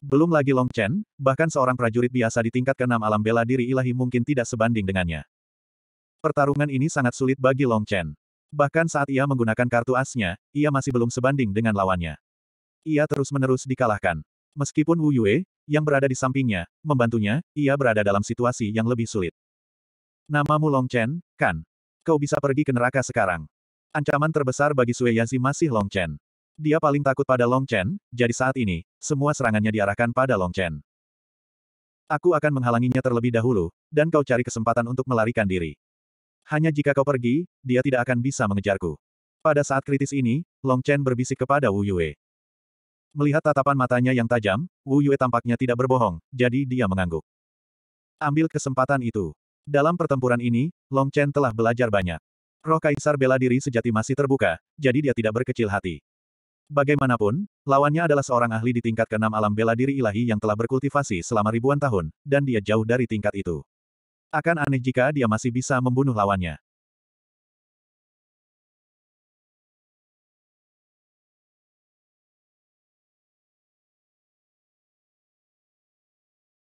Belum lagi Long Chen, bahkan seorang prajurit biasa di tingkat keenam alam bela diri ilahi mungkin tidak sebanding dengannya. Pertarungan ini sangat sulit bagi Long Chen. Bahkan saat ia menggunakan kartu asnya, ia masih belum sebanding dengan lawannya. Ia terus-menerus dikalahkan. Meskipun Wu Yue, yang berada di sampingnya, membantunya, ia berada dalam situasi yang lebih sulit. Namamu Long Chen, kan? Kau bisa pergi ke neraka sekarang. Ancaman terbesar bagi Sue Yazi masih Long Chen. Dia paling takut pada Long Chen, jadi saat ini, semua serangannya diarahkan pada Long Chen. Aku akan menghalanginya terlebih dahulu, dan kau cari kesempatan untuk melarikan diri. Hanya jika kau pergi, dia tidak akan bisa mengejarku. Pada saat kritis ini, Long Chen berbisik kepada Wu Yue. Melihat tatapan matanya yang tajam, Wu Yue tampaknya tidak berbohong, jadi dia mengangguk. Ambil kesempatan itu. Dalam pertempuran ini, Long Chen telah belajar banyak. Roh Kaisar bela diri sejati masih terbuka, jadi dia tidak berkecil hati. Bagaimanapun, lawannya adalah seorang ahli di tingkat keenam alam bela diri ilahi yang telah berkultivasi selama ribuan tahun, dan dia jauh dari tingkat itu. Akan aneh jika dia masih bisa membunuh lawannya.